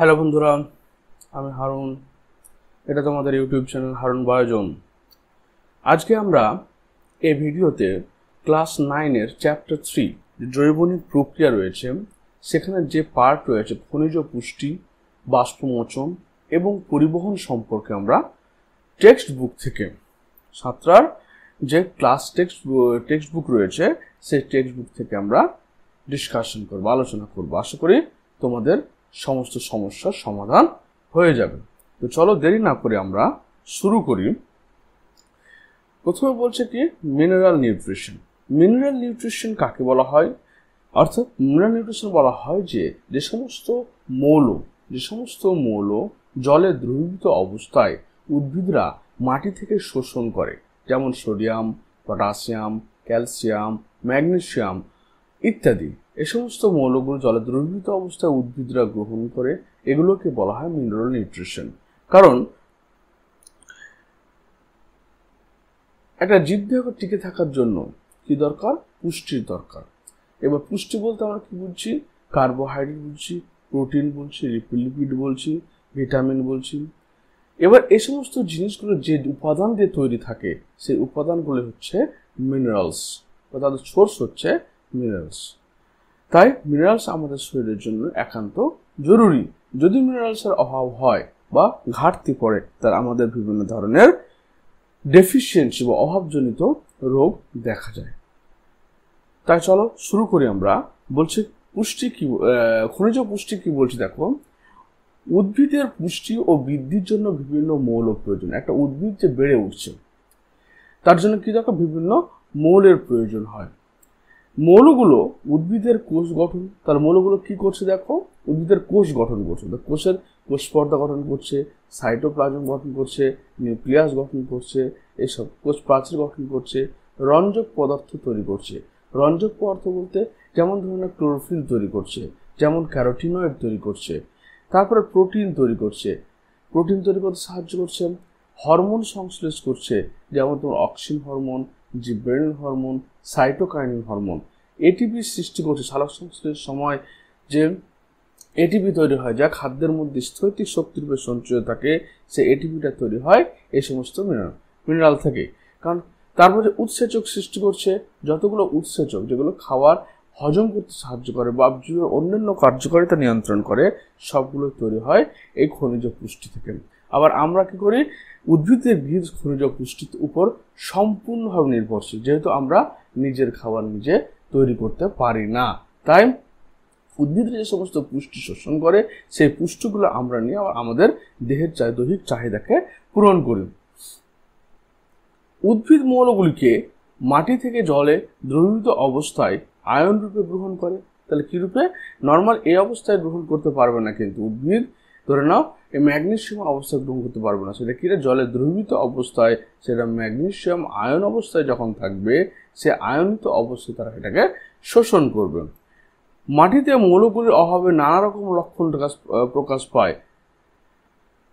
hello বন্ধুরা আমি হারুন এটা তোমাদের ইউটিউব চ্যানেল হারুন বায়োজন আজকে আমরা এ ভিডিওতে ক্লাস নাইনের চ্যাপ্টার থ্রি জৈবনিক প্রক্রিয়া রয়েছে সেখানে যে পার্ট রয়েছে খনিজ পুষ্টি বাষ্পমোচন এবং পরিবহন সম্পর্কে আমরা টেক্সট বুক থেকে সাঁতরার যে ক্লাস টেক্সট টেক্সট বুক রয়েছে সেই টেক্সট বুক থেকে আমরা ডিসকাশন করবো আলোচনা করবো আশা করি তোমাদের সমস্ত সমস্যার সমাধান হয়ে যাবে তো চলো দেরি না করে আমরা শুরু করি প্রথমে বলছে কি মিনারেল নিউট্রিশন মিনারেল নিউট্রিশন কাকে বলা হয় অর্থাৎ মিনারেল নিউট্রিশন বলা হয় যে যে সমস্ত মৌল যে সমস্ত মৌল জলে দ্রবীভূত অবস্থায় উদ্ভিদরা মাটি থেকে শোষণ করে যেমন সোডিয়াম পটাশিয়াম ক্যালসিয়াম ম্যাগনেশিয়াম ইত্যাদি এ সমস্ত মৌলগুলো জলে দ্রবীভূত অবস্থায় উদ্ভিদরা গ্রহণ করে এগুলোকে বলা হয় মিনারেল নিউট্রিশন কারণ একটা জীবদেহ টিকে থাকার জন্য কি দরকার পুষ্টির দরকার এবার পুষ্টি বলতে আমরা কি বুঝছি কার্বোহাইড্রেট বলছি প্রোটিন বলছি লিপিড বলছি ভিটামিন বলছি এবার এ সমস্ত জিনিসগুলো যে উপাদান দিয়ে তৈরি থাকে সেই উপাদানগুলি হচ্ছে মিনারেলস বা তাদের সোর্স হচ্ছে মিনারেলস তাই মিনারেলস আমাদের শরীরের জন্য একান্ত জরুরি যদি মিনারেলসের অভাব হয় বা ঘাটতি পড়ে তার আমাদের বিভিন্ন ধরনের ডেফিসিয়েন্সি বা অভাবজনিত রোগ দেখা যায় তাই চলো শুরু করি আমরা বলছি পুষ্টি কি খনিজ পুষ্টি কি বলছি দেখো উদ্ভিদের পুষ্টি ও বৃদ্ধির জন্য বিভিন্ন মৌল প্রয়োজন একটা উদ্ভিদ যে বেড়ে উঠছে তার জন্য কি দেখো বিভিন্ন মৌলের প্রয়োজন হয় মৌলগুলো উদ্ভিদের কোষ গঠন তাহলে মৌলগুলো কি করছে দেখো উদ্ভিদের কোষ গঠন করছে কোষের কোষ পর্দা গঠন করছে সাইটোপ্লাজম গঠন করছে নিউক্লিয়াস গঠন করছে এসব কোষ প্রাচীর গঠন করছে রঞ্জক পদার্থ তৈরি করছে রঞ্জক পদার্থ বলতে যেমন ধরনের ক্লোরোফিল তৈরি করছে যেমন ক্যারোটিনয়েড তৈরি করছে তারপরে প্রোটিন তৈরি করছে প্রোটিন তৈরি করতে সাহায্য করছে হরমোন সংশ্লেষ করছে যেমন তোমার auxin hormone gibberellin hormone cytokinin hormone ATP সৃষ্টি করছে সালোক সংশ্লেষের সময় যে এটিপি তৈরি হয় যা খাদ্যের মধ্যে স্থৈতিক শক্তিরূপে সঞ্চয় থাকে সে এটিপিটা তৈরি হয় এই সমস্ত মিনারেল মিনারেল থেকে কারণ তারপরে উৎসেচক সৃষ্টি করছে যতগুলো উৎসেচক যেগুলো খাওয়ার হজম করতে সাহায্য করে বা জীবের অন্যান্য কার্যকারিতা নিয়ন্ত্রণ করে সবগুলো তৈরি হয় এই খনিজ পুষ্টি থেকে আবার আমরা কি করি উদ্ভিদের বীজ খনিজ পুষ্টির উপর সম্পূর্ণভাবে নির্ভরশীল যেহেতু আমরা নিজের খাবার নিজে তৈরি করতে পারি না তাই উদ্ভিদরা যে সমস্ত পুষ্টি শোষণ করে সেই পুষ্টিগুলো আমরা নিয়ে আবার আমাদের দেহের দৈহিক চাহিদাকে পূরণ করি উদ্ভিদ মৌলগুলিকে মাটি থেকে জলে দ্রবীভূত অবস্থায় আয়ন রূপে গ্রহণ করে তাহলে কী রূপে নর্মাল এই অবস্থায় গ্রহণ করতে পারবে না কিন্তু উদ্ভিদ ধরে নাও এই ম্যাগনেশিয়াম অবস্থা গ্রহণ করতে পারবো না সেটা কিরা জলে দ্রবীভূত অবস্থায় সেটা ম্যাগনেশিয়াম আয়ন অবস্থায় যখন থাকবে সে আয়নিত অবস্থায় তারা এটাকে শোষণ করবে মাটিতে মৌলগুলির অভাবে নানা রকম লক্ষণ প্রকাশ পায়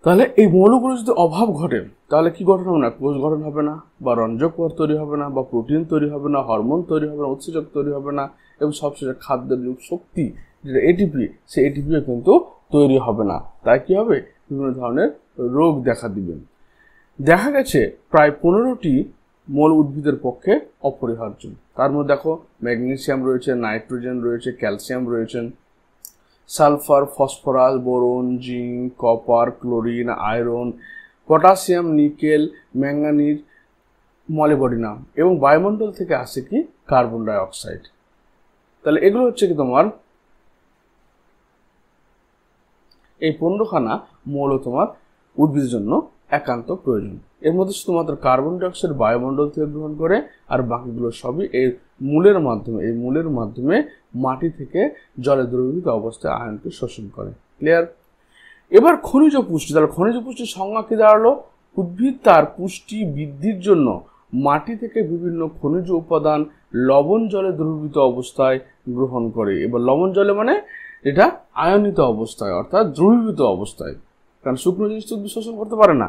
তাহলে এই মৌলগুলির যদি অভাব ঘটে তাহলে কি গঠন হবে না কোষ গঠন হবে না বা রঞ্জক পর তৈরি হবে না বা প্রোটিন তৈরি হবে না হরমোন তৈরি হবে না উৎসেচক তৈরি হবে না এবং সবশেষে খাদ্যের যে শক্তি যেটা এটিপি সে এটিপিও কিন্তু তৈরি হবে না তাই কী হবে বিভিন্ন ধরনের রোগ দেখা দিবেন দেখা গেছে প্রায় পনেরোটি মূল উদ্ভিদের পক্ষে অপরিহার্য তার মধ্যে দেখো ম্যাগনেসিয়াম রয়েছে নাইট্রোজেন রয়েছে ক্যালসিয়াম রয়েছেন sulphur phosphorus boron zinc copper chlorine iron potassium nickel manganese molybdenum এবং বায়ুমণ্ডল থেকে আসে কি কার্বন ডাইঅক্সাইড তাহলে এগুলো হচ্ছে কি তোমার এই পনেরোখানা মৌল তোমার উদ্ভিদের জন্য একান্ত প্রয়োজন এর মধ্যে শুধুমাত্র কার্বন ডাইঅক্সাইড বায়ুমণ্ডল থেকে গ্রহণ করে আর বাকিগুলো সবই এই মূলের মাধ্যমে এই মূলের মাধ্যমে মাটি থেকে জলে দ্রবীভূত অবস্থায় আয়নকে শোষণ করে ক্লিয়ার এবার খনিজ পুষ্টি তাহলে খনিজ পুষ্টির সংজ্ঞা কি দাঁড়ালো উদ্ভিদ তার পুষ্টি বৃদ্ধির জন্য মাটি থেকে বিভিন্ন খনিজ উপাদান লবণ জলে দ্রবীভূত অবস্থায় গ্রহণ করে এবার লবণ জলে মানে এটা আয়নিত অবস্থায় অর্থাৎ দ্রবীভূত অবস্থায় কারণ শুকনো জিনিস তো শোষণ করতে পারে না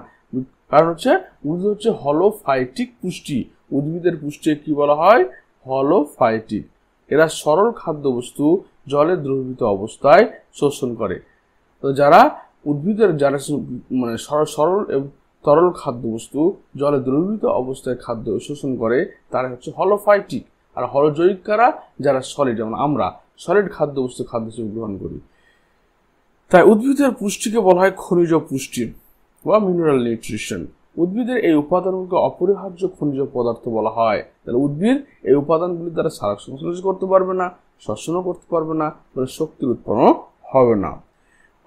কারণ হচ্ছে উদ্ভিদ হচ্ছে হলোফাইটিক পুষ্টি উদ্ভিদের পুষ্টি কি বলা হয় হলোফাইটিক এরা সরল খাদ্যবস্তু জলে দ্রবীভূত অবস্থায় শোষণ করে তো যারা উদ্ভিদের যারা মানে সরল এবং তরল খাদ্যবস্তু জলে দ্রবীভূত অবস্থায় খাদ্য শোষণ করে তারা হচ্ছে হলোফাইটিক আর হলজৈব কারা যারা সলিড যেমন আমরা সলিড খাদ্যবস্তু খাদ্য হিসেবে গ্রহণ করি তাই উদ্ভিদের পুষ্টিকে বলা হয় খনিজ পুষ্টি বা মিনারেল নিউট্রিশন উদ্ভিদের এই উপাদানগুলোকে অপরিহার্য খনিজ পদার্থ বলা হয় তাহলে উদ্ভিদ এই উপাদানগুলি দ্বারা সারা সংশ্লেষ করতে পারবে না শ্বসনও করতে পারবে না মানে শক্তির উৎপন্ন হবে না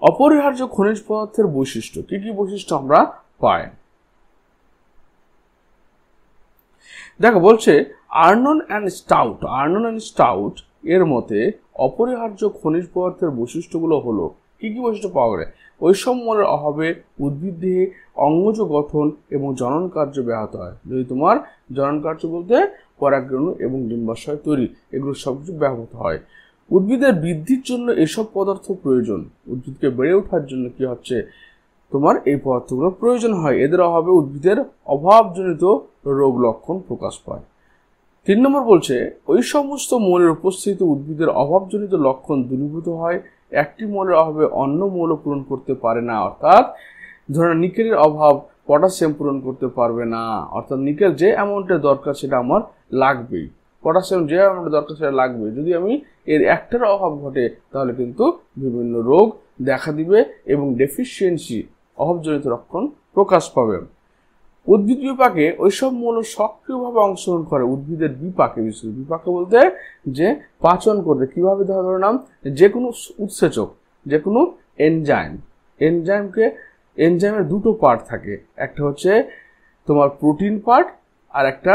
অপরিহার্য খনিজ পদার্থের বৈশিষ্ট্য কি কি বৈশিষ্ট্য আমরা পাই দেখো বলছে Arnon and Stout Arnon and Stout এর মতে অপরিহার্য খনিজ পদার্থের বৈশিষ্ট্যগুলো হলো কী কী বৈশিষ্ট্য পাওয়া যায় বৈষম্যের অভাবে উদ্ভিদ দেহে অঙ্গজ গঠন এবং জনন কার্য ব্যাহত হয় যদি তোমার জনন কার্য বলতে পরাগ্রণ এবং ডিম্বাশয় তৈরি এগুলো সব কিছু ব্যাহত হয় উদ্ভিদের বৃদ্ধির জন্য এসব পদার্থ প্রয়োজন উদ্ভিদকে বেড়ে ওঠার জন্য কি হচ্ছে তোমার এই পদার্থগুলো প্রয়োজন হয় এদের অভাবে উদ্ভিদের অভাবজনিত রোগ লক্ষণ প্রকাশ পায় তিন নম্বর বলছে ওই সমস্ত মৌলের উপস্থিতি উদ্ভিদের অভাবজনিত লক্ষণ দূরীভূত হয় একটি মৌলের অভাবে অন্য মৌল পূরণ করতে পারে না অর্থাৎ ধরেন নিকেলের অভাব পটাশিয়াম পূরণ করতে পারবে না অর্থাৎ নিকেল যে অ্যামাউন্টের দরকার সেটা আমার লাগবেই পটাশিয়াম যে অ্যামাউন্টের দরকার সেটা লাগবে যদি আমি এর একটার অভাব ঘটে তাহলে কিন্তু বিভিন্ন রোগ দেখা দিবে এবং ডেফিসিয়েন্সি অভাবজনিত লক্ষণ প্রকাশ পাবে উদ্ভিদ বিপাকে ওইসব মূল সক্রিয়ভাবে অংশগ্রহণ করে উদ্ভিদের বিপাকে বিশেষ বিপাকে বলতে যে পাচন করতে কিভাবে ধরো নাম যে কোনো উৎসেচক যে কোনো এনজাইম এনজাইমকে এনজাইমের দুটো পার্ট থাকে একটা হচ্ছে তোমার প্রোটিন পার্ট আর একটা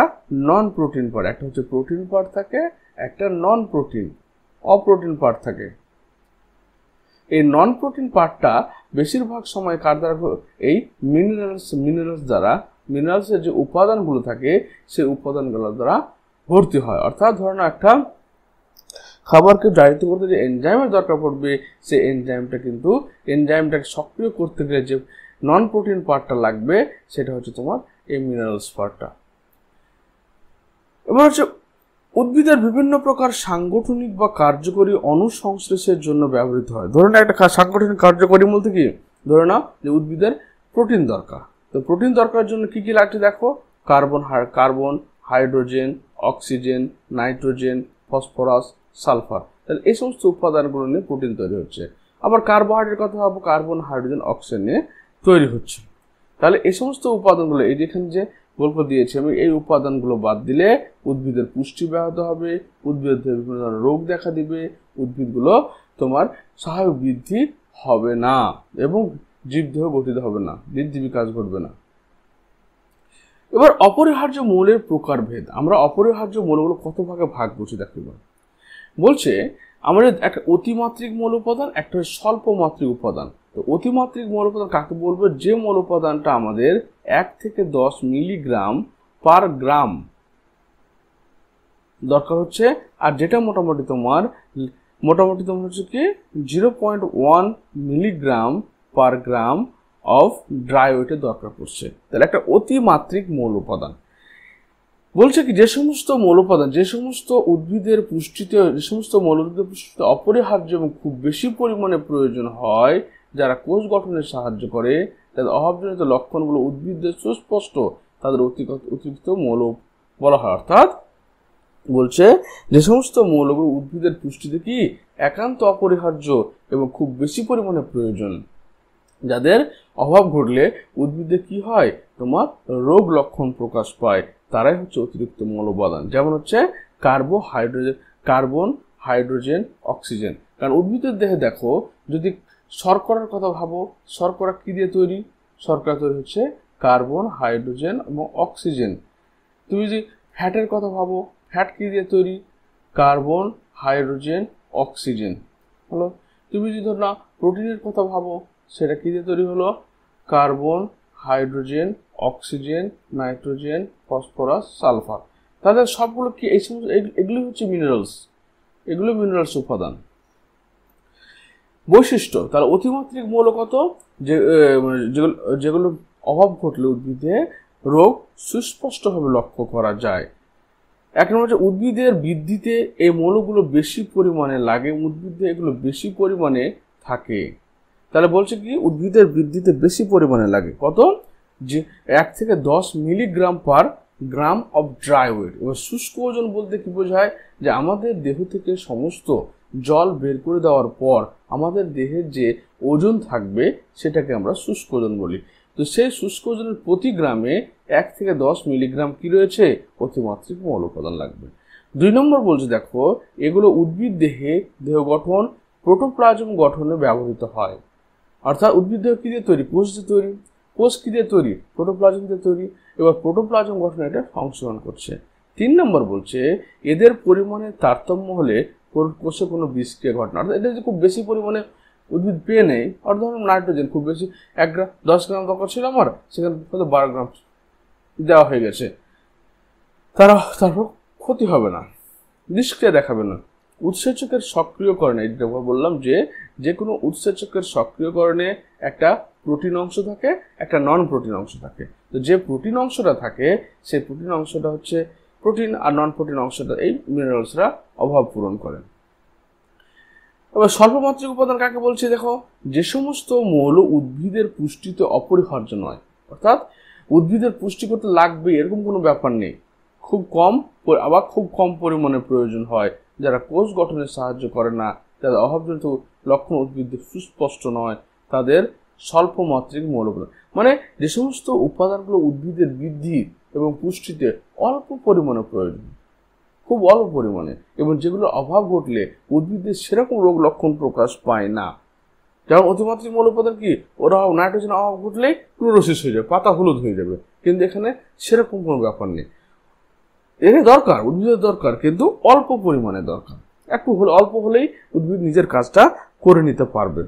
নন প্রোটিন পার্ট একটা হচ্ছে প্রোটিন পার্ট থাকে একটা নন প্রোটিন অপ্রোটিন পার্ট থাকে এই নন প্রোটিন পার্টটা বেশিরভাগ সময় কার দ্বারা এই মিনারেলস মিনারেলস দ্বারা মিনারেলসের যে উপাদানগুলো থাকে সেই উপাদানগুলোর দ্বারা ভর্তি হয় অর্থাৎ ধরেন একটা খাবারকে ডায়িত করতে যে এনজাইমের দরকার পড়বে সেই এনজাইমটা কিন্তু এনজাইমটাকে সক্রিয় করতে গেলে যে নন প্রোটিন পার্টটা লাগবে সেটা হচ্ছে তোমার এই মিনারেলস পার্টটা এবার হচ্ছে উদ্ভিদের বিভিন্ন প্রকার সাংগঠনিক বা কার্যকরী অনুসংশ্লেষের জন্য ব্যবহৃত হয় ধরে না একটা সাংগঠনিক কার্যকরী বলতে কি ধরে না যে উদ্ভিদের প্রোটিন দরকার তো প্রোটিন দরকারের জন্য কি কি লাগছে দেখো carbon carbon hydrogen oxygen nitrogen phosphorus sulphur তাহলে এই সমস্ত উপাদানগুলো নিয়ে প্রোটিন তৈরি হচ্ছে আবার কার্বোহাইড্রেট কথা ভাবো কার্বন হাইড্রোজেন অক্সিজেন নিয়ে তৈরি হচ্ছে তাহলে এই সমস্ত উপাদানগুলো এই যেখানে যে গল্প দিয়েছে আমি এই উপাদানগুলো বাদ দিলে উদ্ভিদের পুষ্টি ব্যাহত হবে উদ্ভিদের বিভিন্ন ধরনের রোগ দেখা দিবে উদ্ভিদগুলো তোমার স্বাভাবিক বৃদ্ধি হবে না এবং জীবদেহ গঠিত হবে না বৃদ্ধি বিকাশ ঘটবে না এবার অপরিহার্য মৌলের প্রকারভেদ আমরা অপরিহার্য মৌলগুলো কত ভাগে ভাগ করছি দেখতে পাই বলছে আমাদের একটা অতিমাত্রিক মৌল উপাদান একটা স্বল্প মাত্রিক উপাদান তো অতিমাত্রিক মৌল উপাদান কাকে বলবো যে মৌল উপাদানটা আমাদের এক থেকে দশ মিলিগ্রাম পার গ্রাম দরকার হচ্ছে আর যেটা মোটামুটি তোমার মোটামুটি তোমার হচ্ছে কি zero point one milligram per gram of dry ওয়েটের দরকার পড়ছে তাহলে একটা অতিমাত্রিক মৌল উপাদান বলছে কি যে সমস্ত মৌল উপাদান যে সমস্ত উদ্ভিদের পুষ্টিতে যে সমস্ত মৌল উদ্ভিদের পুষ্টিতে অপরিহার্য এবং খুব বেশি পরিমাণে প্রয়োজন হয় যারা কোষ গঠনে সাহায্য করে তাদের অভাবজনিত লক্ষণগুলো উদ্ভিদদের সুস্পষ্ট তাদের অতিরিক্ত মৌল বলা হয় অর্থাৎ বলছে যে সমস্ত মৌলগুলো উদ্ভিদের পুষ্টিতে কি একান্ত অপরিহার্য এবং খুব বেশি পরিমাণে প্রয়োজন যাদের অভাব ঘটলে উদ্ভিদে কি হয় তোমার রোগ লক্ষণ প্রকাশ পায় তারাই হচ্ছে অতিরিক্ত উপাদান যেমন হচ্ছে কার্বোহাইড্রোজেন কার্বন হাইড্রোজেন অক্সিজেন কারণ উদ্ভিদের দেহে দেখো যদি শর্করার কথা ভাবো শর্করা কী দিয়ে তৈরি শর্করা তৈরি হচ্ছে কার্বন হাইড্রোজেন এবং অক্সিজেন তুমি যদি ফ্যাটের কথা ভাবো ফ্যাট কী দিয়ে তৈরি কার্বন হাইড্রোজেন অক্সিজেন হলো তুমি যদি ধর না প্রোটিনের কথা ভাবো সেটা কী দিয়ে তৈরি হলো carbon hydrogen oxygen nitrogen phosphorus sulphur তাদের সবগুলো কি এই সমস্ত এগুলি হচ্ছে মিনারেলস এগুলো মিনারেলস উপাদান বৈশিষ্ট্য তার অতিমাত্রিক মৌল কত যে মানে যেগুলো যেগুলো অভাব ঘটলে উদ্ভিদে রোগ সুস্পষ্টভাবে লক্ষ্য করা যায় এক নম্বর হচ্ছে উদ্ভিদের বৃদ্ধিতে এই মৌলগুলো বেশি পরিমাণে লাগে উদ্ভিদে এগুলো বেশি পরিমাণে থাকে তাহলে বলছে কি উদ্ভিদের বৃদ্ধিতে বেশি পরিমাণে লাগে কত যে এক থেকে দশ milligram per gram of dry weight এবার শুষ্ক ওজন বলতে কি বোঝায় যে আমাদের দেহ থেকে সমস্ত জল বের করে দেওয়ার পর আমাদের দেহের যে ওজন থাকবে সেটাকে আমরা শুষ্ক ওজন বলি তো সেই শুষ্ক ওজনের প্রতি গ্রামে এক থেকে দশ মিলিগ্রাম কি রয়েছে অতিমাত্রিক মৌল উপাদান লাগবে দুই নম্বর বলছে দেখো এগুলো উদ্ভিদ দেহে দেহ গঠন প্রোটোপ্লাজম গঠনে ব্যবহৃত হয় অর্থাৎ উদ্ভিদ দেহ কী দিয়ে তৈরি কোষ দিয়ে তৈরি কোষ কী দিয়ে তৈরি প্রোটোপ্লাজম দিয়ে তৈরি এবার প্রোটোপ্লাজম গঠন এটা অংশগ্রহণ করছে তিন নম্বর বলছে এদের পরিমাণে তারতম্য হলে কোষে কোনো বিষক্রিয়া ঘটনা অর্থাৎ এটা যদি খুব বেশি পরিমাণে উদ্ভিদ পেয়ে নেই অর্থাৎ ধরুন নাইট্রোজেন খুব বেশি এক গ্রাম দশ গ্রাম দরকার ছিল আমার সেখানে হয়তো বারো গ্রাম দেওয়া হয়ে গেছে তারা তারপর ক্ষতি হবে না নিষ্ক্রিয়া দেখাবে না উৎসেচকের সক্রিয়করণে এটা বললাম যে যে কোনো উৎসেচকের সক্রিয়করণে একটা প্রোটিন অংশ থাকে একটা নন প্রোটিন অংশ থাকে তো যে প্রোটিন অংশটা থাকে সেই প্রোটিন অংশটা হচ্ছে প্রোটিন আর নন প্রোটিন অংশটা এই মিনারেলসরা অভাব পূরণ করেন এবার স্বল্পমাত্রিক উপাদান কাকে বলছি দেখো যে সমস্ত মৌল উদ্ভিদের পুষ্টিতে অপরিহার্য নয় অর্থাৎ উদ্ভিদের পুষ্টি করতে লাগবে এরকম কোনো ব্যাপার নেই খুব কম আবার খুব কম পরিমাণে প্রয়োজন হয় যারা কোষ গঠনে সাহায্য করে না তাদের অভাবজনিত লক্ষণ উদ্ভিদদের সুস্পষ্ট নয় তাদের স্বল্পমাত্রিক মৌলগুলো মানে যে সমস্ত উপাদানগুলো উদ্ভিদের বৃদ্ধি এবং পুষ্টিতে অল্প পরিমাণে প্রয়োজন খুব অল্প পরিমাণে এবং যেগুলো অভাব ঘটলে উদ্ভিদের সেরকম রোগ লক্ষণ প্রকাশ পায় না যেমন অতিমাত্রিক মৌল উপাদান কি ওর অভাব নাইট্রোজেন অভাব ঘটলেই ক্লোরোসিস হয়ে যাবে পাতা হলুদ হয়ে যাবে কিন্তু এখানে সেরকম কোনো ব্যাপার নেই এটা দরকার উদ্ভিদের দরকার কিন্তু অল্প পরিমাণে দরকার একটু হলে অল্প হলেই উদ্ভিদ নিজের কাজটা করে নিতে পারবেন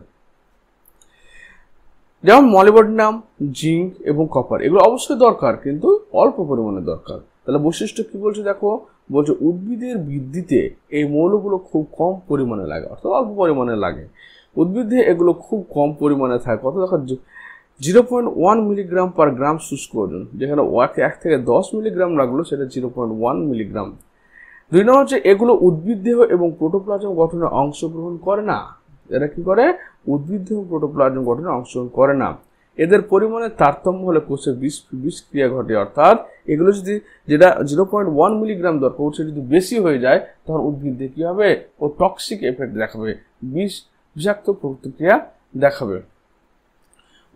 যেমন মলিবডনাম জিঙ্ক এবং কপার এগুলো অবশ্যই দরকার কিন্তু অল্প পরিমাণে দরকার তাহলে বৈশিষ্ট্য কি বলছে দেখো বলছে উদ্ভিদের বৃদ্ধিতে এই মৌলগুলো খুব কম পরিমাণে লাগে অর্থাৎ অল্প পরিমাণে লাগে উদ্ভিদে এগুলো খুব কম পরিমাণে থাকে কত দেখা zero point one milligram per gram শুষ্ক ওজন যেখানে ওয়াক এক থেকে দশ মিলিগ্রাম লাগলো সেটা জিরো পয়েন্ট ওয়ান মিলিগ্রাম দুই নম্বর হচ্ছে এগুলো উদ্ভিদ দেহ এবং প্রোটোপ্লাজম গঠনে অংশগ্রহণ করে না এরা কি করে উদ্ভিদ প্রোটোপ্লাজম গঠনে অংশগ্রহণ করে না এদের পরিমাণে তারতম্য হলে কোষে বিষ বিষক্রিয়া ঘটে অর্থাৎ এগুলো যদি যেটা জিরো পয়েন্ট ওয়ান মিলিগ্রাম দরকার ওর যদি বেশি হয়ে যায় তখন উদ্ভিদে কী হবে ও টক্সিক এফেক্ট দেখাবে বিষ বিষাক্ত প্রতিক্রিয়া দেখাবে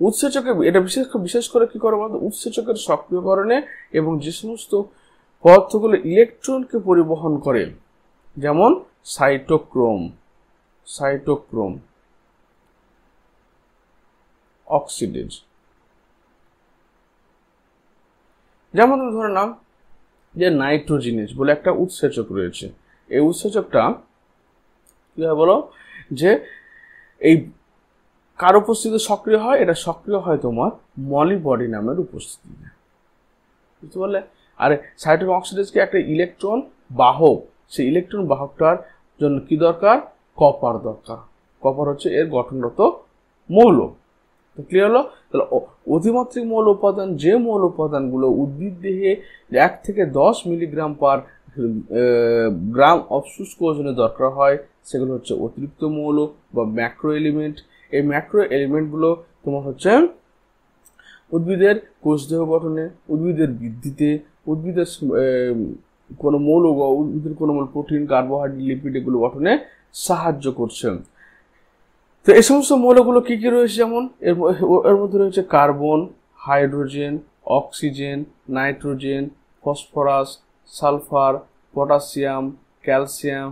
উৎসেচকে এটা বিশেষ বিশেষ করে কী করে বলতো উৎসেচকের সক্রিয়করণে এবং যে সমস্ত পদার্থগুলো ইলেকট্রনকে পরিবহন করে যেমন সাইটোক্রোম সাইটোক্রোম অক্সিডেজ যেমন তুমি ধরে নাও যে নাইট্রোজিনেজ বলে একটা উৎসেচক রয়েছে এই উৎসেচকটা কি হয় বলো যে এই কার উপস্থিতি সক্রিয় হয় এটা সক্রিয় হয় তোমার মলিবডি নামের উপস্থিতিতে বুঝতে পারলে আর সাইটোক্রোম অক্সিডেজকে একটা ইলেকট্রন বাহক সেই ইলেকট্রন বাহকটার জন্য কি দরকার কপার দরকার কপার হচ্ছে এর গঠনগত মৌল তো ক্লিয়ার হলো তাহলে অধিমাত্রিক মৌল উপাদান যে মৌল উপাদানগুলো উদ্ভিদ দেহে এক থেকে দশ মিলিগ্রাম পার গ্রাম অফ শুষ্ক ওজনে দরকার হয় সেগুলো হচ্ছে অতিরিক্ত মৌল বা ম্যাক্রো এলিমেন্ট এই ম্যাক্রো এলিমেন্টগুলো তোমার হচ্ছে উদ্ভিদের কোষদেহ গঠনে উদ্ভিদের বৃদ্ধিতে উদ্ভিদের কোনো মূল উদ্ভিদের কোনো মূল প্রোটিন কার্বোহাইড্রেট লিপিড এগুলো গঠনে সাহায্য করছে তো এই সমস্ত মৌলগুলো কী কী রয়েছে যেমন এর এর মধ্যে রয়েছে carbon hydrogen oxygen nitrogen phosphorus sulphur potassium calcium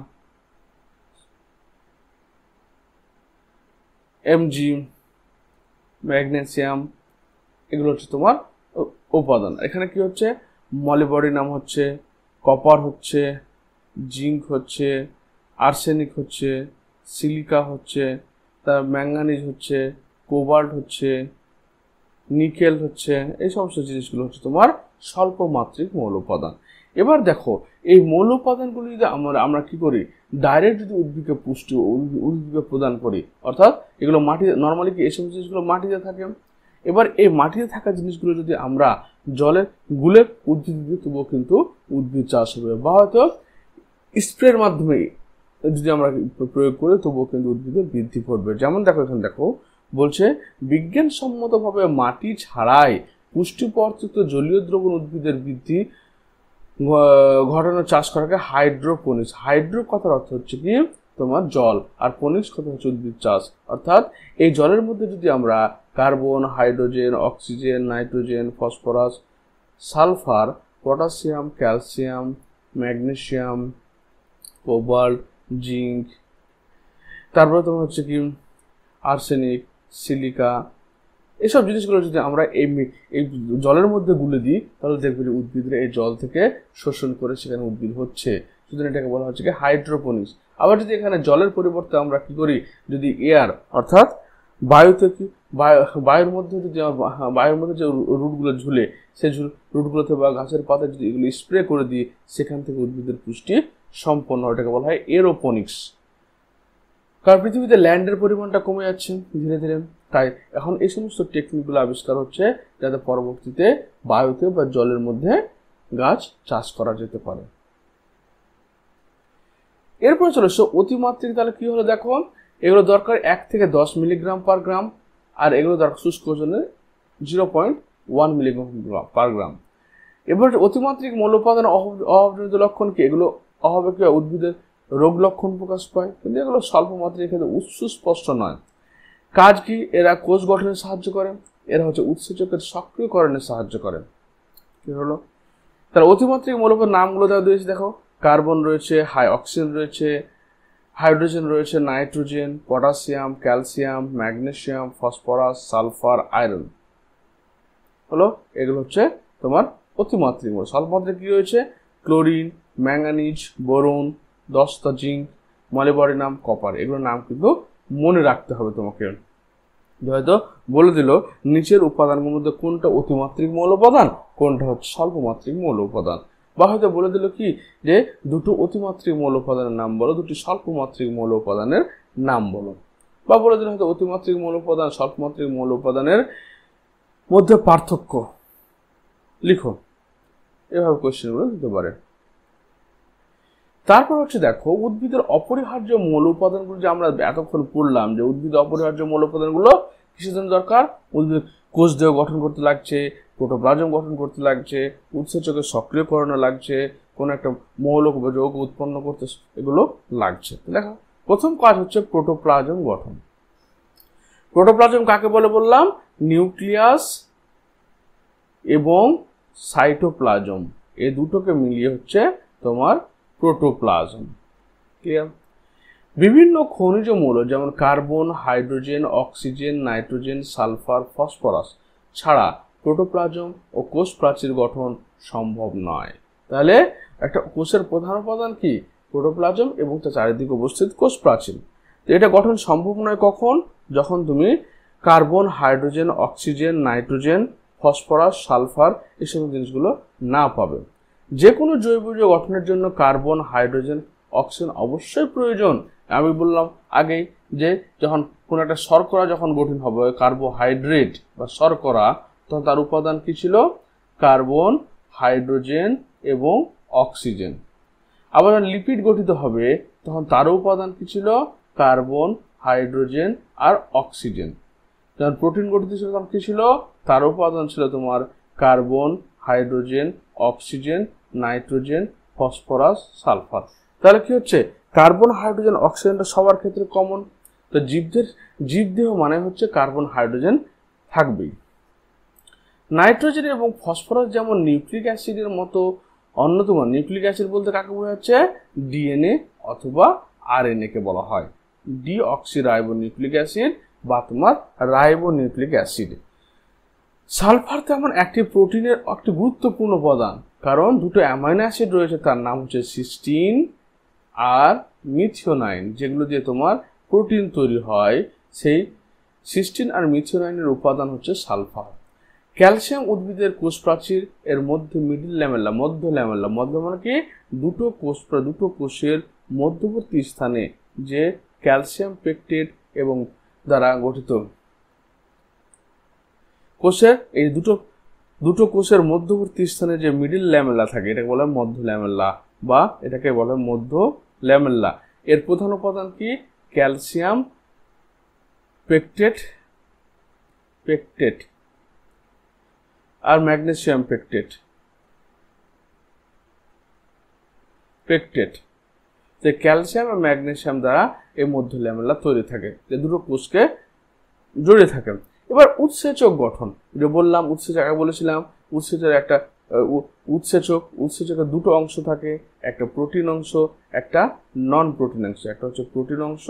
MG magnesium এগুলো হচ্ছে তোমার উপাদান এখানে কি হচ্ছে মলিবডি নাম হচ্ছে কপার হচ্ছে জিঙ্ক হচ্ছে আর্সেনিক হচ্ছে সিলিকা হচ্ছে তার ম্যাঙ্গানিজ হচ্ছে কোবাল্ট হচ্ছে নিকেল হচ্ছে এই সমস্ত জিনিসগুলো হচ্ছে তোমার স্বল্পমাত্রিক মৌল উপাদান এবার দেখো এই মৌল উপাদানগুলো যদি আমরা আমরা কী করি ডাইরেক্ট যদি উদ্ভিদকে পুষ্টি উদ্ভিদকে প্রদান করি অর্থাৎ এগুলো মাটি নর্মালি কি এই সমস্ত জিনিসগুলো মাটিতে থাকে এবার এই মাটিতে থাকা জিনিসগুলো যদি আমরা জলে গুলে উদ্ভিদ দিই তবুও কিন্তু উদ্ভিদ চাষ হবে বা হয়তো স্প্রের মাধ্যমে যদি আমরা প্রয়োগ করি তবুও কিন্তু উদ্ভিদের বৃদ্ধি করবে যেমন দেখো এখানে দেখো বলছে বিজ্ঞানসম্মতভাবে মাটি ছাড়াই পুষ্টিপর্যুক্ত জলীয় দ্রবণ উদ্ভিদের বৃদ্ধি ঘটানো চাষ করাকে হাইড্রোপনিক্স হাইড্রো কথার অর্থ হচ্ছে কি তোমার জল আর পনিক্স কথা হচ্ছে উদ্ভিদ চাষ অর্থাৎ এই জলের মধ্যে যদি আমরা carbon hydrogen oxygen nitrogen phosphorus sulphur potassium calcium magnesium cobalt zinc তারপরে তোমার হচ্ছে কি আর্সেনিক সিলিকা এসব জিনিসগুলো যদি আমরা এই এই জলের মধ্যে গুলে দিই তাহলে দেখবে যে উদ্ভিদরা এই জল থেকে শোষণ করে সেখানে উদ্ভিদ হচ্ছে সুতরাং এটাকে বলা হচ্ছে কি হাইড্রোপনিক্স আবার যদি এখানে জলের পরিবর্তে আমরা কি করি যদি এয়ার অর্থাৎ বায়ুতে কি বায়ুর মধ্যে যদি হ্যাঁ, বায়ুর মধ্যে যে রুটগুলো ঝুলে সেই রুটগুলোতে বা গাছের পাতা যদি এগুলো স্প্রে করে দিয়ে সেখান থেকে উদ্ভিদের পুষ্টি সম্পন্ন ওটাকে বলা হয় এরোপনিক্স কারণ পৃথিবীতে ল্যান্ডের পরিমাণটা কমে যাচ্ছে ধীরে ধীরে তাই এখন এই সমস্ত টেকনিকগুলো আবিষ্কার হচ্ছে যাতে পরবর্তীতে বায়ুতে বা জলের মধ্যে গাছ চাষ করা যেতে পারে এরপরে চলে অতিমাত্রিক তাহলে কি হলো দেখো এগুলো দরকার এক থেকে দশ মিলিগ্রাম পার গ্রাম আর এগুলো দরকার শুষ্ক ওজনের zero point one milligram per gram এবার অতিমাত্রিক উপাদান অভাবজনিত লক্ষণ কি এগুলো অভাবে কি উদ্ভিদের রোগ লক্ষণ প্রকাশ পায় কিন্তু এগুলো স্বল্প মাত্রায় ক্ষেত্রে উৎস স্পষ্ট নয় কাজ কি এরা কোষ গঠনে সাহায্য করে এরা হচ্ছে উৎসেচকের সক্রিয়করণে সাহায্য করে কি হলো তার অতিমাত্রিক মৌলপের নামগুলো দেওয়া দিয়েছে দেখো কার্বন রয়েছে হাই অক্সিজেন রয়েছে হাইড্রোজেন রয়েছে nitrogen potassium calcium magnesium phosphorus sulphur iron হলো এগুলো হচ্ছে তোমার অতিমাত্রিক মৌল স্বল্পমাত্রা কী রয়েছে ক্লোরিন ম্যাঙ্গানিজ বোরন দস্তা জিঙ্ক মলিবরিনাম কপার এগুলোর নাম কিন্তু মনে রাখতে হবে তোমাকে হয়তো বলে দিল নিচের উপাদানগুলোর মধ্যে কোনটা অতিমাত্রিক মৌল উপাদান কোনটা হচ্ছে স্বল্পমাত্রিক মৌল উপাদান বা হয়তো বলে দিল কি যে দুটো অতিমাত্রিক মৌল উপাদানের নাম বলো দুটি স্বল্পমাত্রিক মৌল উপাদানের নাম বলো বা বলে দিল হয়তো অতিমাত্রিক মৌল উপাদান স্বল্পমাত্রিক মৌল উপাদানের মধ্যে পার্থক্য লিখো এভাবে কোয়েশ্চেনগুলো দিতে পারে তারপর হচ্ছে দেখো উদ্ভিদের অপরিহার্য মৌল উপাদানগুলো যে আমরা এতক্ষণ পড়লাম যে উদ্ভিদের অপরিহার্য মৌল উপাদানগুলো কিসের জন্য দরকার উদ্ভিদ কোষদেহ গঠন করতে লাগছে প্রোটোপ্লাজম গঠন করতে লাগছে উৎসেচকে সক্রিয় করানো লাগছে কোনো একটা মৌলক বা উৎপন্ন করতে এগুলো লাগছে দেখো প্রথম কাজ হচ্ছে প্রোটোপ্লাজম গঠন প্রোটোপ্লাজম কাকে বলে বললাম নিউক্লিয়াস এবং সাইটোপ্লাজম এ দুটোকে মিলিয়ে হচ্ছে তোমার প্রোটোপ্লাজম ক্লিয়ার বিভিন্ন খনিজ মৌল যেমন carbon hydrogen oxygen nitrogen sulphur phosphorus ছাড়া প্রোটোপ্লাজম ও কোষ প্রাচীর গঠন সম্ভব নয় তাহলে একটা কোষের প্রধান উপাদান কি প্রোটোপ্লাজম এবং তার চারিদিকে উপস্থিত কোষ প্রাচীর তো এটা গঠন সম্ভব নয় কখন যখন তুমি carbon hydrogen oxygen nitrogen phosphorus sulphur এসব জিনিসগুলো না পাবে যে কোনো জৈব গঠনের জন্য কার্বন হাইড্রোজেন অক্সিজেন অবশ্যই প্রয়োজন আমি বললাম আগেই যে যখন কোনো একটা শর্করা যখন গঠিত হবে কার্বোহাইড্রেট বা শর্করা তখন তার উপাদান কি ছিল কার্বন হাইড্রোজেন এবং অক্সিজেন আবার যখন লিপিড গঠিত হবে তখন তার উপাদান কি ছিল কার্বন হাইড্রোজেন আর অক্সিজেন যখন প্রোটিন গঠিত ছিল তখন কি ছিল তার উপাদান ছিল তোমার carbon hydrogen oxygen nitrogen phosphorus sulphur তাহলে কি হচ্ছে কার্বন হাইড্রোজেন অক্সিজেনটা সবার ক্ষেত্রে কমন তো জীবদের জীবদেহ মানে হচ্ছে কার্বন হাইড্রোজেন থাকবেই নাইট্রোজেন এবং ফসফরাস যেমন নিউক্লিক অ্যাসিডের মতো অন্যতম নিউক্লিক অ্যাসিড বলতে কাকে বোঝাচ্ছে ডিএনএ অথবা এন কে বলা হয় রাইবো নিউক্লিক অ্যাসিড বা তোমার রাইবো নিউক্লিক অ্যাসিড সালফার তেমন একটি প্রোটিনের একটি গুরুত্বপূর্ণ উপাদান কারণ দুটো অ্যামাইনো অ্যাসিড রয়েছে তার নাম হচ্ছে সিস্টিন আর মিথিওনাইন যেগুলো দিয়ে তোমার প্রোটিন তৈরি হয় সেই সিস্টিন আর মিথিওনাইনের উপাদান হচ্ছে সালফার ক্যালসিয়াম উদ্ভিদের কোষ প্রাচীর এর মধ্যে মিডিল ল্যামেলা মধ্য ল্যামেলা মধ্য মানে কি দুটো কোষ দুটো কোষের মধ্যবর্তী স্থানে যে ক্যালসিয়াম পেকটেট এবং দ্বারা গঠিত কোষের এই দুটো দুটো কোষের মধ্যবর্তী স্থানে যে মিডিল ল্যামেলা থাকে এটাকে বলা হয় মধ্য ল্যামেলা বা এটাকে বলে মধ্য ল্যামেল্লা এর প্রধান উপাদান কি ক্যালসিয়াম পেকটেট পেকটেট আর ম্যাগনেসিয়াম পেকটেট পেকটেট যে ক্যালসিয়াম আর ম্যাগনেসিয়াম দ্বারা এই মধ্য ল্যামেলা তৈরি থাকে যে দুটো কোষকে জড়িয়ে থাকে এবার উৎসেচক গঠন যে বললাম উৎসেচক আগে বলেছিলাম উৎসেচক একটা উৎসেচক উৎসেচকের দুটো অংশ থাকে একটা প্রোটিন অংশ একটা নন প্রোটিন অংশ একটা হচ্ছে প্রোটিন অংশ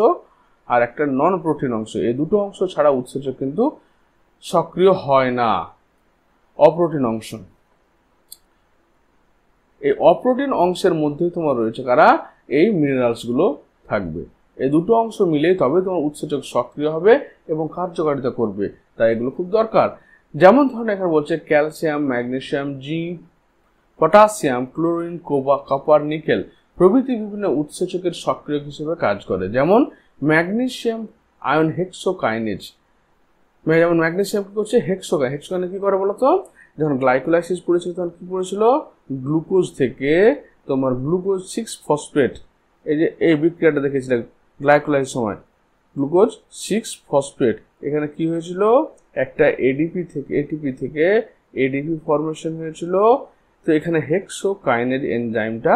আর একটা নন প্রোটিন অংশ এই দুটো অংশ ছাড়া উৎসেচক কিন্তু সক্রিয় হয় না অপ্রোটিন অংশ এই অপ্রোটিন অংশের মধ্যে তোমার রয়েছে কারা এই মিনারেলসগুলো থাকবে এই দুটো অংশ মিলে তবে তোমার উৎসেচক সক্রিয় হবে এবং কার্যকারিতা করবে তাই এগুলো খুব দরকার যেমন ধরুন এখানে বলছে ক্যালসিয়াম ম্যাগনেশিয়াম জি পটাশিয়াম ক্লোরিন কোবা কপার নিকেল প্রভৃতি বিভিন্ন উৎসেচকের সক্রিয় হিসেবে কাজ করে যেমন ম্যাগনেশিয়াম আয়ন হেক্সোকাইনেজ যেমন ম্যাগনেশিয়াম কি করছে হেক্সোকা হেক্সোকাইনে কী করে বলতো যখন গ্লাইকোলাইসিস পড়েছিল তখন কী পড়েছিল গ্লুকোজ থেকে তোমার গ্লুকোজ সিক্স ফসফেট এই যে এই বিক্রিয়াটা দেখেছিলেন গ্লাইকোলাইসিস সময় গ্লুকোজ সিক্স ফসফেট এখানে কি হয়েছিল একটা এডিপি থেকে এটিপি থেকে এডিপি ফরমেশন হয়েছিল তো এখানে হেক্সো কাইনের এনজাইমটা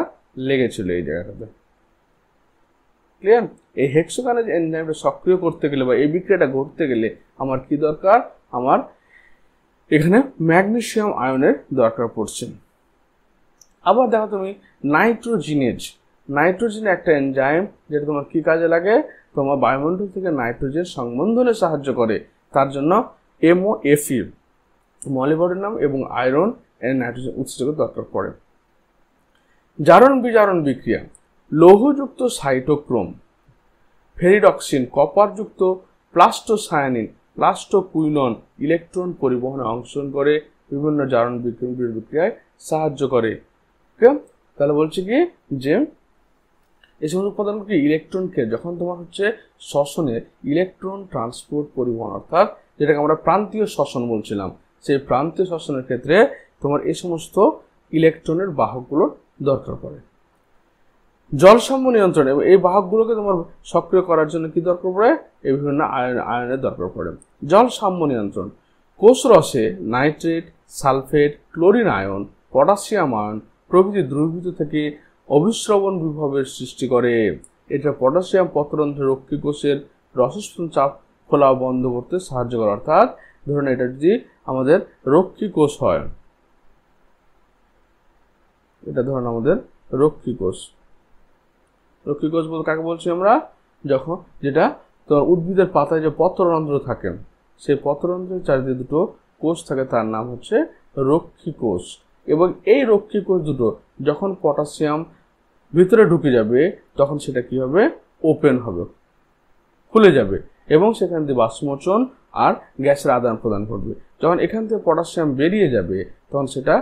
লেগেছিল এই জায়গাটাতে ক্লিয়ার এই হেক্সোকাইনেজ এনজাইমটা সক্রিয় করতে গেলে বা এই বিক্রিয়াটা ঘটতে গেলে আমার কি দরকার আমার এখানে ম্যাগনেসিয়াম আয়নের দরকার পড়ছে আবার দেখো তুমি নাইট্রোজিনেজ নাইট্রোজেন একটা এনজাইম যেটা তোমার কি কাজে লাগে তোমার বায়ুমণ্ডল থেকে নাইট্রোজেন সংবন্ধনে সাহায্য করে তার জন্য এমও এফি e, মলিবডিনাম এবং আয়রন এর নাইট্রোজেন উৎসেচকের দরকার পড়ে জারণ বিজারণ বিক্রিয়া লৌহযুক্ত সাইটোক্রোম ফেরিডক্সিন কপারযুক্ত প্লাস্টোসায়ানিন প্লাস্টোকুইনন ইলেকট্রন পরিবহনে অংশগ্রহণ করে বিভিন্ন জারণ বিক্রিয়ায় সাহায্য করে তাহলে বলছে কি যে এই সমস্ত উপাদানগুলি ইলেকট্রনকে যখন তোমার হচ্ছে শ্বসনে ইলেকট্রন ট্রান্সপোর্ট পরিবহন অর্থাৎ যেটাকে আমরা প্রান্তীয় শ্বসন বলছিলাম সেই প্রান্তীয় শ্বসনের ক্ষেত্রে তোমার এই সমস্ত ইলেকট্রনের বাহকগুলোর দরকার পড়ে জলসাম্য নিয়ন্ত্রণ এবং এই বাহকগুলোকে তোমার সক্রিয় করার জন্য কি দরকার পড়ে এই বিভিন্ন আয়ন আয়নের দরকার পড়ে জলসাম্য নিয়ন্ত্রণ কোষ রসে নাইট্রেট সালফেট ক্লোরিন আয়ন পটাশিয়াম আয়ন প্রভৃতি দ্রবীভূত থেকে অভিশ্রবণ বিভবের সৃষ্টি করে এটা পটাশিয়াম পত্রন্ধ্রে রক্ষী কোষের রসস্পন চাপ খোলা বন্ধ করতে সাহায্য করে অর্থাৎ ধরুন এটা যদি আমাদের রক্ষী কোষ হয় এটা ধরুন আমাদের রক্ষী কোষ রক্ষী কোষ বলতে কাকে বলছি আমরা যখন যেটা তো উদ্ভিদের পাতায় যে পত্ররন্ধ্র থাকে সেই পত্ররন্ধ্রের চারিদিকে দুটো কোষ থাকে তার নাম হচ্ছে রক্ষী কোষ এবং এই রক্ষী কোষ দুটো যখন পটাশিয়াম ভিতরে ঢুকে যাবে তখন সেটা কি হবে ওপেন হবে খুলে যাবে এবং সেখান দিয়ে বাষ্পমোচন আর গ্যাসের আদান প্রদান করবে যখন এখান থেকে পটাশিয়াম বেরিয়ে যাবে তখন সেটা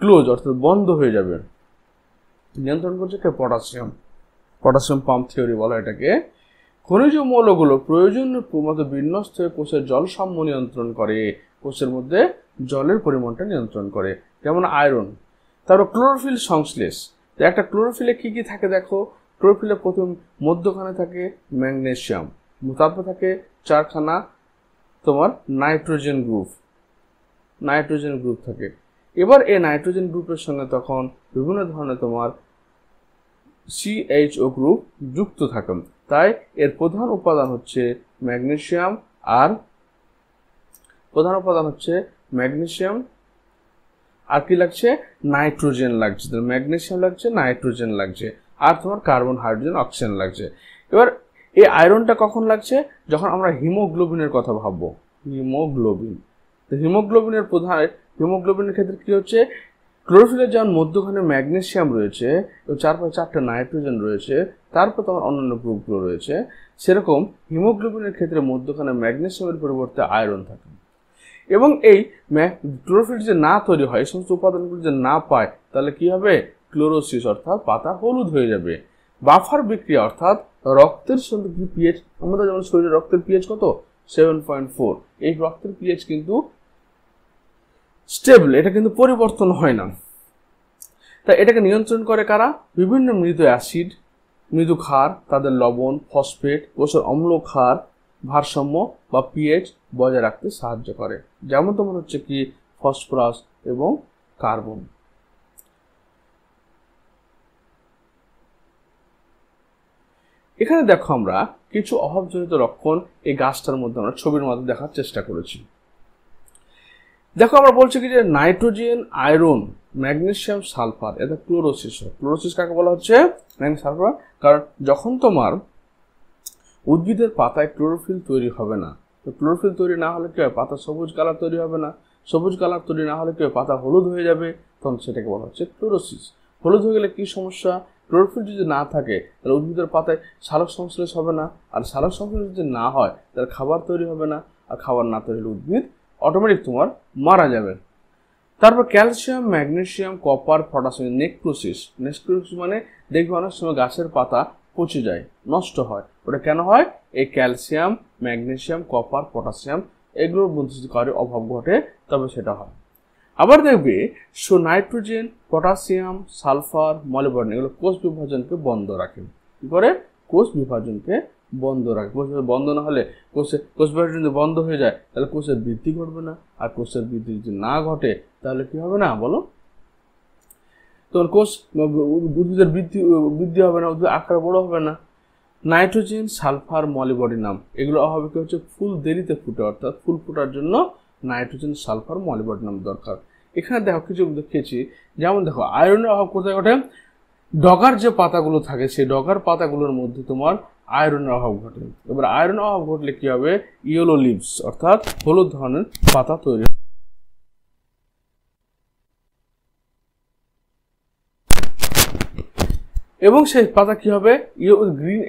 ক্লোজ অর্থাৎ বন্ধ হয়ে যাবে নিয়ন্ত্রণ করছে কে পটাশিয়াম পটাশিয়াম পাম্প থিওরি বলা এটাকে খনিজ মৌলগুলো প্রয়োজনীয় মতো বিন্যস্ত হয়ে কোষের জল সাম্য নিয়ন্ত্রণ করে কোষের মধ্যে জলের পরিমাণটা নিয়ন্ত্রণ করে যেমন আয়রন তারপর ক্লোরোফিল সংশ্লেষ একটা ক্লোরোফিলে কী কী থাকে দেখো ক্লোরোফিলে প্রথম মধ্যখানে থাকে ম্যাগনেশিয়াম তারপর থাকে চারখানা তোমার নাইট্রোজেন গ্রুপ নাইট্রোজেন গ্রুপ থাকে এবার এই নাইট্রোজেন গ্রুপের সঙ্গে তখন বিভিন্ন ধরনের তোমার সিএইচও গ্রুপ যুক্ত থাকে তাই এর প্রধান উপাদান হচ্ছে ম্যাগনেশিয়াম আর প্রধান উপাদান হচ্ছে ম্যাগনেশিয়াম আর কি লাগছে নাইট্রোজেন লাগছে ম্যাগনেশিয়াম লাগছে নাইট্রোজেন লাগছে আর তোমার কার্বন হাইড্রোজেন অক্সিজেন লাগছে এবার এই আয়রনটা কখন লাগছে যখন আমরা হিমোগ্লোবিনের কথা ভাববো হিমোগ্লোবিন তো হিমোগ্লোবিনের প্রধান হিমোগ্লোবিনের ক্ষেত্রে কী হচ্ছে ক্লোরোফিলের যেমন মধ্যখানে ম্যাগনেশিয়াম রয়েছে এবং চারপাশে চারটা নাইট্রোজেন রয়েছে তারপর তোমার অন্যান্য গ্রুপগুলো রয়েছে সেরকম হিমোগ্লোবিনের ক্ষেত্রে মধ্যখানে ম্যাগনেশিয়ামের পরিবর্তে আয়রন থাকে এবং এই ক্লোরোফিল যে না তৈরি হয় এই সমস্ত উপাদানগুলো যে না পায় তাহলে কি হবে ক্লোরোসিস অর্থাৎ পাতা হলুদ হয়ে যাবে বাফার বিক্রিয়া অর্থাৎ রক্তের সঙ্গে কি পিএইচ আমাদের যেমন শরীরে রক্তের পিএইচ কত সেভেন পয়েন্ট ফোর এই রক্তের পিএইচ কিন্তু স্টেবল এটা কিন্তু পরিবর্তন হয় না তাই এটাকে নিয়ন্ত্রণ করে কারা বিভিন্ন মৃদু অ্যাসিড মৃদু ক্ষার তাদের লবণ ফসফেট কোষের অম্ল ক্ষার ভারসাম্য বা পিএইচ বজায় রাখতে সাহায্য করে যেমন তোমার হচ্ছে কি ফসফরাস এবং কার্বন এখানে দেখো আমরা কিছু অভাবজনিত লক্ষণ এই গাছটার মধ্যে আমরা ছবির মাধ্যমে দেখার চেষ্টা করেছি দেখো আমরা বলছি কি যে নাইট্রোজেন আয়রন ম্যাগনেশিয়াম সালফার এটা ক্লোরোসিস হয় ক্লোরোসিস কাকে বলা হচ্ছে সালফার কারণ যখন তোমার উদ্ভিদের পাতায় ক্লোরোফিল তৈরি হবে না তো ক্লোরোফিল তৈরি না হলে কি হয় পাতা সবুজ কালার তৈরি হবে না সবুজ কালার তৈরি না হলে কি হয় পাতা হলুদ হয়ে যাবে তখন সেটাকে বলা হচ্ছে ক্লোরোসিস হলুদ হয়ে গেলে কি সমস্যা ক্লোরোফিল যদি না থাকে তাহলে উদ্ভিদের পাতায় সারক সংশ্লেষ হবে না আর সারক সংশ্লেষ যদি না হয় তাহলে খাবার তৈরি হবে না আর খাবার না তৈরি হলে উদ্ভিদ অটোমেটিক তোমার মারা যাবে তারপর calcium magnesium copper potash necrosis necrosis মানে দেখবে অনেক সময় গাছের পাতা পচে যায় নষ্ট হয় ওটা কেন হয় এই ক্যালসিয়াম ম্যাগনেশিয়াম কপার পটাশিয়াম এগুলোর মধ্যে যদি অভাব ঘটে তবে সেটা হয় আবার দেখবে so nitrogen potassium sulphur molybdenum এগুলো কোষ বিভাজনকে বন্ধ রাখে কী করে কোষ বিভাজনকে বন্ধ রাখে কোষ বন্ধ না হলে কোষে কোষ বিভাজন যদি বন্ধ হয়ে যায় তাহলে কোষের বৃদ্ধি ঘটবে না আর কোষের বৃদ্ধি যদি না ঘটে তাহলে কী হবে না বলো তখন কোষ উদ্ভিদের বৃদ্ধি বৃদ্ধি হবে না উদ্ভিদ আকার বড় হবে না নাইট্রোজেন সালফার মলিবডিনাম এগুলো অভাবে কি হচ্ছে ফুল দেরিতে ফুটে অর্থাৎ ফুল ফোটার জন্য নাইট্রোজেন সালফার মলিবটনাম দরকার এখানে দেখো কিছু দেখিয়েছি যেমন দেখো আয়রনের অভাব কোথায় ঘটে ডগার যে পাতাগুলো থাকে সেই ডগার পাতাগুলোর মধ্যে তোমার আয়রনের অভাব ঘটে এবার আয়রন অভাব ঘটলে কি হবে ইয়েলো লিভস অর্থাৎ হলুদ ধরনের পাতা তৈরি এবং সেই পাতা কি হবে গ্রিন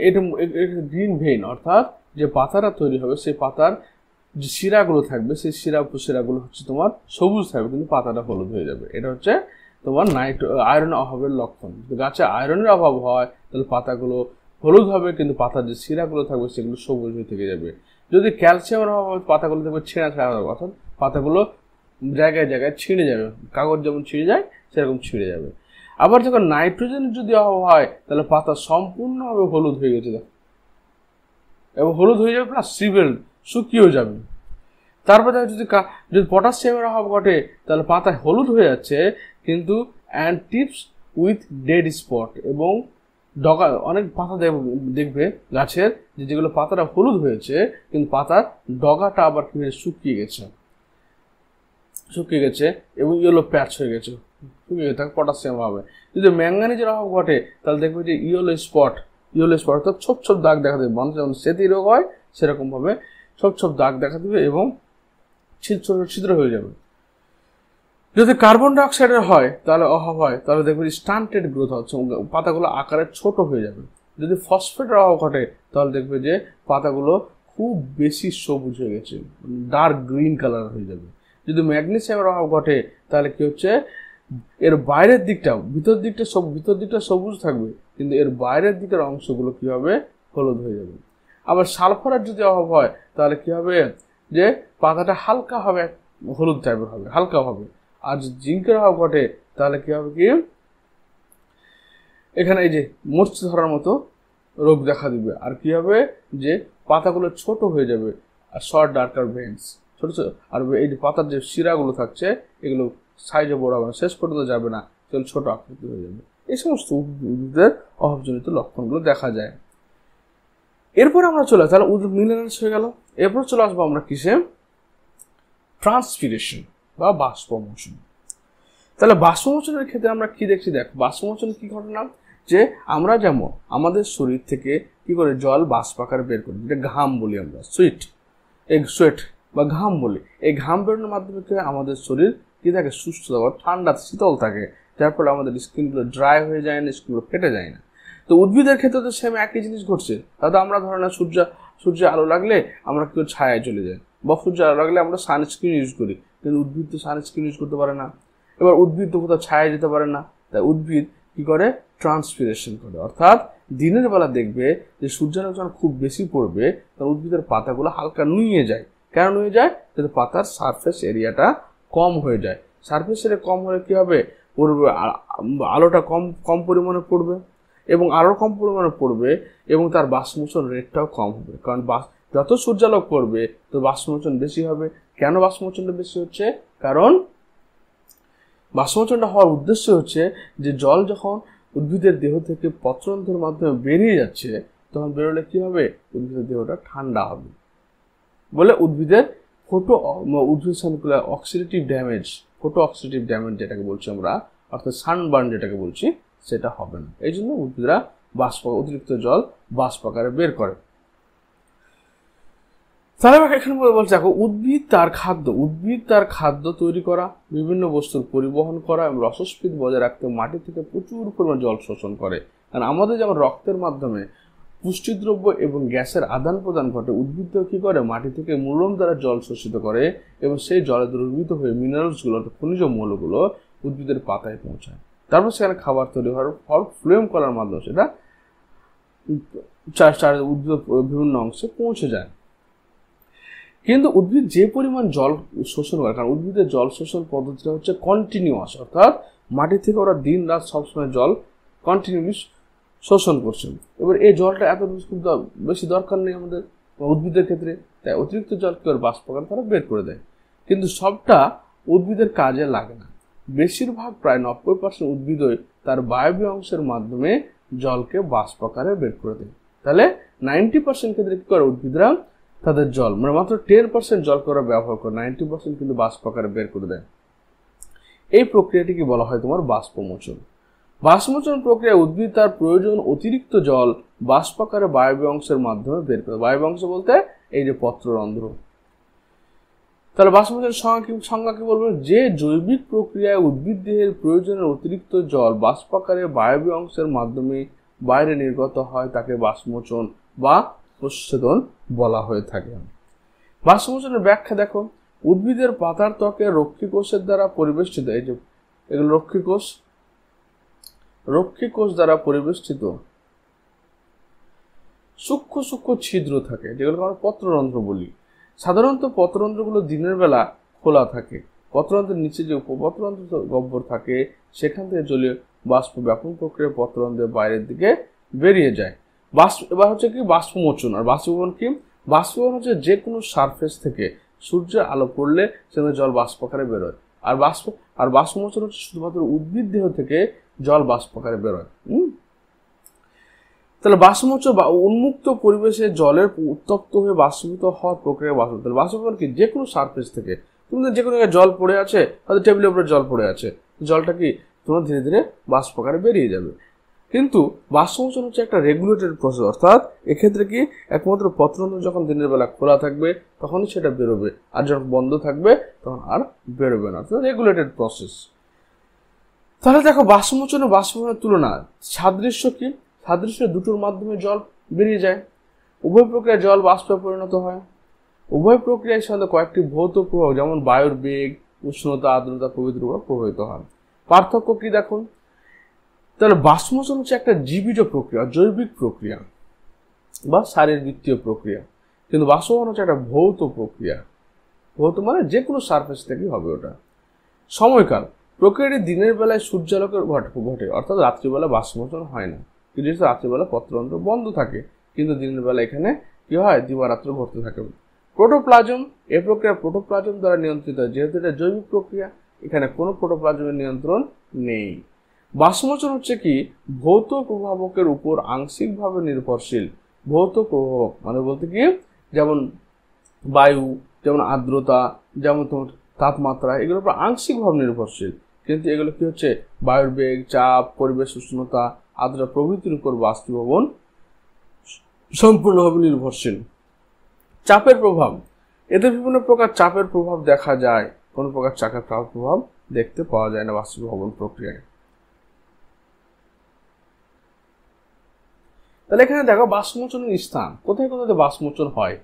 গ্রিন ভেন অর্থাৎ যে পাতাটা তৈরি হবে সেই পাতার যে শিরাগুলো থাকবে সেই শিরা উপশিরাগুলো হচ্ছে তোমার সবুজ থাকবে কিন্তু পাতাটা হলুদ হয়ে যাবে এটা হচ্ছে তোমার নাইট্রো আয়রন অভাবের লক্ষণ যদি গাছে আয়রনের অভাব হয় তাহলে পাতাগুলো হলুদ হবে কিন্তু পাতার যে শিরাগুলো থাকবে সেগুলো সবুজ হয়ে থেকে যাবে যদি ক্যালসিয়ামের অভাব হয় পাতাগুলো থাকবে ছেঁড়া ছাড়া হবে অর্থাৎ পাতাগুলো জায়গায় জায়গায় ছিঁড়ে যাবে কাগজ যেমন ছিঁড়ে যায় সেরকম ছিঁড়ে যাবে আবার যখন নাইট্রোজেন যদি অভাব হয় তাহলে পাতা সম্পূর্ণভাবে হলুদ হয়ে গেছে এবং হলুদ হয়ে যাবে প্লাস সিভেল শুকিয়েও যাবে তারপর যদি যদি পটাশিয়ামের অভাব ঘটে তাহলে পাতায় হলুদ হয়ে যাচ্ছে কিন্তু and tips with dead spot এবং ডগা অনেক পাতা দেখবে গাছের যে যেগুলো পাতাটা হলুদ হয়েছে কিন্তু পাতার ডগাটা আবার শুকিয়ে গেছে শুকিয়ে গেছে এবং ইয়েলো প্যাচ হয়ে গেছে শুকিয়ে গেছে পটাশিয়াম হবে যদি ম্যাঙ্গানিজের অভাব ঘটে তাহলে দেখবে যে ইয়েলো স্পট ইয়েলো স্পট অর্থাৎ ছোপ ছোপ দাগ দেখা দেবে মানুষ যেমন সেতি রোগ হয় সেরকমভাবে সব সব দাগ দেখা দেবে এবং ছিদ্র ছিদ্র হয়ে যাবে যদি কার্বন ডাইঅক্সাইডের হয় তাহলে অভাব হয় তাহলে দেখবেন স্টান্টেড গ্রোথ হচ্ছে পাতাগুলো আকারে ছোট হয়ে যাবে যদি ফসফেটের অভাব ঘটে তাহলে দেখবে যে পাতাগুলো খুব বেশি সবুজ হয়ে গেছে ডার্ক গ্রিন কালার হয়ে যাবে যদি ম্যাগনেসিয়ামের অভাব ঘটে তাহলে কি হচ্ছে এর বাইরের দিকটা ভিতর দিকটা সব ভিতর দিকটা সবুজ থাকবে কিন্তু এর বাইরের দিকের অংশগুলো কি হবে হলুদ হয়ে যাবে আবার সালফারের যদি অভাব হয় তাহলে কী হবে যে পাতাটা হালকা হবে হলুদ টাইপের হবে হালকা হবে আর যদি জিঙ্কের অভাব ঘটে তাহলে কী হবে কি এখানে এই যে মরচি ধরার মতো রোগ দেখা দিবে আর কী হবে যে পাতাগুলো ছোট হয়ে যাবে আর শর্ট ডার্কার ভেন্স ছোট ছোট আর এই যে পাতার যে শিরাগুলো থাকছে এগুলো সাইজে বড় হবে শেষ পর্যন্ত যাবে না তাহলে ছোট আকৃতি হয়ে যাবে এই সমস্ত উদ্ভিদের অভাবজনিত লক্ষণগুলো দেখা যায় এরপর আমরা চলে তাহলে তাহলে মিনারেলস হয়ে গেল এরপর চলে আসবো আমরা কিসে ট্রান্সপিরেশন বা বাষ্পমোচন তাহলে বাষ্পমোচনের ক্ষেত্রে আমরা কি দেখছি দেখ বাষ্পমোচন কি ঘটনা যে আমরা যেমন আমাদের শরীর থেকে কি করে জল বাষ্পাকার বের করি যেটা ঘাম বলি আমরা সুইট এই সুয়েট বা ঘাম বলি এই ঘাম বেরোনোর মাধ্যমে আমাদের শরীর কি থাকে সুস্থ বা ঠান্ডা শীতল থাকে যার ফলে আমাদের স্কিনগুলো ড্রাই হয়ে যায় না স্কিনগুলো ফেটে যায় না তো উদ্ভিদের ক্ষেত্রে তো সেম একই জিনিস ঘটছে তাতে আমরা ধরে না সূর্য সূর্য আলো লাগলে আমরা কেউ ছায়ায় চলে যাই বা সূর্য আলো লাগলে আমরা সানস্ক্রিন ইউজ করি কিন্তু উদ্ভিদ তো সানস্ক্রিন ইউজ করতে পারে না এবার উদ্ভিদ তো কোথাও ছায়া যেতে পারে না তাই উদ্ভিদ কি করে ট্রান্সপিরেশন করে অর্থাৎ দিনের বেলা দেখবে যে সূর্যের যখন খুব বেশি পড়বে তখন উদ্ভিদের পাতাগুলো হালকা নুয়ে যায় কেন নুয়ে যায় যাতে পাতার সারফেস এরিয়াটা কম হয়ে যায় সারফেস এরিয়া কম হলে কী হবে পড়বে আলোটা কম কম পরিমাণে পড়বে এবং আরও কম পরিমাণে পড়বে এবং তার বাষ্পমোচন রেটটাও কম হবে কারণ বাস যত সূর্যালোক পড়বে তো বাষ্পমোচন বেশি হবে কেন বাষ্পমোচনটা বেশি হচ্ছে কারণ বাষ্পমোচনটা হওয়ার উদ্দেশ্য হচ্ছে যে জল যখন উদ্ভিদের দেহ থেকে পত্রন্ধ্রের মাধ্যমে বেরিয়ে যাচ্ছে তখন বেরোলে কী হবে উদ্ভিদের দেহটা ঠান্ডা হবে বলে উদ্ভিদের ফোটো উদ্ভিদ সানকুলার oxidative damage photo oxidative damage যেটাকে বলছি আমরা অর্থাৎ সানবার্ন যেটাকে বলছি সেটা হবে না এই জন্য উদ্ভিদরা বাষ্প অতিরিক্ত জল বাষ্পাকারে বের করে তাহলে এখানে বলছে দেখো উদ্ভিদ তার খাদ্য উদ্ভিদ তার খাদ্য তৈরি করা বিভিন্ন বস্তুর পরিবহন করা এবং রসস্ফীত বজায় রাখতে মাটি থেকে প্রচুর পরিমাণ জল শোষণ করে কারণ আমাদের যেমন রক্তের মাধ্যমে পুষ্টিদ্রব্য এবং গ্যাসের আদান প্রদান ঘটে উদ্ভিদ কী করে মাটি থেকে মূলম দ্বারা জল শোষিত করে এবং সেই জলে দ্রবীভূত হয়ে মিনারেলসগুলো খনিজ মৌলগুলো উদ্ভিদের পাতায় পৌঁছায় তারপর সেখানে খাবার তৈরি হওয়ার ফল ফ্লেম করার মাধ্যমে সেটা চার উদ্ভিদ বিভিন্ন অংশে পৌঁছে যায় কিন্তু উদ্ভিদ যে পরিমাণ জল শোষণ করে কারণ উদ্ভিদের জল শোষণ পদ্ধতিটা হচ্ছে কন্টিনিউয়াস অর্থাৎ মাটি থেকে ওরা দিন রাত সবসময় জল কন্টিনিউলি শোষণ করছে এবার এই জলটা এত খুব বেশি দরকার নেই আমাদের উদ্ভিদের ক্ষেত্রে তাই অতিরিক্ত জল কেউ ওর তারা বের করে দেয় কিন্তু সবটা উদ্ভিদের কাজে লাগে না বেশিরভাগ প্রায় নব্বই পার্সেন্ট উদ্ভিদই তার বায়বীয় অংশের মাধ্যমে জলকে বাষ্পাকারে বের করে দেয় তাহলে নাইনটি পার্সেন্ট ক্ষেত্রে কী করে উদ্ভিদরা তাদের জল মানে মাত্র টেন পার্সেন্ট জল করা ব্যবহার করে নাইনটি পার্সেন্ট কিন্তু বাষ্পাকারে বের করে দেয় এই প্রক্রিয়াটিকে বলা হয় তোমার বাষ্পমোচন বাষ্পমোচন প্রক্রিয়ায় উদ্ভিদ তার প্রয়োজন অতিরিক্ত জল বাষ্পাকারে বায়বীয় অংশের মাধ্যমে বের করে বায়বীয় অংশ বলতে এই যে পত্ররন্ধ্র তাহলে বাষ্পমোচনের সংজ্ঞা কি বলবো যে জৈবিক প্রক্রিয়ায় উদ্ভিদ দেহের প্রয়োজনের অতিরিক্ত জল বাষ্পাকারে বায়বীয় অংশের মাধ্যমে বাইরে নির্গত হয় তাকে বাষ্পমোচন বা প্রচ্ছেদন বলা হয়ে থাকে বাষ্পমোচনের ব্যাখ্যা দেখো উদ্ভিদের পাতার ত্বকে রক্ষীকোষের দ্বারা পরিবেষ্টিত এই যে এগুলো রক্ষীকোষ রক্ষীকোষ দ্বারা পরিবেষ্টিত সূক্ষ্ম সূক্ষ্ম ছিদ্র থাকে যেগুলোকে আমরা পত্ররন্ধ্র বলি সাধারণত পত্রন্ত্রগুলো দিনের বেলা খোলা থাকে পত্রন্ত্রের নিচে যে উপপত্রন্ত্র গব্বর থাকে সেখান থেকে জলীয় বাষ্প ব্যাপন প্রক্রিয়া পত্রন্ত্রের বাইরের দিকে বেরিয়ে যায় বাষ্প এবার হচ্ছে কি বাষ্পমোচন আর বাষ্পীভবন কি বাষ্পীভবন হচ্ছে যে কোনো সারফেস থেকে সূর্যের আলো পড়লে সেখানে জল বাষ্পকারে বেরোয় আর বাষ্প আর বাষ্পমোচন হচ্ছে শুধুমাত্র উদ্ভিদ দেহ থেকে জল বাষ্পকারে বেরোয় বেরোয় তাহলে বাষ্পমোচ বা উন্মুক্ত পরিবেশে জলের উত্তপ্ত হয়ে বাষ্পীভূত হওয়ার প্রক্রিয়া বাষ্প তাহলে বাষ্পীভবন কি যে কোনো সারফেস থেকে তুমি যে কোনো জায়গায় জল পড়ে আছে হয়তো টেবিলের উপরে জল পড়ে আছে জলটা কি তোমার ধীরে ধীরে বাষ্পকারে বেরিয়ে যাবে কিন্তু বাষ্পমোচন হচ্ছে একটা রেগুলেটেড প্রসেস অর্থাৎ এক্ষেত্রে কি একমাত্র পত্রতন্ত্র যখন দিনের বেলা খোলা থাকবে তখনই সেটা বেরোবে আর যখন বন্ধ থাকবে তখন আর বেরোবে না অর্থাৎ রেগুলেটেড প্রসেস তাহলে দেখো বাষ্পমোচন ও বাষ্পমোচনের তুলনা সাদৃশ্য কি সাদৃশ্য দুটোর মাধ্যমে জল বেরিয়ে যায় উভয় প্রক্রিয়ায় জল বাষ্পে পরিণত হয় উভয় প্রক্রিয়ার সাথে কয়েকটি ভৌত প্রভাব যেমন বায়ুর বেগ উষ্ণতা আর্দ্রতা প্রভৃতির উপর প্রভাবিত হয় পার্থক্য কি দেখুন তাহলে বাষ্পমোচন হচ্ছে একটা জীবিত প্রক্রিয়া জৈবিক প্রক্রিয়া বা শারীরবৃত্তীয় প্রক্রিয়া কিন্তু বাষ্পবন হচ্ছে একটা ভৌত প্রক্রিয়া ভৌত মানে যে কোনো সারফেস থেকেই হবে ওটা সময়কাল প্রক্রিয়াটি দিনের বেলায় সূর্যালোকের ঘটে অর্থাৎ রাত্রিবেলা বাষ্পমোচন হয় না কিছু রাত্রিবেলা পত্রন্ত্র বন্ধ থাকে কিন্তু দিনের বেলা এখানে কী হয় দিবারাত্র ঘটতে থাকে প্রোটোপ্লাজম এ প্রক্রিয়া প্রোটোপ্লাজম দ্বারা নিয়ন্ত্রিত যেহেতু এটা জৈবিক প্রক্রিয়া এখানে কোনো প্রোটোপ্লাজমের নিয়ন্ত্রণ নেই বাষ্পমোচন হচ্ছে কি ভৌত প্রভাবকের উপর আংশিকভাবে নির্ভরশীল ভৌত প্রভাবক মানে বলতে কি যেমন বায়ু যেমন আর্দ্রতা যেমন তোমার তাপমাত্রা এগুলোর উপর আংশিকভাবে নির্ভরশীল কিন্তু এগুলো কি হচ্ছে বায়ুর বেগ চাপ পরিবেশ উষ্ণতা আদ্রা প্রভৃতির উপর বাস্তুভবন সম্পূর্ণভাবে নির্ভরশীল চাপের প্রভাব এতে বিভিন্ন প্রকার চাপের প্রভাব দেখা যায় কোন প্রকার চাপের প্রভাব দেখতে পাওয়া যায় না বাস্তুভবন প্রক্রিয়ায় তাহলে এখানে দেখো বাষ্পমোচনের স্থান কোথায় কোথায় বাষ্পমোচন হয়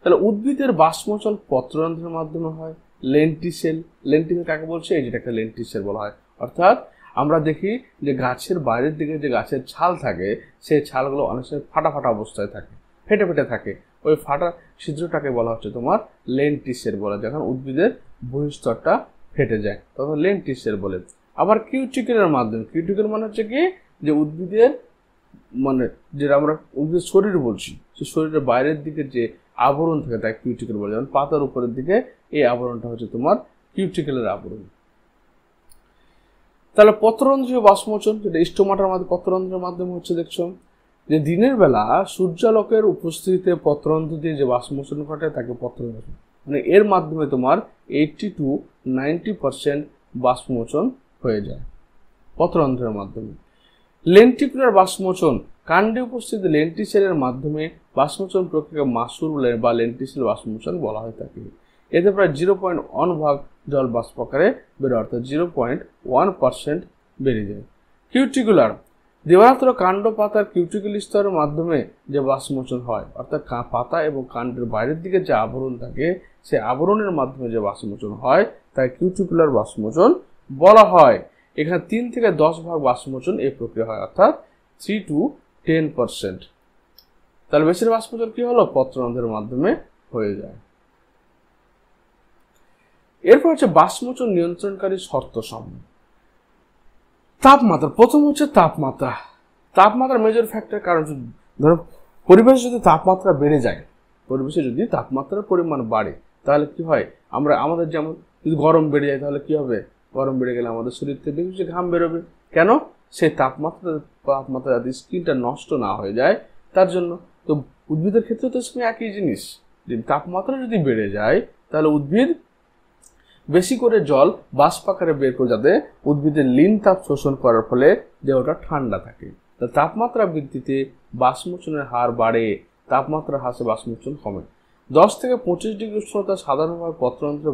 তাহলে উদ্ভিদের বাষ্পমোচন পত্ররন্ধ্রের মাধ্যমে হয় লেন্টিসেল লেন্টিসেল কাকে বলছে এই একটা লেন্টিসেল বলা হয় অর্থাৎ আমরা দেখি যে গাছের বাইরের দিকে যে গাছের ছাল থাকে সেই ছালগুলো অনেক সময় ফাটা ফাটা অবস্থায় থাকে ফেটে ফেটে থাকে ওই ফাটা ছিদ্রটাকে বলা হচ্ছে তোমার লেন্টিসের বলে যখন উদ্ভিদের বহিস্তরটা ফেটে যায় তখন লেন্টিসের বলে আবার কিউটিকেলের মাধ্যমে কিউটিকেল মানে হচ্ছে কি যে উদ্ভিদের মানে যেটা আমরা উদ্ভিদের শরীর বলছি সে শরীরের বাইরের দিকে যে আবরণ থাকে তাকে কিউটিকেল বলে যেমন পাতার উপরের দিকে এই আবরণটা হচ্ছে তোমার কিউটিকেলের আবরণ তাহলে পত্ররন্ধ্রীয় বাষ্পমোচন যেটা স্টোমাটার মাধ্যমে পত্ররন্ধ্রের মাধ্যমে হচ্ছে দেখছো যে দিনের বেলা সূর্যালোকের উপস্থিতিতে পত্ররঞ্জ দিয়ে যে বাষ্পমোচন ঘটে তাকে পত্র মানে এর মাধ্যমে তোমার এইটটি টু নাইনটি পারসেন্ট বাষ্পমোচন হয়ে যায় পত্ররন্ধ্রের মাধ্যমে লেন্টিকুলার বাষ্পমোচন কাণ্ডে উপস্থিত লেন্টিসেলের মাধ্যমে বাষ্পমোচন প্রক্রিয়াকে মাসুর বা লেন্টিসেল বাষ্পমোচন বলা হয়ে থাকে এতে প্রায় জিরো পয়েন্ট ওয়ান ভাগ জল বাষ্পকারে বেরো অর্থাৎ জিরো পয়েন্ট ওয়ান পার্সেন্ট বেড়ে যায় কিউটিকুলার দেবাত্র কাণ্ড পাতার কিউটিকুল স্তরের মাধ্যমে যে বাষ্পমোচন হয় অর্থাৎ পাতা এবং কাণ্ডের বাইরের দিকে যে আবরণ থাকে সে আবরণের মাধ্যমে যে বাষ্পমোচন হয় তাই কিউটিকুলার বাষ্পমোচন বলা হয় এখানে তিন থেকে দশ ভাগ বাষ্পমোচন এই প্রক্রিয়া হয় অর্থাৎ থ্রি টু টেন পার্সেন্ট তাহলে বেশির বাষ্পমোচন কী হলো পত্ররন্ধ্রের মাধ্যমে হয়ে যায় এরপর হচ্ছে বাষ্পমোচন নিয়ন্ত্রণকারী শর্ত সমূহ তাপমাত্রা প্রথম হচ্ছে তাপমাত্রা তাপমাত্রা মেজর ফ্যাক্টর কারণ ধরো পরিবেশে যদি তাপমাত্রা বেড়ে যায় পরিবেশে যদি তাপমাত্রার পরিমাণ বাড়ে তাহলে কি হয় আমরা আমাদের যেমন যদি গরম বেড়ে যায় তাহলে কি হবে গরম বেড়ে গেলে আমাদের শরীর থেকে বেশি ঘাম বেরোবে কেন সেই তাপমাত্রা তাপমাত্রা যাতে স্কিনটা নষ্ট না হয়ে যায় তার জন্য তো উদ্ভিদের ক্ষেত্রে তো একই জিনিস তাপমাত্রা যদি বেড়ে যায় তাহলে উদ্ভিদ বেশি করে জল বাষ্পাকারে বের করে যাতে উদ্ভিদের লিন তাপ শোষণ করার ফলে দেহটা ঠান্ডা থাকে তাপমাত্রা বৃদ্ধিতে বাষ্পমোচনের হার বাড়ে তাপমাত্রা হ্রাসে বাষ্পমোচন কমে দশ থেকে পঁচিশ ডিগ্রি উষ্ণতা সাধারণভাবে পত্রন্ত্র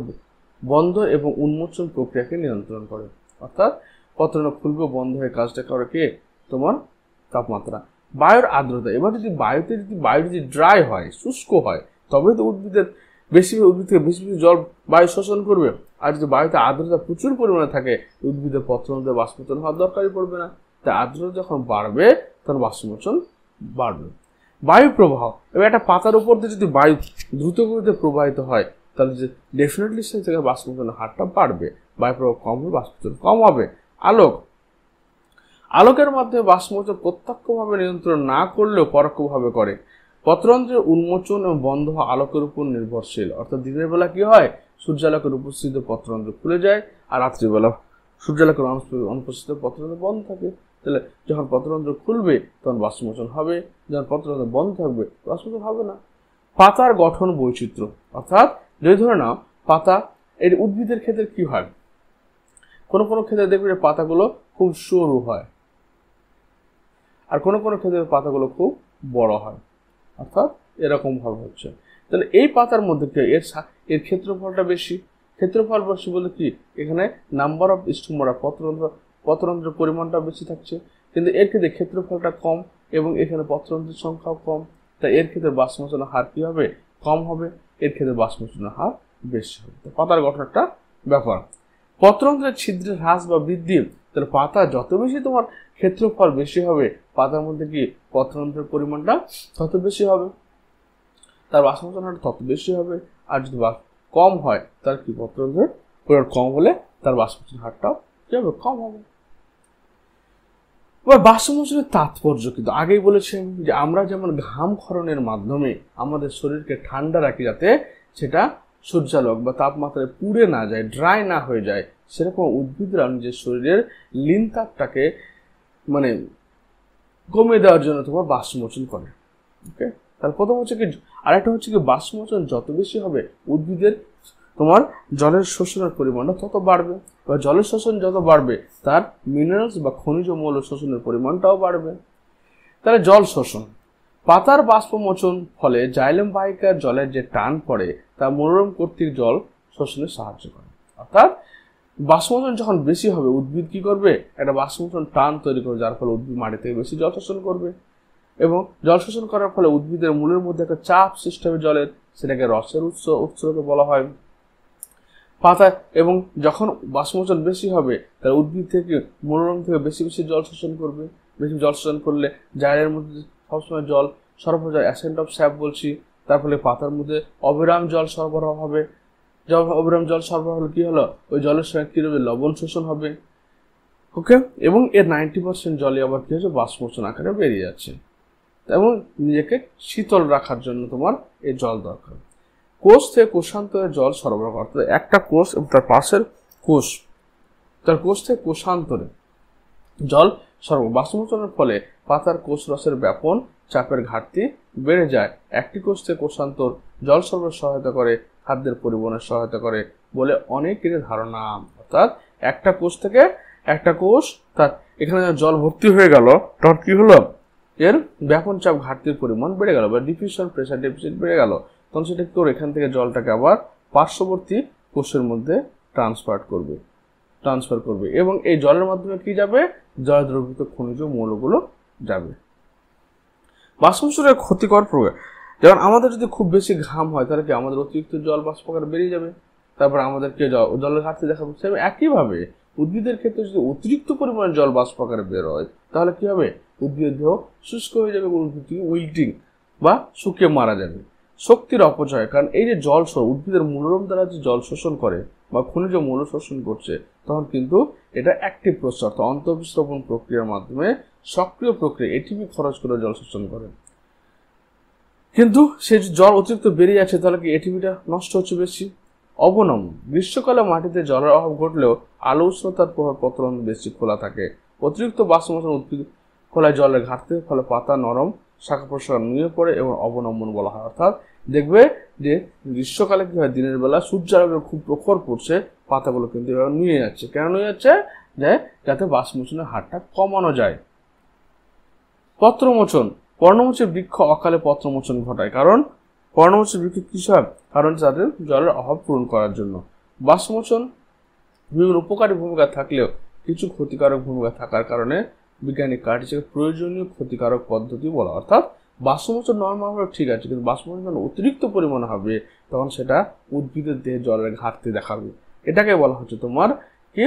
বন্ধ এবং উন্মোচন প্রক্রিয়াকে নিয়ন্ত্রণ করে অর্থাৎ পত্রন্ত্র খুলবে বন্ধ হয়ে কাজটা করে কে তোমার তাপমাত্রা বায়ুর আর্দ্রতা এবার যদি বায়ুতে যদি বায়ু যদি ড্রাই হয় শুষ্ক হয় তবে তো উদ্ভিদের বেশি উদ্ভিদ থেকে বেশি বেশি জল বায়ু শোষণ করবে আর যদি বায়ুতে আর্দ্রতা প্রচুর পরিমাণে থাকে উদ্ভিদের পত্রে বাষ্পমোচন হওয়ার দরকারই পড়বে না তাই আর্দ্রতা যখন বাড়বে তখন বাষ্পমোচন বাড়বে বায়ু প্রবাহ এবার একটা পাতার উপর দিয়ে যদি বায়ু দ্রুত গতিতে প্রবাহিত হয় তাহলে যে ডেফিনেটলি সেই থেকে বাষ্পমোচনের হারটা বাড়বে বায়ু প্রবাহ কম হবে বাষ্পমোচন কম হবে আলোক আলোকের মাধ্যমে বাষ্পমোচন প্রত্যক্ষভাবে নিয়ন্ত্রণ না করলেও পরোক্ষভাবে করে পত্রন্ত্রের উন্মোচন এবং বন্ধ হওয়া আলোকের উপর নির্ভরশীল অর্থাৎ দিনের বেলা কি হয় সূর্যালোকের উপস্থিত পত্রন্ত্র খুলে যায় আর রাত্রিবেলা সূর্যালোকের অনুপস্থিত পত্রন্ত্র বন্ধ থাকে তাহলে যখন পত্রন্ত্র খুলবে তখন বাষ্পমোচন হবে যখন পত্রন্ত্র বন্ধ থাকবে বাষ্পমোচন হবে না পাতার গঠন বৈচিত্র্য অর্থাৎ যদি ধরে নাও পাতা এর উদ্ভিদের ক্ষেত্রে কি হয় কোনো কোনো ক্ষেত্রে দেখবে যে পাতাগুলো খুব সরু হয় আর কোনো কোনো ক্ষেত্রে পাতাগুলো খুব বড় হয় অর্থাৎ এরকমভাবে হচ্ছে তাহলে এই পাতার মধ্যে কি এর এর ক্ষেত্রফলটা বেশি ক্ষেত্রফল বেশি বলে কি এখানে নাম্বার অফ স্টুমরা পত্রন্ত্র পত্রন্ত্রের পরিমাণটা বেশি থাকছে কিন্তু এর ক্ষেত্রে ক্ষেত্রফলটা কম এবং এখানে পত্রন্ত্রের সংখ্যাও কম তাই এর ক্ষেত্রে বাষ্পমোচনের হার কী হবে কম হবে এর ক্ষেত্রে বাষ্পমোচনের হার বেশি হবে তো পাতার গঠনটা ব্যাপার পত্রন্ত্রের ছিদ্রের হ্রাস বা বৃদ্ধি তাহলে পাতা যত বেশি তোমার ক্ষেত্রফল বেশি হবে পাতার মধ্যে কি পত্রান্তরের পরিমাণটা তত বেশি হবে তার বাষ্পচালনটা তত বেশি হবে আর যদি কম হয় তার কি পত্রন্ত্রের পরিমাণ কম হলে তার বাষ্পচালন হারটাও কি হবে কম হবে এবার বাষ্পমোচনের তাৎপর্য কিন্তু আগেই বলেছেন যে আমরা যেমন ঘাম ক্ষরণের মাধ্যমে আমাদের শরীরকে ঠান্ডা রাখি যাতে সেটা সূর্যালোক বা তাপমাত্রায় পুড়ে না যায় ড্রাই না হয়ে যায় সেরকম উদ্ভিদরা নিজের শরীরের লিন তাপটাকে মানে কমিয়ে দেওয়ার জন্য তোমার বাষ্পমোচন করে ওকে তার প্রথম হচ্ছে কি আরেকটা হচ্ছে কি বাষ্পমোচন যত বেশি হবে উদ্ভিদের তোমার জলের শোষণের পরিমাণটা তত বাড়বে বা জলের শোষণ যত বাড়বে তার মিনারেলস বা খনিজ মৌল শোষণের পরিমাণটাও বাড়বে তাহলে জল শোষণ পাতার বাষ্পমোচন ফলে জাইলেম বাহিকার জলের যে টান পড়ে তা মনোরম কর্তৃক জল শোষণে সাহায্য করে অর্থাৎ বাষ্পমোচন যখন বেশি হবে উদ্ভিদ কি করবে একটা বাষ্পমোচন টান তৈরি করবে যার ফলে উদ্ভিদ মাটি থেকে বেশি জল শোষণ করবে এবং জল শোষণ করার ফলে উদ্ভিদের মূলের মধ্যে একটা চাপ সৃষ্টি হবে জলের সেটাকে রসের উৎস উৎসকে বলা হয় পাতা এবং যখন বাষ্পমোচন বেশি হবে তাহলে উদ্ভিদ থেকে মনোরম থেকে বেশি বেশি জল শোষণ করবে বেশি জল শোষণ করলে জায়ের মধ্যে সবসময় জল সরবরাহ অ্যাসেন্ট অফ স্যাপ বলছি তার ফলে পাতার মধ্যে অবিরাম জল সরবরাহ হবে জল অবিরাম জল সরবরাহ হলো কী হলো ওই জলের সঙ্গে কী হবে লবণ শোষণ হবে ওকে এবং এর নাইনটি পার্সেন্ট জলে আবার কী হচ্ছে বাষ্পমোচন আকারে বেরিয়ে যাচ্ছে এবং নিজেকে শীতল রাখার জন্য তোমার এই জল দরকার কোষ থেকে কোষান্তরে জল সরবরাহ করতে একটা কোষ এবং তার পাশের কোষ তার কোষ থেকে কোষান্তরে জল সরবরাহ বাষ্পমোচনের ফলে পাতার কোষ রসের ব্যাপন চাপের ঘাটতি বেড়ে যায় একটি কোষ থেকে কোষান্তর জল সরবরাহ সহায়তা করে খাদ্যের পরিবহনে সহায়তা করে বলে অনেকের ধারণা অর্থাৎ একটা কোষ থেকে একটা কোষ তার এখানে জল ভর্তি হয়ে গেল তখন কি হলো এর ব্যাপন চাপ ঘাটতির পরিমাণ বেড়ে গেল বা ডিফিউশন প্রেশার ডেফিসিট বেড়ে গেল তখন সেটা কি করে এখান থেকে জলটাকে আবার পার্শ্ববর্তী কোষের মধ্যে ট্রান্সফার করবে ট্রান্সফার করবে এবং এই জলের মাধ্যমে কি যাবে জল দ্রবিত খনিজ মৌলগুলো যাবে বাষ্পসুরের ক্ষতিকর প্রভাব যেমন আমাদের যদি খুব বেশি ঘাম হয় তাহলে কি আমাদের অতিরিক্ত জল বাষ্পকার বেরিয়ে যাবে তারপর আমাদেরকে জলের ঘাটতি দেখা যাচ্ছে একইভাবে উদ্ভিদের ক্ষেত্রে যদি অতিরিক্ত পরিমাণে জল বের বেরোয় তাহলে কি হবে উদ্ভিদের দেহ শুষ্ক হয়ে যাবে এবং উইল্টিং বা শুকিয়ে মারা যাবে শক্তির অপচয় কারণ এই যে জল উদ্ভিদের মনোরম দ্বারা যে জল শোষণ করে বা খনিজ মূল শোষণ করছে তখন কিন্তু এটা অ্যাক্টিভ প্রস্তাব অর্থাৎ প্রক্রিয়ার মাধ্যমে সক্রিয় প্রক্রিয়া এটিপি খরচ করে জল শোষণ করে কিন্তু সে জল অতিরিক্ত বেরিয়ে যাচ্ছে তাহলে কি এটিভিটা নষ্ট হচ্ছে বেশি অবনমন গ্রীষ্মকালে মাটিতে জলের অভাব ঘটলেও আলো উষ্ণতার প্রভাব পত্র বেশি খোলা থাকে অতিরিক্ত বাষ্পমোচন উদ্ভিদ খোলায় জলের ঘাটতে ফলে পাতা নরম শাখা প্রশাখা নুয়ে পড়ে এবং অবনমন বলা হয় অর্থাৎ দেখবে যে গ্রীষ্মকালে কী হয় দিনের বেলা সূর্যালোকের খুব প্রখর পড়ছে পাতাগুলো কিন্তু এবার নুয়ে যাচ্ছে কেন নুয়ে যাচ্ছে যে যাতে বাষ্পমোচনের হারটা কমানো যায় পত্রমোচন কর্ণমোচের বৃক্ষ অকালে পত্রমোচন ঘটায় কারণ পর্ণমোচী বৃক্ষ কিসে হয় কারণ তাদের জলের অভাব পূরণ করার জন্য বাষ্পমোচন বিভিন্ন উপকারী ভূমিকা থাকলেও কিছু ক্ষতিকারক ভূমিকা থাকার কারণে বিজ্ঞানী কার্যের প্রয়োজনীয় ক্ষতিকারক পদ্ধতি বলা অর্থাৎ বাষ্পমোচন নর্মালভাবে ঠিক আছে কিন্তু বাসমোচন যখন অতিরিক্ত পরিমাণে হবে তখন সেটা উদ্ভিদের দেহে জলের ঘাটতি দেখাবে এটাকে বলা হচ্ছে তোমার কি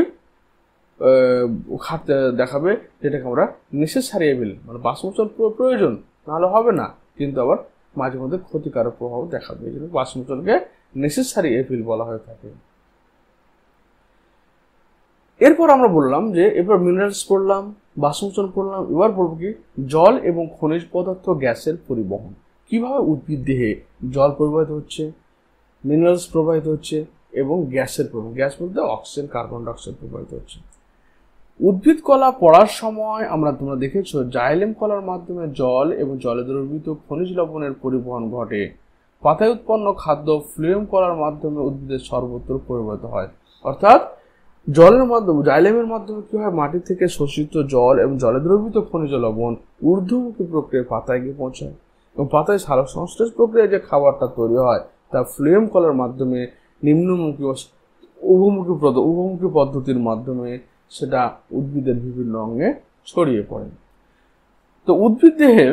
খাতে দেখাবে যেটাকে আমরা নেসেসারি এভিল মানে বাসমোচন প্রয়োজন নাহলে হবে না কিন্তু আবার মাঝে মধ্যে ক্ষতিকারক প্রভাব দেখাবে এই জন্য বাসমোচনকে নেসেসারি এভিল বলা হয়ে থাকে এরপর আমরা বললাম যে এবার মিনারেলস পড়লাম বাসমোচন করলাম এবার বলবো কি জল এবং খনিজ পদার্থ গ্যাসের পরিবহন কিভাবে উদ্ভিদ দেহে জল প্রবাহিত হচ্ছে মিনারেলস প্রবাহিত হচ্ছে এবং গ্যাসের প্রবাহ গ্যাস বলতে অক্সিজেন কার্বন ডাইঅক্সাইড প্রবাহিত হচ্ছে উদ্ভিদ কলা পড়ার সময় আমরা তোমরা দেখেছ জাইলেম কলার মাধ্যমে জল এবং জলে দ্রবিত খনিজ লবণের পরিবহন ঘটে পাতায় উৎপন্ন খাদ্য ফ্লুয়েম কলার মাধ্যমে উদ্ভিদের সর্বত্র পরিবহিত হয় অর্থাৎ জলের মাধ্যমে জাইলেমের মাধ্যমে কী হয় মাটি থেকে শোষিত জল এবং জলে দ্রবিত খনিজ লবণ ঊর্ধ্বমুখী প্রক্রিয়ায় পাতায় গিয়ে পৌঁছায় এবং পাতায় সারক সংশ্লেষ প্রক্রিয়ায় যে খাবারটা তৈরি হয় তা ফ্লুয়েম কলার মাধ্যমে নিম্নমুখী উভমুখী উভমুখী পদ্ধতির মাধ্যমে সেটা উদ্ভিদের বিভিন্ন অঙ্গে ছড়িয়ে পড়ে তো উদ্ভিদ দেহে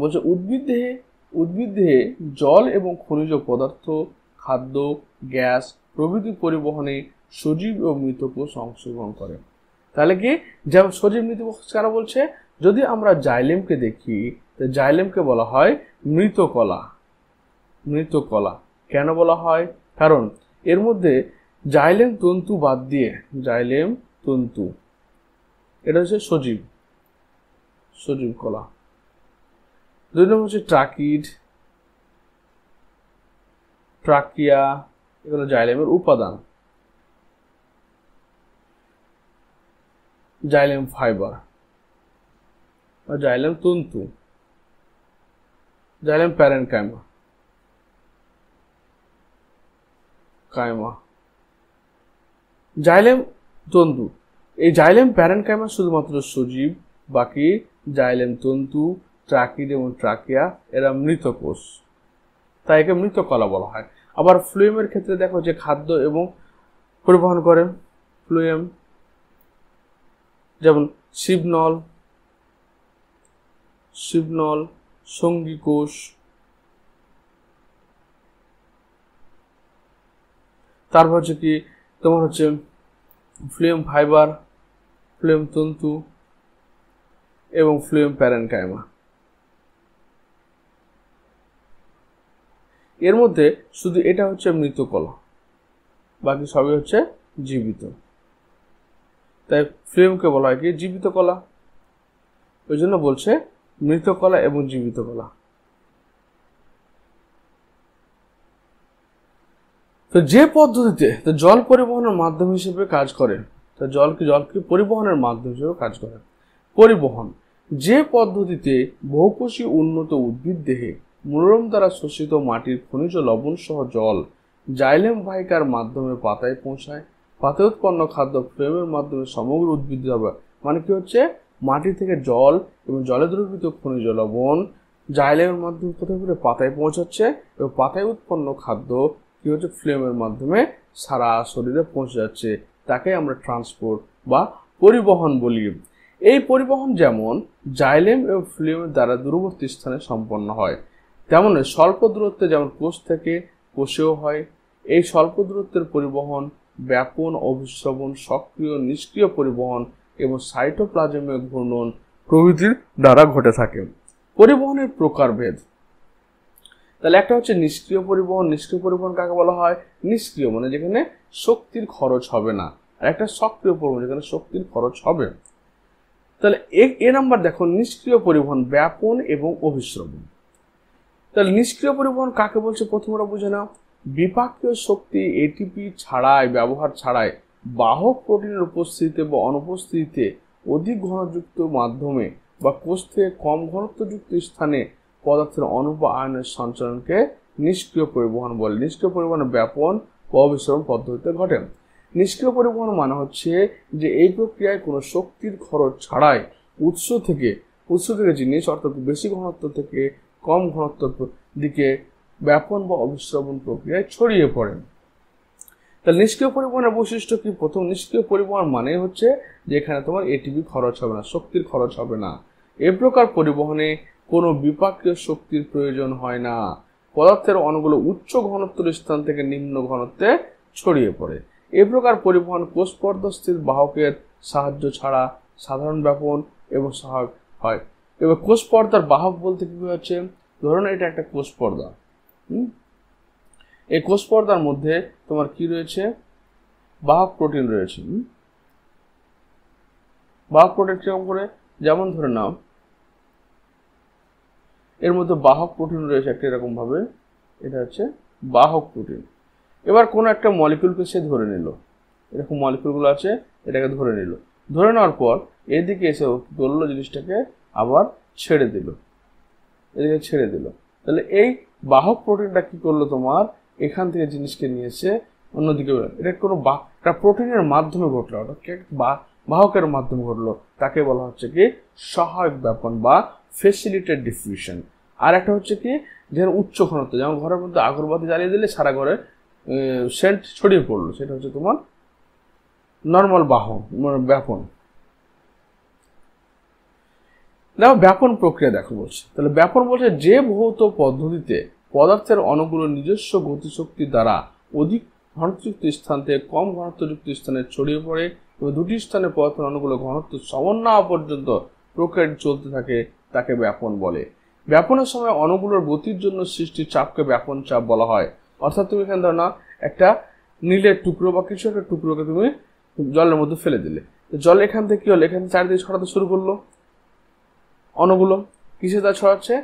বলছে উদ্ভিদ দেহে উদ্ভিদ দেহে জল এবং খনিজ পদার্থ খাদ্য গ্যাস প্রভৃতি পরিবহনে সজীব ও মৃতকোষ অংশগ্রহণ করে তাহলে কি যেমন সজীব মৃতকোষ কারা বলছে যদি আমরা জাইলেমকে দেখি তো জাইলেমকে বলা হয় মৃতকলা মৃতকলা কেন বলা হয় কারণ এর মধ্যে জাইলেম তন্তু বাদ দিয়ে জাইলেম তন্তু এটা হচ্ছে সজীব সজীব কলা দুই নম্বর হচ্ছে ট্রাকিড ট্রাকিয়া এগুলো জাইলেমের উপাদান জাইলেম ফাইবার বা জাইলেম তন্তু জাইলেম প্যারেন্ট কায়মা কায়মা জাইলেম তন্তু এই জাইলেম প্যারেনকাইমা শুধুমাত্র সজীব বাকি জাইলেম তন্তু ট্রাকিড এবং ট্রাকিয়া এরা মৃত কোষ তাই একে মৃত কলা বলা হয় আবার ফ্লুয়েমের ক্ষেত্রে দেখো যে খাদ্য এবং পরিবহন করে ফ্লুয়েম যেমন শিবনল শিবনল সঙ্গী কোষ তারপর হচ্ছে কি তোমার হচ্ছে ফ্লুয়েম ফাইবার ফ্লুয়েম তন্তু এবং ফ্লুয়েম প্যারেনকাইমা এর মধ্যে শুধু এটা হচ্ছে মৃত কলা বাকি সবই হচ্ছে জীবিত তাই ফ্লেমকে বলা হয় কি জীবিত কলা ওই জন্য বলছে মৃত কলা এবং জীবিত কলা তো যে পদ্ধতিতে তো জল পরিবহনের মাধ্যম হিসেবে কাজ করে তো জলকে জলকে পরিবহনের মাধ্যম হিসেবে কাজ করে পরিবহন যে পদ্ধতিতে বহুকোষী উন্নত উদ্ভিদ দেহে মনোরম দ্বারা শোষিত মাটির খনিজ লবণ সহ জল জাইলেম ভাইকার মাধ্যমে পাতায় পৌঁছায় পাতে উৎপন্ন খাদ্য ফ্রেমের মাধ্যমে সমগ্র উদ্ভিদ হবে মানে কি হচ্ছে মাটি থেকে জল এবং জলে দ্রবিত খনিজ লবণ জাইলেমের মাধ্যমে কোথায় করে পাতায় পৌঁছাচ্ছে এবং পাতায় উৎপন্ন খাদ্য কী হচ্ছে ফ্লেমের মাধ্যমে সারা শরীরে পৌঁছে যাচ্ছে তাকে আমরা ট্রান্সপোর্ট বা পরিবহন বলি এই পরিবহন যেমন জাইলেম এবং ফ্লেমের দ্বারা দূরবর্তী স্থানে সম্পন্ন হয় তেমন স্বল্প দূরত্বে যেমন কোষ থেকে কোষেও হয় এই স্বল্প দূরত্বের পরিবহন ব্যাপন অভিশ্রবণ সক্রিয় নিষ্ক্রিয় পরিবহন এবং সাইটোপ্লাজমের ঘূর্ণন প্রভৃতির দ্বারা ঘটে থাকে পরিবহনের প্রকারভেদ তাহলে একটা হচ্ছে নিষ্ক্রিয় পরিবহন নিষ্ক্রিয় পরিবহন কাকে বলা হয় নিষ্ক্রিয় মানে যেখানে শক্তির খরচ হবে না আর একটা সক্রিয় পরিবহন যেখানে শক্তির খরচ হবে তাহলে এ নাম্বার দেখো নিষ্ক্রিয় পরিবহন ব্যাপন এবং অভিশ্রবণ তাহলে নিষ্ক্রিয় পরিবহন কাকে বলছে প্রথমরা বুঝে নাও বিপাকীয় শক্তি এটিপি ছাড়াই ব্যবহার ছাড়াই বাহক প্রোটিনের উপস্থিতিতে বা অনুপস্থিতিতে অধিক ঘনযুক্ত মাধ্যমে বা কোষ থেকে কম ঘনত্বযুক্ত স্থানে পদার্থের অনুপ আয়নের সঞ্চালনকে নিষ্ক্রিয় পরিবহন বলে নিষ্ক্রিয় পরিবহনের ব্যাপন অবিশ্রম পদ্ধতিতে ঘটে নিষ্ক্রিয় পরিবহন মানে হচ্ছে যে এই প্রক্রিয়ায় কোনো শক্তির খরচ ছাড়াই উৎস থেকে উৎস থেকে জিনিস অর্থাৎ বেশি ঘনত্ব থেকে কম ঘনত্ব দিকে ব্যাপন বা অবিশ্রবণ প্রক্রিয়ায় ছড়িয়ে পড়ে তাহলে নিষ্ক্রিয় পরিবহনের বৈশিষ্ট্য কি প্রথম নিষ্ক্রিয় পরিবহন মানে হচ্ছে যে এখানে তোমার এটিপি খরচ হবে না শক্তির খরচ হবে না এ প্রকার পরিবহনে কোনো বিপাকীয় শক্তির প্রয়োজন হয় না পদার্থের অনুগুলো উচ্চ ঘনত্বের স্থান থেকে নিম্ন ঘনত্বে ছড়িয়ে পড়ে এ প্রকার পরিবহন কোষপর্দস্থির বাহকের সাহায্য ছাড়া সাধারণ ব্যাপন এবং সহায়ক হয় এবার কোষ পর্দার বাহক বলতে কি হচ্ছে ধরুন এটা একটা কোষ পর্দা এই কোষ পর্দার মধ্যে তোমার কি রয়েছে বাহক প্রোটিন রয়েছে বাহক প্রোটিন কিরকম করে যেমন ধরে নাও এর মধ্যে বাহক প্রোটিন রয়েছে একটা এরকমভাবে এটা হচ্ছে বাহক প্রোটিন এবার কোনো একটা মলিকিউলকে সে ধরে নিল এরকম মলিকিউলগুলো আছে এটাকে ধরে নিল ধরে নেওয়ার পর এদিকে এসে দলল জিনিসটাকে আবার ছেড়ে দিল এদিকে ছেড়ে দিল তাহলে এই বাহক প্রোটিনটা কি করলো তোমার এখান থেকে জিনিসকে নিয়ে এসে অন্যদিকে এটা কোনো বা প্রোটিনের মাধ্যমে ঘটলো ওটা বাহকের মাধ্যমে ঘটলো তাকে বলা হচ্ছে কি সহায়ক ব্যাপন বা ফেসিলিটেড ডিফিউশন আর একটা হচ্ছে কি যেখানে উচ্চ ঘনত্ব যেমন ঘরের মধ্যে আগরবাতি জ্বালিয়ে দিলে সারা ঘরে সেন্ট ছড়িয়ে পড়লো সেটা হচ্ছে তোমার নর্মাল বাহন মানে ব্যাপন দেখো ব্যাপন প্রক্রিয়া দেখো বলছে তাহলে ব্যাপন বলছে যে ভৌত পদ্ধতিতে পদার্থের অনুগুলো নিজস্ব গতিশক্তি দ্বারা অধিক ঘনত্বযুক্ত স্থান থেকে কম ঘনত্বযুক্ত স্থানে ছড়িয়ে পড়ে এবং দুটি স্থানে পদার্থের অনুগুলো ঘনত্ব সমন্বয় পর্যন্ত প্রক্রিয়াটি চলতে থাকে তাকে ব্যাপন বলে ব্যাপনের সময় অনুগুলোর গতির জন্য সৃষ্টি চাপকে ব্যাপন চাপ বলা হয় অর্থাৎ তুমি এখানে ধরো না একটা নীলের টুকরো বা কিছু একটা টুকরোকে তুমি জলের মধ্যে ফেলে দিলে জল এখান থেকে কি হলো এখান থেকে চারিদিকে ছড়াতে শুরু করলো অণুগুলো কিসে তা ছড়াচ্ছে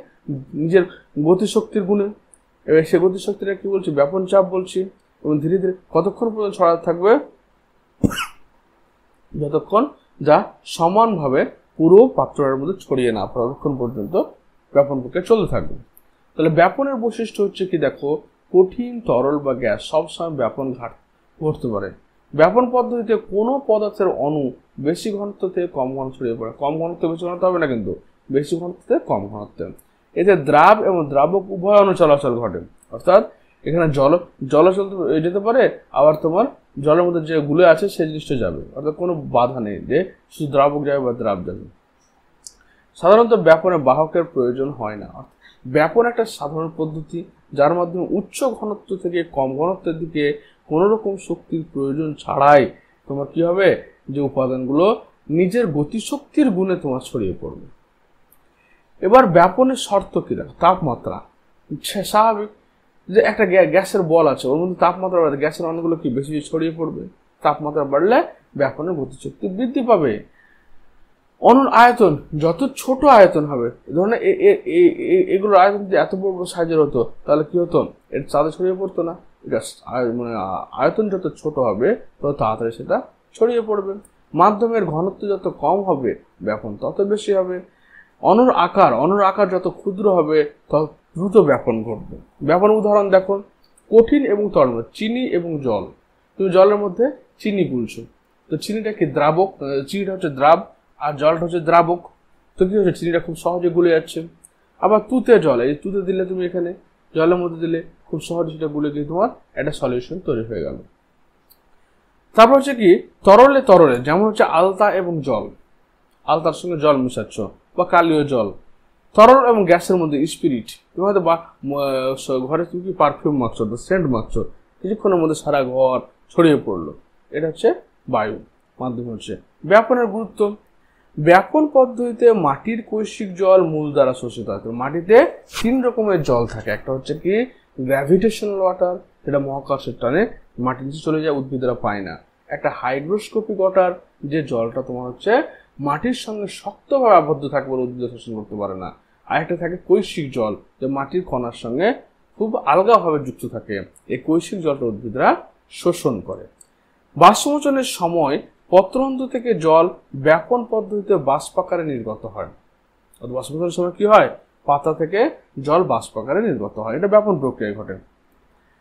নিজের গতিশক্তির গুণে এবার সে গতিশক্তিটা কি বলছি ব্যাপন চাপ বলছি এবং ধীরে ধীরে কতক্ষণ পর্যন্ত ছড়াতে থাকবে যতক্ষণ যা সমানভাবে পুরো পাত্রটার মধ্যে ছড়িয়ে না পরক্ষণ পর্যন্ত ব্যাপন প্রক্রিয়া চলতে থাকবে তাহলে ব্যাপনের বৈশিষ্ট্য হচ্ছে কি দেখো কঠিন তরল বা গ্যাস সবসময় ব্যাপন ঘাট ঘটতে পারে ব্যাপন পদ্ধতিতে কোনো পদার্থের অণু বেশি ঘনত্ব থেকে কম ঘন ছড়িয়ে পড়ে কম ঘনত্ব বেশি ঘনত্ব হবে না কিন্তু বেশি ঘনত্ব থেকে কম ঘনত্বে এতে দ্রাব এবং দ্রাবক উভয় অণু চলাচল ঘটে অর্থাৎ এখানে জল জল চলতে যেতে পারে আবার তোমার জলের মধ্যে যে গুলে আছে সেই জিনিসটা যাবে অর্থাৎ কোনো বাধা নেই যে শুধু দ্রাবক যাবে বা দ্রাব যাবে সাধারণত ব্যাপনে বাহকের প্রয়োজন হয় না ব্যাপন একটা সাধারণ পদ্ধতি যার মাধ্যমে উচ্চ ঘনত্ব থেকে কম ঘনত্বের দিকে কোনো রকম শক্তির প্রয়োজন ছাড়াই তোমার কি হবে যে উপাদানগুলো নিজের গতিশক্তির গুণে তোমার ছড়িয়ে পড়বে এবার ব্যাপনের শর্ত কী তাপমাত্রা স্বাভাবিক যে একটা গ্যাসের বল আছে ওর মধ্যে তাপমাত্রা বাড়বে গ্যাসের অনেকগুলো কি বেশি ছড়িয়ে পড়বে তাপমাত্রা বাড়লে ব্যাপনের গতিশক্তি বৃদ্ধি পাবে অনুর আয়তন যত ছোট আয়তন হবে ধরেন এগুলোর আয়তন যদি এত বড় সাইজের হতো তাহলে কি হতো এর চাঁদে ছড়িয়ে পড়তো না এটা মানে আয়তন যত ছোট হবে তত তাড়াতাড়ি সেটা ছড়িয়ে পড়বে মাধ্যমের ঘনত্ব যত কম হবে ব্যাপন তত বেশি হবে অনুর আকার অনুর আকার যত ক্ষুদ্র হবে তত দ্রুত ব্যাপন ঘটবে ব্যাপন উদাহরণ দেখো কঠিন এবং তরল চিনি এবং জল তুমি জলের মধ্যে চিনি গুলছো তো চিনিটা কি দ্রাবক চিনিটা হচ্ছে দ্রাব আর জলটা হচ্ছে দ্রাবক তো কী হচ্ছে চিনিটা খুব সহজে গুলে যাচ্ছে আবার তুতে জল এই তুতে দিলে তুমি এখানে জলের মধ্যে দিলে খুব সহজে সেটা গুলে গিয়ে তোমার একটা সলিউশন তৈরি হয়ে গেল তারপর হচ্ছে কি তরলে তরলে যেমন হচ্ছে আলতা এবং জল আলতার সঙ্গে জল মিশাচ্ছ বা কালীয় জল তরল এবং গ্যাসের মধ্যে স্পিরিট তুমি হয়তো বা ঘরে তুমি কি পারফিউম মাখছো বা সেন্ট মাখছো কিছুক্ষণের মধ্যে সারা ঘর ছড়িয়ে পড়লো এটা হচ্ছে বায়ু মাধ্যম হচ্ছে ব্যাপনের গুরুত্ব ব্যাপন পদ্ধতিতে মাটির কৈশিক জল মূল দ্বারা শোষিত হয় মাটিতে তিন রকমের জল থাকে একটা হচ্ছে কি গ্র্যাভিটেশনাল ওয়াটার যেটা মহাকাশের টানে মাটির নিচে চলে যায় উদ্ভিদরা পায় না একটা হাইড্রোস্কোপিক ওয়াটার যে জলটা তোমার হচ্ছে মাটির সঙ্গে শক্তভাবে আবদ্ধ থাকে বলে উদ্ভিদ শোষণ করতে পারে না আর একটা থাকে কৈশিক জল যে মাটির কণার সঙ্গে খুব আলগাভাবে যুক্ত থাকে এই কৈশিক জলটা উদ্ভিদরা শোষণ করে বাষ্পমোচনের সময় পত্রতন্তু থেকে জল ব্যাপন পদ্ধতিতে বাষ্পাকারে নির্গত হয় বাষ্পমোচনের সময় কি হয় পাতা থেকে জল বাষ্পাকারে নির্গত হয় এটা ব্যাপন প্রক্রিয়ায় ঘটে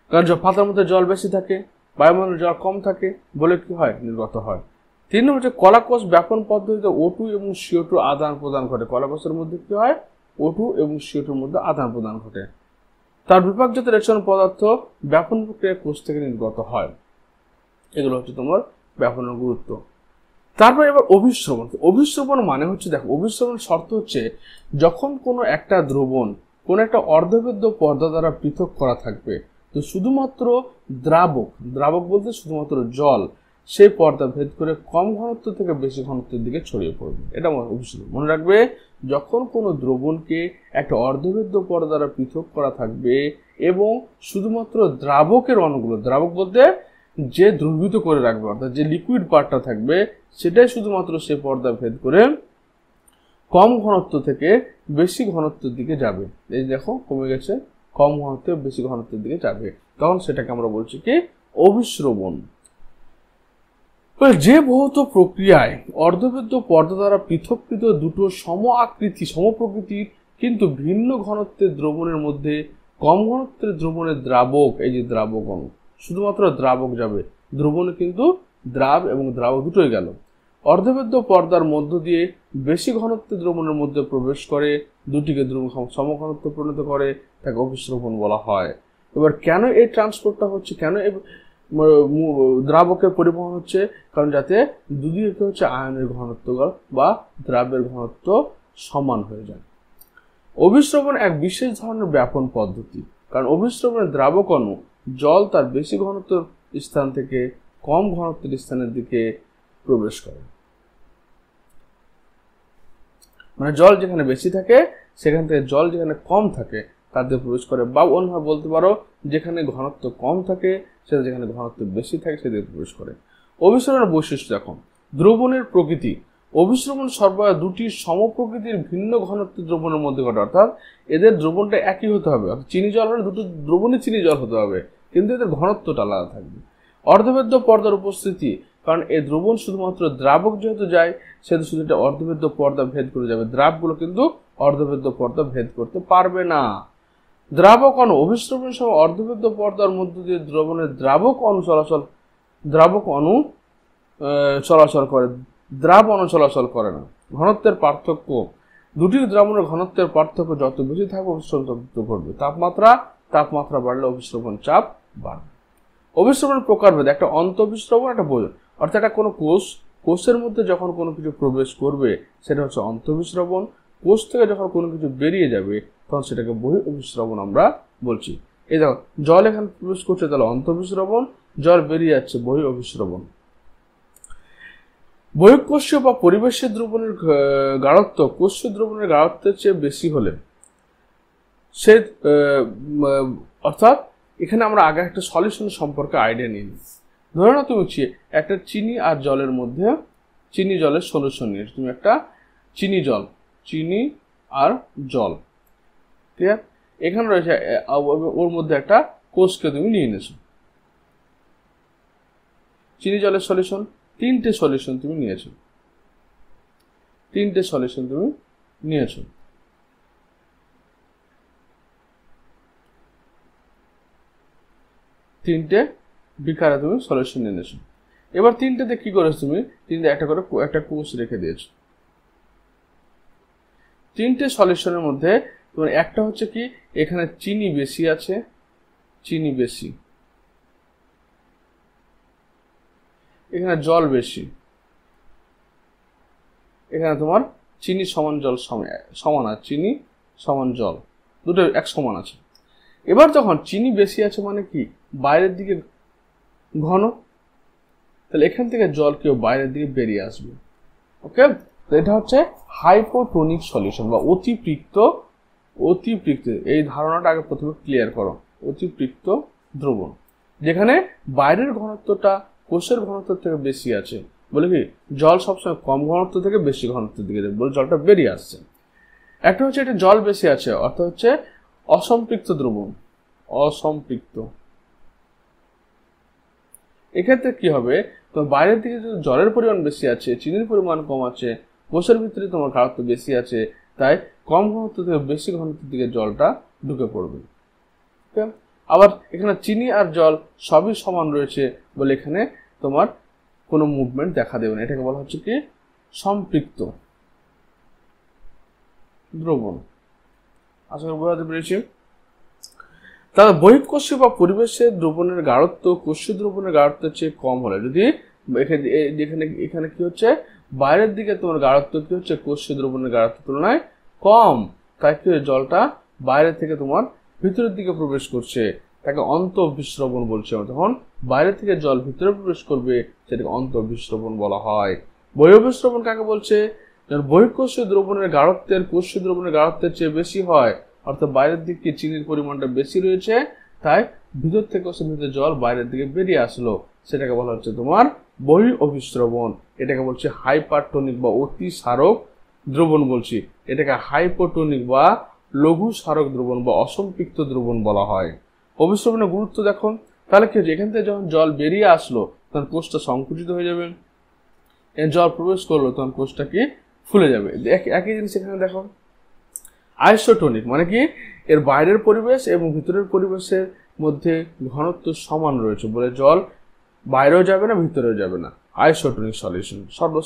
কারণ পাতার মধ্যে জল বেশি থাকে বায়ুমণ্ডলে জল কম থাকে বলে কি হয় নির্গত হয় তিন নম্বর হচ্ছে কলাকোষ ব্যাপন পদ্ধতিতে ওটু এবং সিওটু টু আদান প্রদান ঘটে কলাকোষের মধ্যে কী হয় ওটু এবং সিওটুর টুর মধ্যে আদান প্রদান ঘটে তার বিপাকজাত রেশন পদার্থ ব্যাপন প্রক্রিয়া কোষ থেকে নির্গত হয় এগুলো হচ্ছে তোমার ব্যাপনের গুরুত্ব তারপর এবার অভিশ্রবণ অভিশ্রবণ মানে হচ্ছে দেখো অভিশ্রবণ শর্ত হচ্ছে যখন কোনো একটা দ্রবণ কোনো একটা অর্ধবেদ্য পর্দা দ্বারা পৃথক করা থাকবে তো শুধুমাত্র দ্রাবক দ্রাবক বলতে শুধুমাত্র জল সেই পর্দা ভেদ করে কম ঘনত্ব থেকে বেশি ঘনত্বের দিকে ছড়িয়ে পড়বে এটা অবশ্যই মনে রাখবে যখন কোনো দ্রবণকে একটা অর্ধভেদ্য পর্দা দ্বারা পৃথক করা থাকবে এবং শুধুমাত্র দ্রাবকের অনুগুলো দ্রাবক বলতে যে দ্রবিত করে রাখবে অর্থাৎ যে লিকুইড পার্টটা থাকবে সেটাই শুধুমাত্র সে পর্দা ভেদ করে কম ঘনত্ব থেকে বেশি ঘনত্বের দিকে যাবে এই দেখো কমে গেছে কম ঘনত্বে বেশি ঘনত্বের দিকে যাবে তখন সেটাকে আমরা বলছি কি অভিশ্রবণ যে ভৌত প্রক্রিয়ায় অর্ধবৃত্ত পর্দা দ্বারা পৃথককৃত দুটো সম আকৃতি সম প্রকৃতির কিন্তু ভিন্ন ঘনত্বের দ্রবণের মধ্যে কম ঘনত্বের দ্রবণের দ্রাবক এই যে দ্রাবক অণু শুধুমাত্র দ্রাবক যাবে দ্রবণে কিন্তু দ্রাব এবং দ্রাবক দুটোই গেল অর্ধবেদ্য পর্দার মধ্য দিয়ে বেশি ঘনত্বের দ্রবণের মধ্যে প্রবেশ করে দুটিকে দ্রব সমঘনত্ব পরিণত করে তাকে অভিশ্রবণ বলা হয় এবার কেন এই ট্রান্সপোর্টটা হচ্ছে কেন দ্রাবকের পরিবহন হচ্ছে কারণ যাতে দুদিকে হচ্ছে আয়নের ঘনত্ব বা দ্রাবের ঘনত্ব সমান হয়ে যায় অভিশ্রবণ এক বিশেষ ধরনের ব্যাপন পদ্ধতি কারণ অভিশ্রবণের দ্রাবক অনু জল তার বেশি ঘনত্বের স্থান থেকে কম ঘনত্বের স্থানের দিকে প্রবেশ করে মানে জল যেখানে বেশি থাকে সেখান থেকে জল যেখানে কম থাকে তাতে প্রবেশ করে বা অন্যভাবে বলতে পারো যেখানে ঘনত্ব কম থাকে সেটা যেখানে ঘনত্ব বেশি থাকে সেদিকে প্রবেশ করে অভিশ্রমের বৈশিষ্ট্য দেখো দ্রবণের প্রকৃতি অভিশ্রমণ সর্বদা দুটি সমপ্রকৃতির ভিন্ন ঘনত্ব দ্রবণের মধ্যে ঘটে অর্থাৎ এদের দ্রবণটা একই হতে হবে চিনি জল হলে দুটো দ্রবণই চিনি জল হতে হবে কিন্তু এদের ঘনত্বটা আলাদা থাকবে অর্ধবেদ্য পর্দার উপস্থিতি কারণ এই দ্রবণ শুধুমাত্র দ্রাবক যেহেতু যায় সেহেতু শুধু এটা অর্ধবেদ্য পর্দা ভেদ করে যাবে দ্রাবগুলো কিন্তু অর্ধবেদ্য পর্দা ভেদ করতে পারবে না দ্রাবক অণু অভিস্রবণ সহ অর্ধবৃদ্ধ পর্দার মধ্য দিয়ে দ্রবণের দ্রাবক অণু চলাচল দ্রাবক অণু চলাচল করে দ্রাব অণু চলাচল করে না ঘনত্বের পার্থক্য দুটি দ্রাবণের ঘনত্বের পার্থক্য যত বেশি থাকবে অভিস্রবণ তত পড়বে তাপমাত্রা তাপমাত্রা বাড়লে অভিস্রবণ চাপ বাড়বে অভিস্রবণ প্রকারভেদ একটা অন্ত একটা বোঝন অর্থাৎ একটা কোনো কোষ কোষের মধ্যে যখন কোনো কিছু প্রবেশ করবে সেটা হচ্ছে অন্তঃবিশ্রবণ কোষ থেকে যখন কোনো কিছু বেরিয়ে যাবে তখন সেটাকে বহি অভিশ্রবণ আমরা বলছি এই দেখো জল এখানে প্রবেশ করছে তাহলে অন্তঃবিশ্রবণ জল বেরিয়ে যাচ্ছে বহি অভিশ্রবণ বহিঃকোষীয় বা পরিবেশের দ্রবণের গাঢ়ত্ব কোষীয় দ্রবণের গাঢ়ত্বের চেয়ে বেশি হলে সে অর্থাৎ এখানে আমরা আগে একটা সলিউশন সম্পর্কে আইডিয়া নিয়ে নিই ধরে না তুমি একটা চিনি আর জলের মধ্যে চিনি জলের সলিউশন নিয়ে তুমি একটা চিনি জল চিনি আর জল ঠিক আছে এখানে রয়েছে ওর মধ্যে একটা কোষকে তুমি নিয়ে নিয়েছো চিনি জলের সলিউশন তিনটে সলিউশন তুমি নিয়েছো তিনটে সলিউশন তুমি নিয়েছো তিনটে বিকারে তুমি সলিউশন নিয়ে নিয়েছো এবার তিনটেতে কি করেছো তুমি তিনটে একটা করে একটা কোষ রেখে দিয়েছো তিনটে সলিউশনের মধ্যে তোমার একটা হচ্ছে কি এখানে চিনি বেশি আছে চিনি বেশি এখানে জল বেশি এখানে তোমার চিনি সমান জল সমান আছে চিনি সমান জল দুটো এক সমান আছে এবার যখন চিনি বেশি আছে মানে কি বাইরের দিকে ঘন তাহলে এখান থেকে জল কেউ বাইরের দিকে বেরিয়ে আসবে ওকে তো এটা হচ্ছে হাইপোটোনিক সলিউশন বা অতিপ্রিক্ত অতিপ্রিক্ত এই ধারণাটা আগে প্রথমে ক্লিয়ার করো অতিপ্রিক্ত দ্রবণ যেখানে বাইরের ঘনত্বটা কোষের ঘনত্ব থেকে বেশি আছে বলে কি জল সবসময় কম ঘনত্ব থেকে বেশি ঘনত্বের দিকে যাবে বলে জলটা বেরিয়ে আসছে একটা হচ্ছে এটা জল বেশি আছে অর্থাৎ হচ্ছে অসম্পৃক্ত দ্রবণ অসম্পৃক্ত এক্ষেত্রে কি হবে তো বাইরের দিকে যদি জলের পরিমাণ বেশি আছে চিনির পরিমাণ কম আছে কোষের ভিতরে তোমার ঘনত্ব বেশি আছে তাই কম ঘনত্ব থেকে বেশি ঘনত্বের দিকে জলটা ঢুকে পড়বে আবার এখানে চিনি আর জল সবই সমান রয়েছে বলে এখানে তোমার কোনো মুভমেন্ট দেখা দেবে না এটাকে বলা হচ্ছে কি সম্পৃক্ত দ্রবণ আশা করি বোঝাতে পেরেছি তাহলে বহিঃকোষীয় বা পরিবেশে দ্রবণের গাঢ়ত্ব কোষীয় দ্রবণের গাঢ়ত্বের চেয়ে কম হলে যদি এখানে এখানে কি হচ্ছে বাইরের দিকে তোমার গাঢ়ত্ব কি হচ্ছে কোষ দ্রবণের গাঢ়ত্ব তুলনায় কম তাই কি জলটা বাইরে থেকে তোমার ভিতরের দিকে প্রবেশ করছে তাকে অন্ত বিশ্রবণ আমরা তখন বাইরে থেকে জল ভিতরে প্রবেশ করবে সেটাকে বিশ্রবণ বলা হয় বহির্বিশ্রবণ কাকে বলছে যখন বহিঃকোষীয় দ্রবণের গাঢ়ত্বের কোষীয় দ্রবণের গাঢ়ত্বের চেয়ে বেশি হয় অর্থাৎ বাইরের দিকে চিনির পরিমাণটা বেশি রয়েছে তাই ভিতর থেকে কোষের ভিতরে জল বাইরের দিকে বেরিয়ে আসলো সেটাকে বলা হচ্ছে তোমার বহি অভিশ্রবণ এটাকে বলছি হাইপারটোনিক বা অতি সারক দ্রবণ বলছি এটাকে হাইপোটোনিক বা লঘু সারক দ্রবণ বা অসম্পৃক্ত দ্রবণ বলা হয় অভিশ্রবণের গুরুত্ব দেখো তাহলে কি হচ্ছে এখান থেকে যখন জল বেরিয়ে আসলো তখন কোষটা সংকুচিত হয়ে যাবে জল প্রবেশ করলো তখন কোষটা কি ফুলে যাবে একই জিনিস এখানে দেখো আইসোটোনিক মানে কি এর বাইরের পরিবেশ এবং ভিতরের পরিবেশের মধ্যে ঘনত্ব সমান রয়েছে বলে জল বাইরেও যাবে না ভিতরেও যাবে না আইসোটোনিক সলিউশন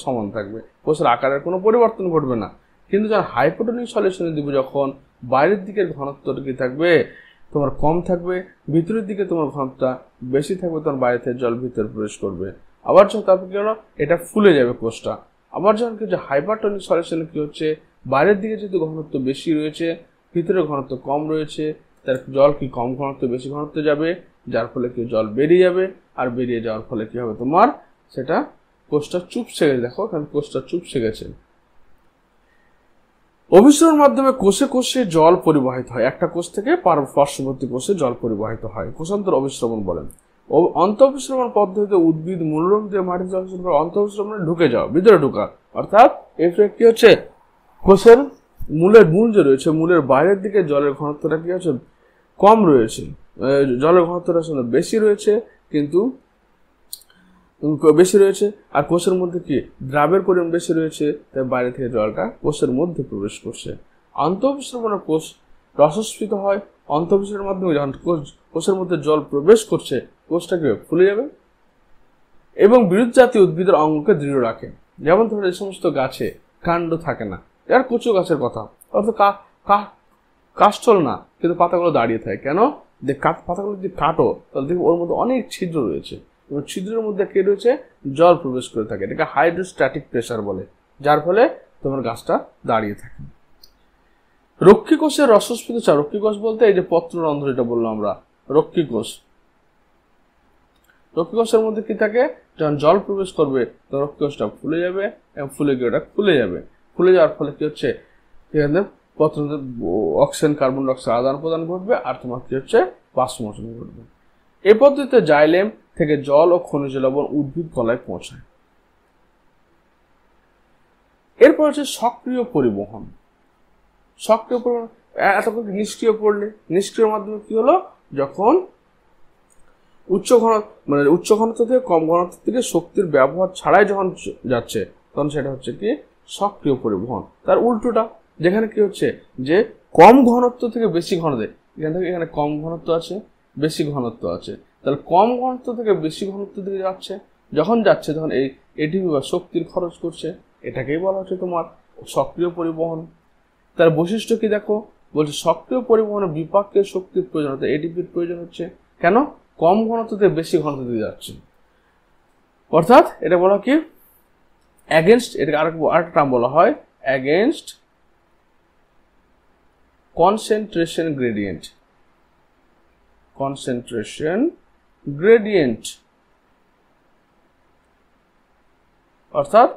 সমান থাকবে কোষের আকারের কোনো পরিবর্তন ঘটবে না কিন্তু যখন হাইপোটনিক সলিউশনে দিব যখন বাইরের দিকের ঘনত্বটা কি থাকবে তোমার কম থাকবে ভিতরের দিকে তোমার ঘনত্বটা বেশি থাকবে তোমার বাইরে থেকে জল ভিতরে প্রবেশ করবে আবার যখন তারপর কেন এটা ফুলে যাবে কোষটা আবার যখন কি হচ্ছে হাইপারটনিক সলিউশনে কি হচ্ছে বাইরের দিকে যেহেতু ঘনত্ব বেশি রয়েছে ভিতরে ঘনত্ব কম রয়েছে তার জল কি কম ঘনত্ব বেশি ঘনত্ব যাবে যার ফলে কি জল বেরিয়ে যাবে আর বেরিয়ে যাওয়ার ফলে কী হবে তোমার সেটা কোষটা চুপসে গেছে দেখো কারণ কোষটা চুপসে গেছে অভিসরণ মাধ্যমে কোষে কোষে জল পরিবাহিত হয় একটা কোষ থেকে পার্শ্ববর্তী কোষে জল পরিবাহিত হয় কোষান্তর অভিশ্রবণ বলেন অন্তঃবিশ্রমণ পদ্ধতিতে উদ্ভিদ মূলরম দিয়ে মাটি জল করে অন্তঃবিশ্রমণে ঢুকে যাওয়া ভিতরে ঢুকা অর্থাৎ এর কি হচ্ছে কোষের মূলের মূল যে রয়েছে মূলের বাইরের দিকে জলের ঘনত্বটা কি আছে কম রয়েছে জলের ঘনত্বটা বেশি রয়েছে কিন্তু বেশি রয়েছে আর কোষের মধ্যে কি দ্রাবের পরিমাণ বেশি রয়েছে তাই বাইরে থেকে জলটা কোষের মধ্যে প্রবেশ করছে অন্তঃবিশ্রমণের কোষ রসস্ফীত হয় অন্তঃবিশ্রমের মাধ্যমে যখন কোষ কোষের মধ্যে জল প্রবেশ করছে কোষটাকে ফুলে যাবে এবং বিরুদ্ধ জাতীয় উদ্ভিদের অঙ্গকে দৃঢ় রাখে যেমন ধরো এই সমস্ত গাছে কাণ্ড থাকে না এর কচু গাছের কথা অর্থাৎ কাষ্ঠল না কিন্তু পাতাগুলো দাঁড়িয়ে থাকে কেন যে কাঠ পাতাগুলো যদি কাটো তাহলে দেখবে ওর মধ্যে অনেক ছিদ্র রয়েছে এবং ছিদ্রের মধ্যে কে রয়েছে জল প্রবেশ করে থাকে এটাকে হাইড্রোস্ট্যাটিক প্রেশার বলে যার ফলে তোমার গাছটা দাঁড়িয়ে থাকে রক্ষী কোষের রসস্ফীত চা রক্ষী কোষ বলতে এই যে পত্ররন্ধ্র এটা বললাম আমরা রক্ষী কোষ রক্ষী কোষের মধ্যে কি থাকে যখন জল প্রবেশ করবে তখন রক্ষী কোষটা ফুলে যাবে এবং ফুলে গিয়ে ওটা খুলে যাবে খুলে যাওয়ার ফলে কি হচ্ছে পত্রতে অক্সিজেন কার্বন ডাইঅক্সাইড আদান প্রদান ঘটবে আর তোমার কি হচ্ছে বাষ্পমোচন ঘটবে এ পদ্ধতিতে জাইলেম থেকে জল ও খনিজ লবণ উদ্ভিদ কলায় পৌঁছায় এরপর হচ্ছে সক্রিয় পরিবহন সক্রিয় পরিবহন এতক্ষণ নিষ্ক্রিয় পড়লে নিষ্ক্রিয় মাধ্যমে কি হলো যখন উচ্চ ঘন মানে উচ্চ ঘনত্ব থেকে কম ঘনত্ব থেকে শক্তির ব্যবহার ছাড়াই যখন যাচ্ছে তখন সেটা হচ্ছে কি সক্রিয় পরিবহন তার উল্টোটা যেখানে কি হচ্ছে যে কম ঘনত্ব থেকে বেশি ঘন এখান থেকে এখানে কম ঘনত্ব আছে বেশি ঘনত্ব আছে তাহলে কম ঘনত্ব থেকে বেশি ঘনত্ব দিকে যাচ্ছে যখন যাচ্ছে তখন এই এটিপি বা শক্তির খরচ করছে এটাকেই বলা হচ্ছে তোমার সক্রিয় পরিবহন তার বৈশিষ্ট্য কি দেখো বলছে সক্রিয় পরিবহনে বিপাকের শক্তির প্রয়োজন অর্থাৎ এটিপির প্রয়োজন হচ্ছে কেন কম ঘনত্ব থেকে বেশি ঘনত্ব দিয়ে যাচ্ছে অর্থাৎ এটা বলা কি অ্যাগেনস্ট এটাকে আর আরেকটা টার্ম বলা হয় against concentration gradient concentration gradient অর্থাৎ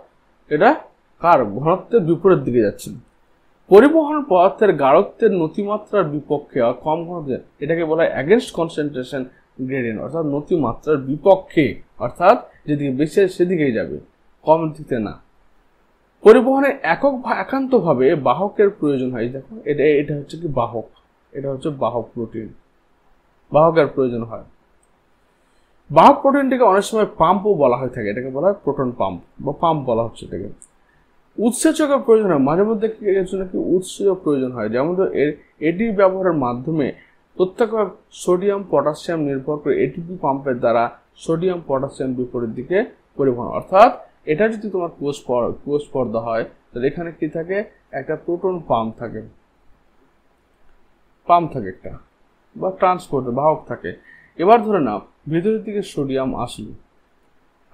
এটা কার ঘনত্বের বিপরীত দিকে যাচ্ছে পরিবহন পদার্থের গাঢ়ত্বের নতিমাত্রার বিপক্ষে কম ঘনত্বে এটাকে বলা হয় অ্যাগেনস্ট কনসেন্ট্রেশন গ্রেডিয়েন্ট অর্থাৎ নতিমাত্রার বিপক্ষে অর্থাৎ যেদিকে বেশি সেদিকেই যাবে কম দিতে না পরিবহনে একক বা একান্তভাবে বাহকের প্রয়োজন হয় দেখো এটা এটা হচ্ছে কি বাহক এটা হচ্ছে বাহক প্রোটিন বাহকের প্রয়োজন হয় বাহক প্রোটিনটিকে অনেক সময় পাম্পও বলা হয়ে থাকে এটাকে বলা হয় প্রোটন পাম্প বা পাম্প বলা হচ্ছে এটাকে উৎসেচকের প্রয়োজন হয় মাঝে মধ্যে জন্য কি উৎসেচক প্রয়োজন হয় যেমন এর এটি ব্যবহারের মাধ্যমে প্রত্যেকভাবে সোডিয়াম পটাশিয়াম নির্ভর করে এটিপি পাম্পের দ্বারা সোডিয়াম পটাশিয়াম বিপরীত দিকে পরিবহন অর্থাৎ এটা যদি তোমার কোষ কোষ পর্দা হয় তাহলে এখানে কি থাকে একটা প্রোটন পাম্প থাকে পাম্প থাকে একটা বা ট্রান্সপোর্টার বাহক থাকে এবার ধরে নাও ভেতরের দিকে সোডিয়াম আসলো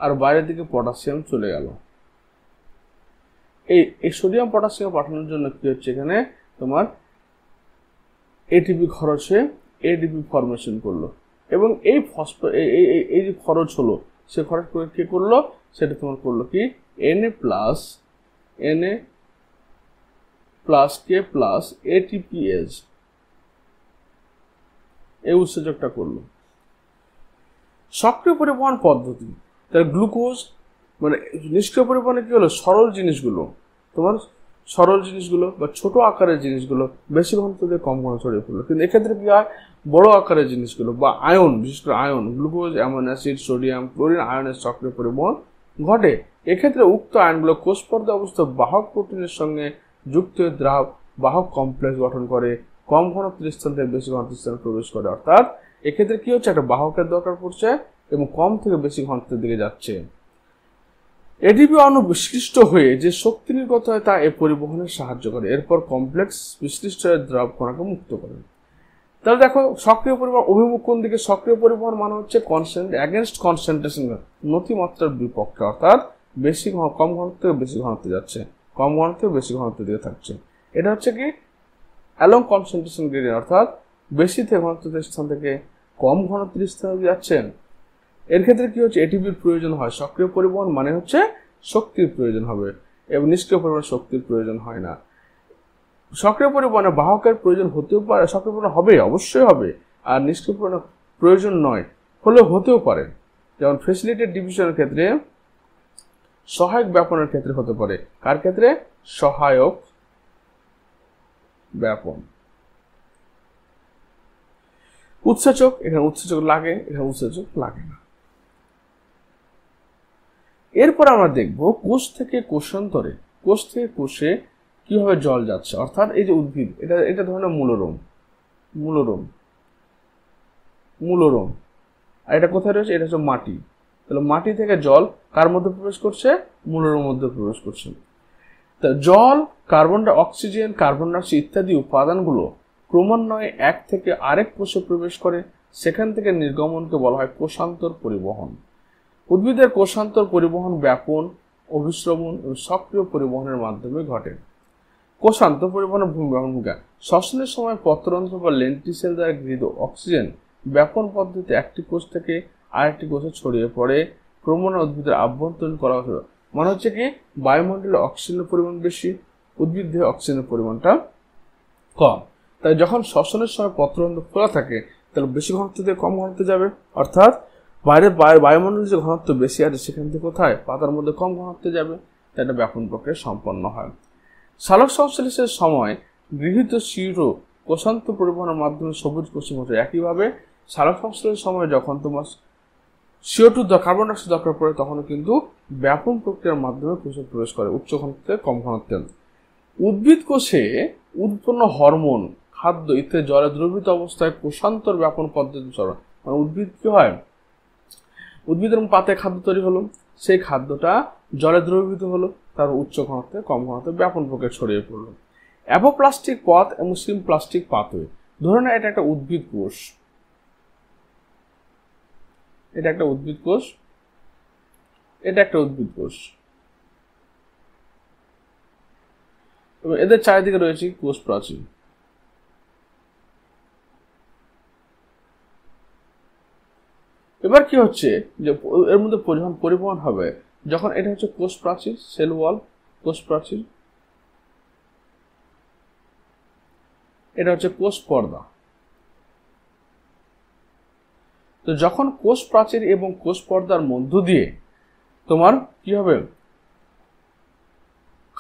আর বাইরের দিকে পটাশিয়াম চলে গেল এই এই সোডিয়াম পটাশিয়াম পাঠানোর জন্য কী হচ্ছে এখানে তোমার এটিপি খরচে এডিপি ফরমেশন করলো এবং এই ফসফ এই এই যে খরচ হলো সে খরচ করে কী করলো সেটা তোমার পড়লো কি N A plus N A plus K plus ATPase এই উৎসেচকটা করলো সক্রিয় পরিবহন পদ্ধতি তার গ্লুকোজ মানে নিষ্ক্রিয় পরিবহনে কী হলো সরল জিনিসগুলো তোমার সরল জিনিসগুলো বা ছোট আকারের জিনিসগুলো বেশি ঘন থেকে কম ঘন ছড়িয়ে পড়লো কিন্তু এক্ষেত্রে কী হয় বড় আকারের জিনিসগুলো বা আয়ন বিশেষ করে আয়ন glucose amino acid sodium chlorine আয়নের সক্রিয় পরিবহন ঘটে এক্ষেত্রে উক্ত আয়নগুলো কোষপর্দে অবস্থিত বাহক প্রোটিনের সঙ্গে যুক্ত হয়ে দ্রাব বাহক কমপ্লেক্স গঠন করে কম ঘনত্ব স্থান থেকে বেশি ঘনত্ব স্থানে প্রবেশ করে অর্থাৎ এক্ষেত্রে কি হচ্ছে একটা বাহকের দরকার পড়ছে এবং কম থেকে বেশি ঘনত্বের দিকে যাচ্ছে এডিপি অণু বিশ্লিষ্ট হয়ে যে শক্তি নির্গত হয় তা এ পরিবহনে সাহায্য করে এরপর কমপ্লেক্স বিশ্লিষ্ট হয়ে দ্রাব কণাকে মুক্ত করে তাহলে দেখো সক্রিয় পরিবহন অভিমুখ কোন দিকে সক্রিয় পরিবহন মানে হচ্ছে কনসেন্ট অ্যাগেনস্ট কনসেন্ট্রেশন নথিমাত্রার বিপক্ষে অর্থাৎ বেশি কম ঘনত্ব থেকে বেশি ঘনত্ব যাচ্ছে কম ঘনত্ব বেশি ঘনত্ব দিকে থাকছে এটা হচ্ছে কি অ্যালং কনসেন্ট্রেশন গ্রেডিয়েন্ট অর্থাৎ বেশি থেকে ঘনত্বের স্থান থেকে কম ঘনত্বের স্থানে যাচ্ছেন এর ক্ষেত্রে কি হচ্ছে এটিপির প্রয়োজন হয় সক্রিয় পরিবহন মানে হচ্ছে শক্তির প্রয়োজন হবে এবং নিষ্ক্রিয় পরিবহন শক্তির প্রয়োজন হয় না সক্রিয় পরিবহনে বাহকের প্রয়োজন হতেও পারে সক্রিয় পরিবহন হবে অবশ্যই হবে আর নিষ্ক্রিয় পরিবহনের প্রয়োজন নয় হলেও হতেও পারে যেমন ফেসিলিটেড ডিভিশনের ক্ষেত্রে সহায়ক ব্যাপনের ক্ষেত্রে হতে পারে কার ক্ষেত্রে সহায়ক ব্যাপন উৎসেচক এখানে উৎসেচক লাগে এখানে উৎসেচক লাগে না এরপর আমরা দেখব কোষ থেকে কোষান্তরে কোষ থেকে কোষে কীভাবে জল যাচ্ছে অর্থাৎ এই যে উদ্ভিদ এটা এটা ধরনের মূলরোম মূলরোম মূলরোম আর এটা কোথায় রয়েছে এটা হচ্ছে মাটি তাহলে মাটি থেকে জল কার মধ্যে প্রবেশ করছে মূলরম মধ্যে প্রবেশ করছে তা জল carbon di oxygen carbon dioxide ইত্যাদি উপাদানগুলো ক্রমান্বয়ে এক থেকে আরেক কোষে প্রবেশ করে সেখান থেকে নির্গমনকে বলা হয় কোষান্তর পরিবহন উদ্ভিদের কোষান্তর পরিবহন ব্যাপন অভিশ্রবণ এবং সক্রিয় পরিবহনের মাধ্যমে ঘটে কোষান্ত পরিবহনের ভূমিকা শ্বসনের সময় পত্রন্ত্র বা লেন্টিসেল দ্বারা গৃহীত অক্সিজেন ব্যাপন পদ্ধতিতে একটি কোষ থেকে আরেকটি কোষে ছড়িয়ে পড়ে ক্রমণ উদ্ভিদের আভ্যন্তরীণ করা হয়েছিল মনে হচ্ছে কি বায়ুমণ্ডলে অক্সিজেনের পরিমাণ বেশি উদ্ভিদ দেহে অক্সিজেনের পরিমাণটা কম তাই যখন শ্বসনের সময় পত্রন্ত্র খোলা থাকে তাহলে বেশি ঘনত্ব দিয়ে কম ঘনত্ব যাবে অর্থাৎ বাইরে বায়ুমণ্ডলের যে ঘনত্ব বেশি আছে সেখান থেকে কোথায় পাতার মধ্যে কম ঘনত্ব যাবে তাই এটা ব্যাপন প্রক্রিয়া সম্পন্ন হয় সালোক সংশ্লেষের সময় গৃহীত শির কোষান্ত পরিবহনের মাধ্যমে সবুজ কোষে ঘটে একইভাবে সালোক সংশ্লেষের সময় যখন তোমার সিও টু কার্বন ডাইঅক্সাইড দরকার পড়ে তখনও কিন্তু ব্যাপন প্রক্রিয়ার মাধ্যমে কোষে প্রবেশ করে উচ্চ ঘনত্বে কম ঘনত্বে উদ্ভিদ কোষে উৎপন্ন হরমোন খাদ্য ইত্যাদি জলে দ্রবিত অবস্থায় কোষান্তর ব্যাপন পদ্ধতি চরণ মানে উদ্ভিদ কী হয় উদ্ভিদের পাতে খাদ্য তৈরি হলো সেই খাদ্যটা জলে দ্রবীভূত হলো তার উচ্চ ঘনত্বে কম ঘনত্বে ব্যাপন প্রকার ছড়িয়ে পড়লো অ্যাভোপ্লাস্টিক পথ এবং প্লাস্টিক পাথওয়ে না এটা একটা উদ্ভিদ কোষ এটা একটা উদ্ভিদ কোষ এটা একটা উদ্ভিদ কোষ এবং এদের চারিদিকে রয়েছে কোষ প্রাচীন এবার কি হচ্ছে যে এর মধ্যে যখন পরিবহন হবে যখন এটা হচ্ছে কোষ প্রাচীর সেল ওয়াল কোষ প্রাচীর এটা হচ্ছে কোষ পর্দা তো যখন কোষ প্রাচীর এবং কোষ পর্দার মধ্য দিয়ে তোমার কি হবে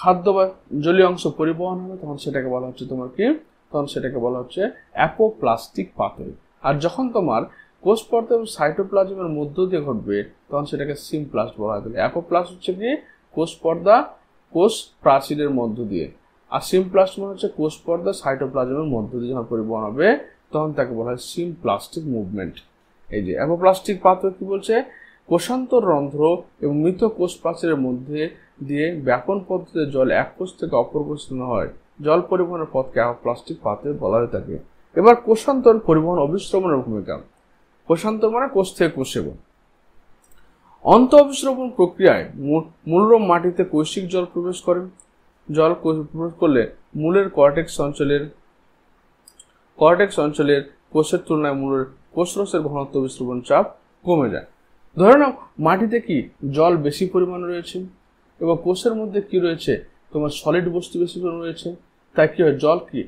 খাদ্য বা জলীয় অংশ পরিবহন হবে তখন সেটাকে বলা হচ্ছে তোমার কি তখন সেটাকে বলা হচ্ছে অ্যাপোপ্লাস্টিক পাতল আর যখন তোমার কোষ এবং সাইটোপ্লাজমের মধ্য দিয়ে ঘটবে তখন সেটাকে সিমপ্লাস্ট বলা হয় অ্যাকোপ্লাস্ট হচ্ছে কি কোষ পর্দা কোষ প্রাচীরের মধ্য দিয়ে আর সিমপ্লাস্ট মানে হচ্ছে কোষ পর্দা সাইটোপ্লাজমের মধ্য দিয়ে যখন পরিবহন হবে তখন তাকে বলা হয় সিমপ্লাস্টিক মুভমেন্ট এই যে অ্যাকোপ্লাস্টিক পাত্র কি বলছে কোষান্তর রন্ধ্র এবং মৃত কোষ প্রাচীরের মধ্যে দিয়ে ব্যাপন পদ্ধতিতে জল এক কোষ থেকে অপর কোষ হয় জল পরিবহনের পথকে অ্যাকোপ্লাস্টিক পাত্রে বলা হয়ে থাকে এবার কোষান্তর পরিবহন অবিশ্রমণের ভূমিকা প্রশান্ত মানে কোষ থেকে কোষে সেবন অন্ত অবশ্রবণ প্রক্রিয়ায় মূলরম মাটিতে কৈশিক জল প্রবেশ করে জল প্রবেশ করলে মূলের কর্টেক্স অঞ্চলের কর্টেক্স অঞ্চলের কোষের তুলনায় মূলের কোষরসের ঘনত্ব বিশ্রবণ চাপ কমে যায় ধরে নাও মাটিতে কি জল বেশি পরিমাণে রয়েছে এবং কোষের মধ্যে কি রয়েছে তোমার সলিড বস্তু বেশি পরিমাণে রয়েছে তাই কি হয় জল কি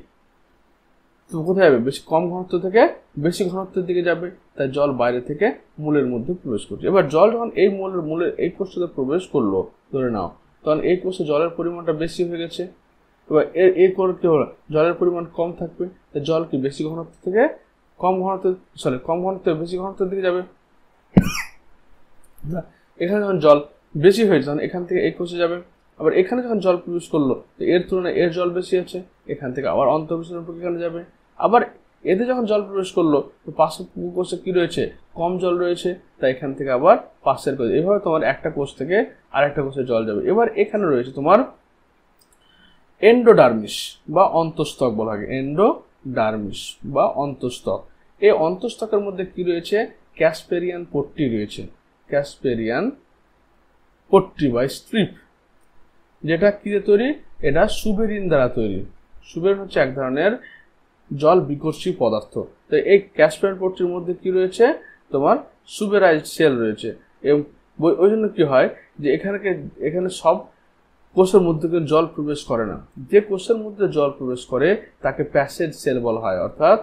কোথায় যাবে বেশি কম ঘনত্ব থেকে বেশি ঘনত্বের দিকে যাবে তাই জল বাইরে থেকে মূলের মধ্যে প্রবেশ করছে এবার জল যখন এই মূলের মূলের এই কোষটাতে প্রবেশ করলো ধরে নাও তখন এই কোষে জলের পরিমাণটা বেশি হয়ে গেছে এবার এর এই কোর কি হলো জলের পরিমাণ কম থাকবে তাই জল কি বেশি ঘনত্ব থেকে কম ঘনত্ব সরি কম ঘনত্ব বেশি ঘনত্বের দিকে যাবে এখানে যখন জল বেশি হয়েছে তখন এখান থেকে এই কোষে যাবে আবার এখানে যখন জল প্রবেশ করলো এর তুলনায় এর জল বেশি আছে এখান থেকে আবার অন্তঃবিসর্জন প্রক্রিয়া যাবে আবার এতে যখন জল প্রবেশ করলো তো পাশের কোষে কী রয়েছে কম জল রয়েছে তাই এখান থেকে আবার পাশের কোষ এভাবে তোমার একটা কোষ থেকে আরেকটা কোষে জল যাবে এবার এখানে রয়েছে তোমার এন্ডোডার্মিস বা অন্তঃস্তক বলা হয় এন্ডোডার্মিস বা অন্তঃস্তক এই অন্তঃস্তকের মধ্যে কি রয়েছে ক্যাসপেরিয়ান পট্টি রয়েছে ক্যাসপেরিয়ান পট্টি বা স্ট্রিপ যেটা কী তৈরি এটা সুবেরিন দ্বারা তৈরি সুবেরিন হচ্ছে এক ধরনের জল বিকর্ষী পদার্থ তো এই ক্যাসপিয়ান পট্টির মধ্যে কি রয়েছে তোমার সুবেরাইজ সেল রয়েছে এবং ওই জন্য কী হয় যে এখানে এখানে সব কোষের মধ্যে জল প্রবেশ করে না যে কোষের মধ্যে জল প্রবেশ করে তাকে প্যাসেজ সেল বলা হয় অর্থাৎ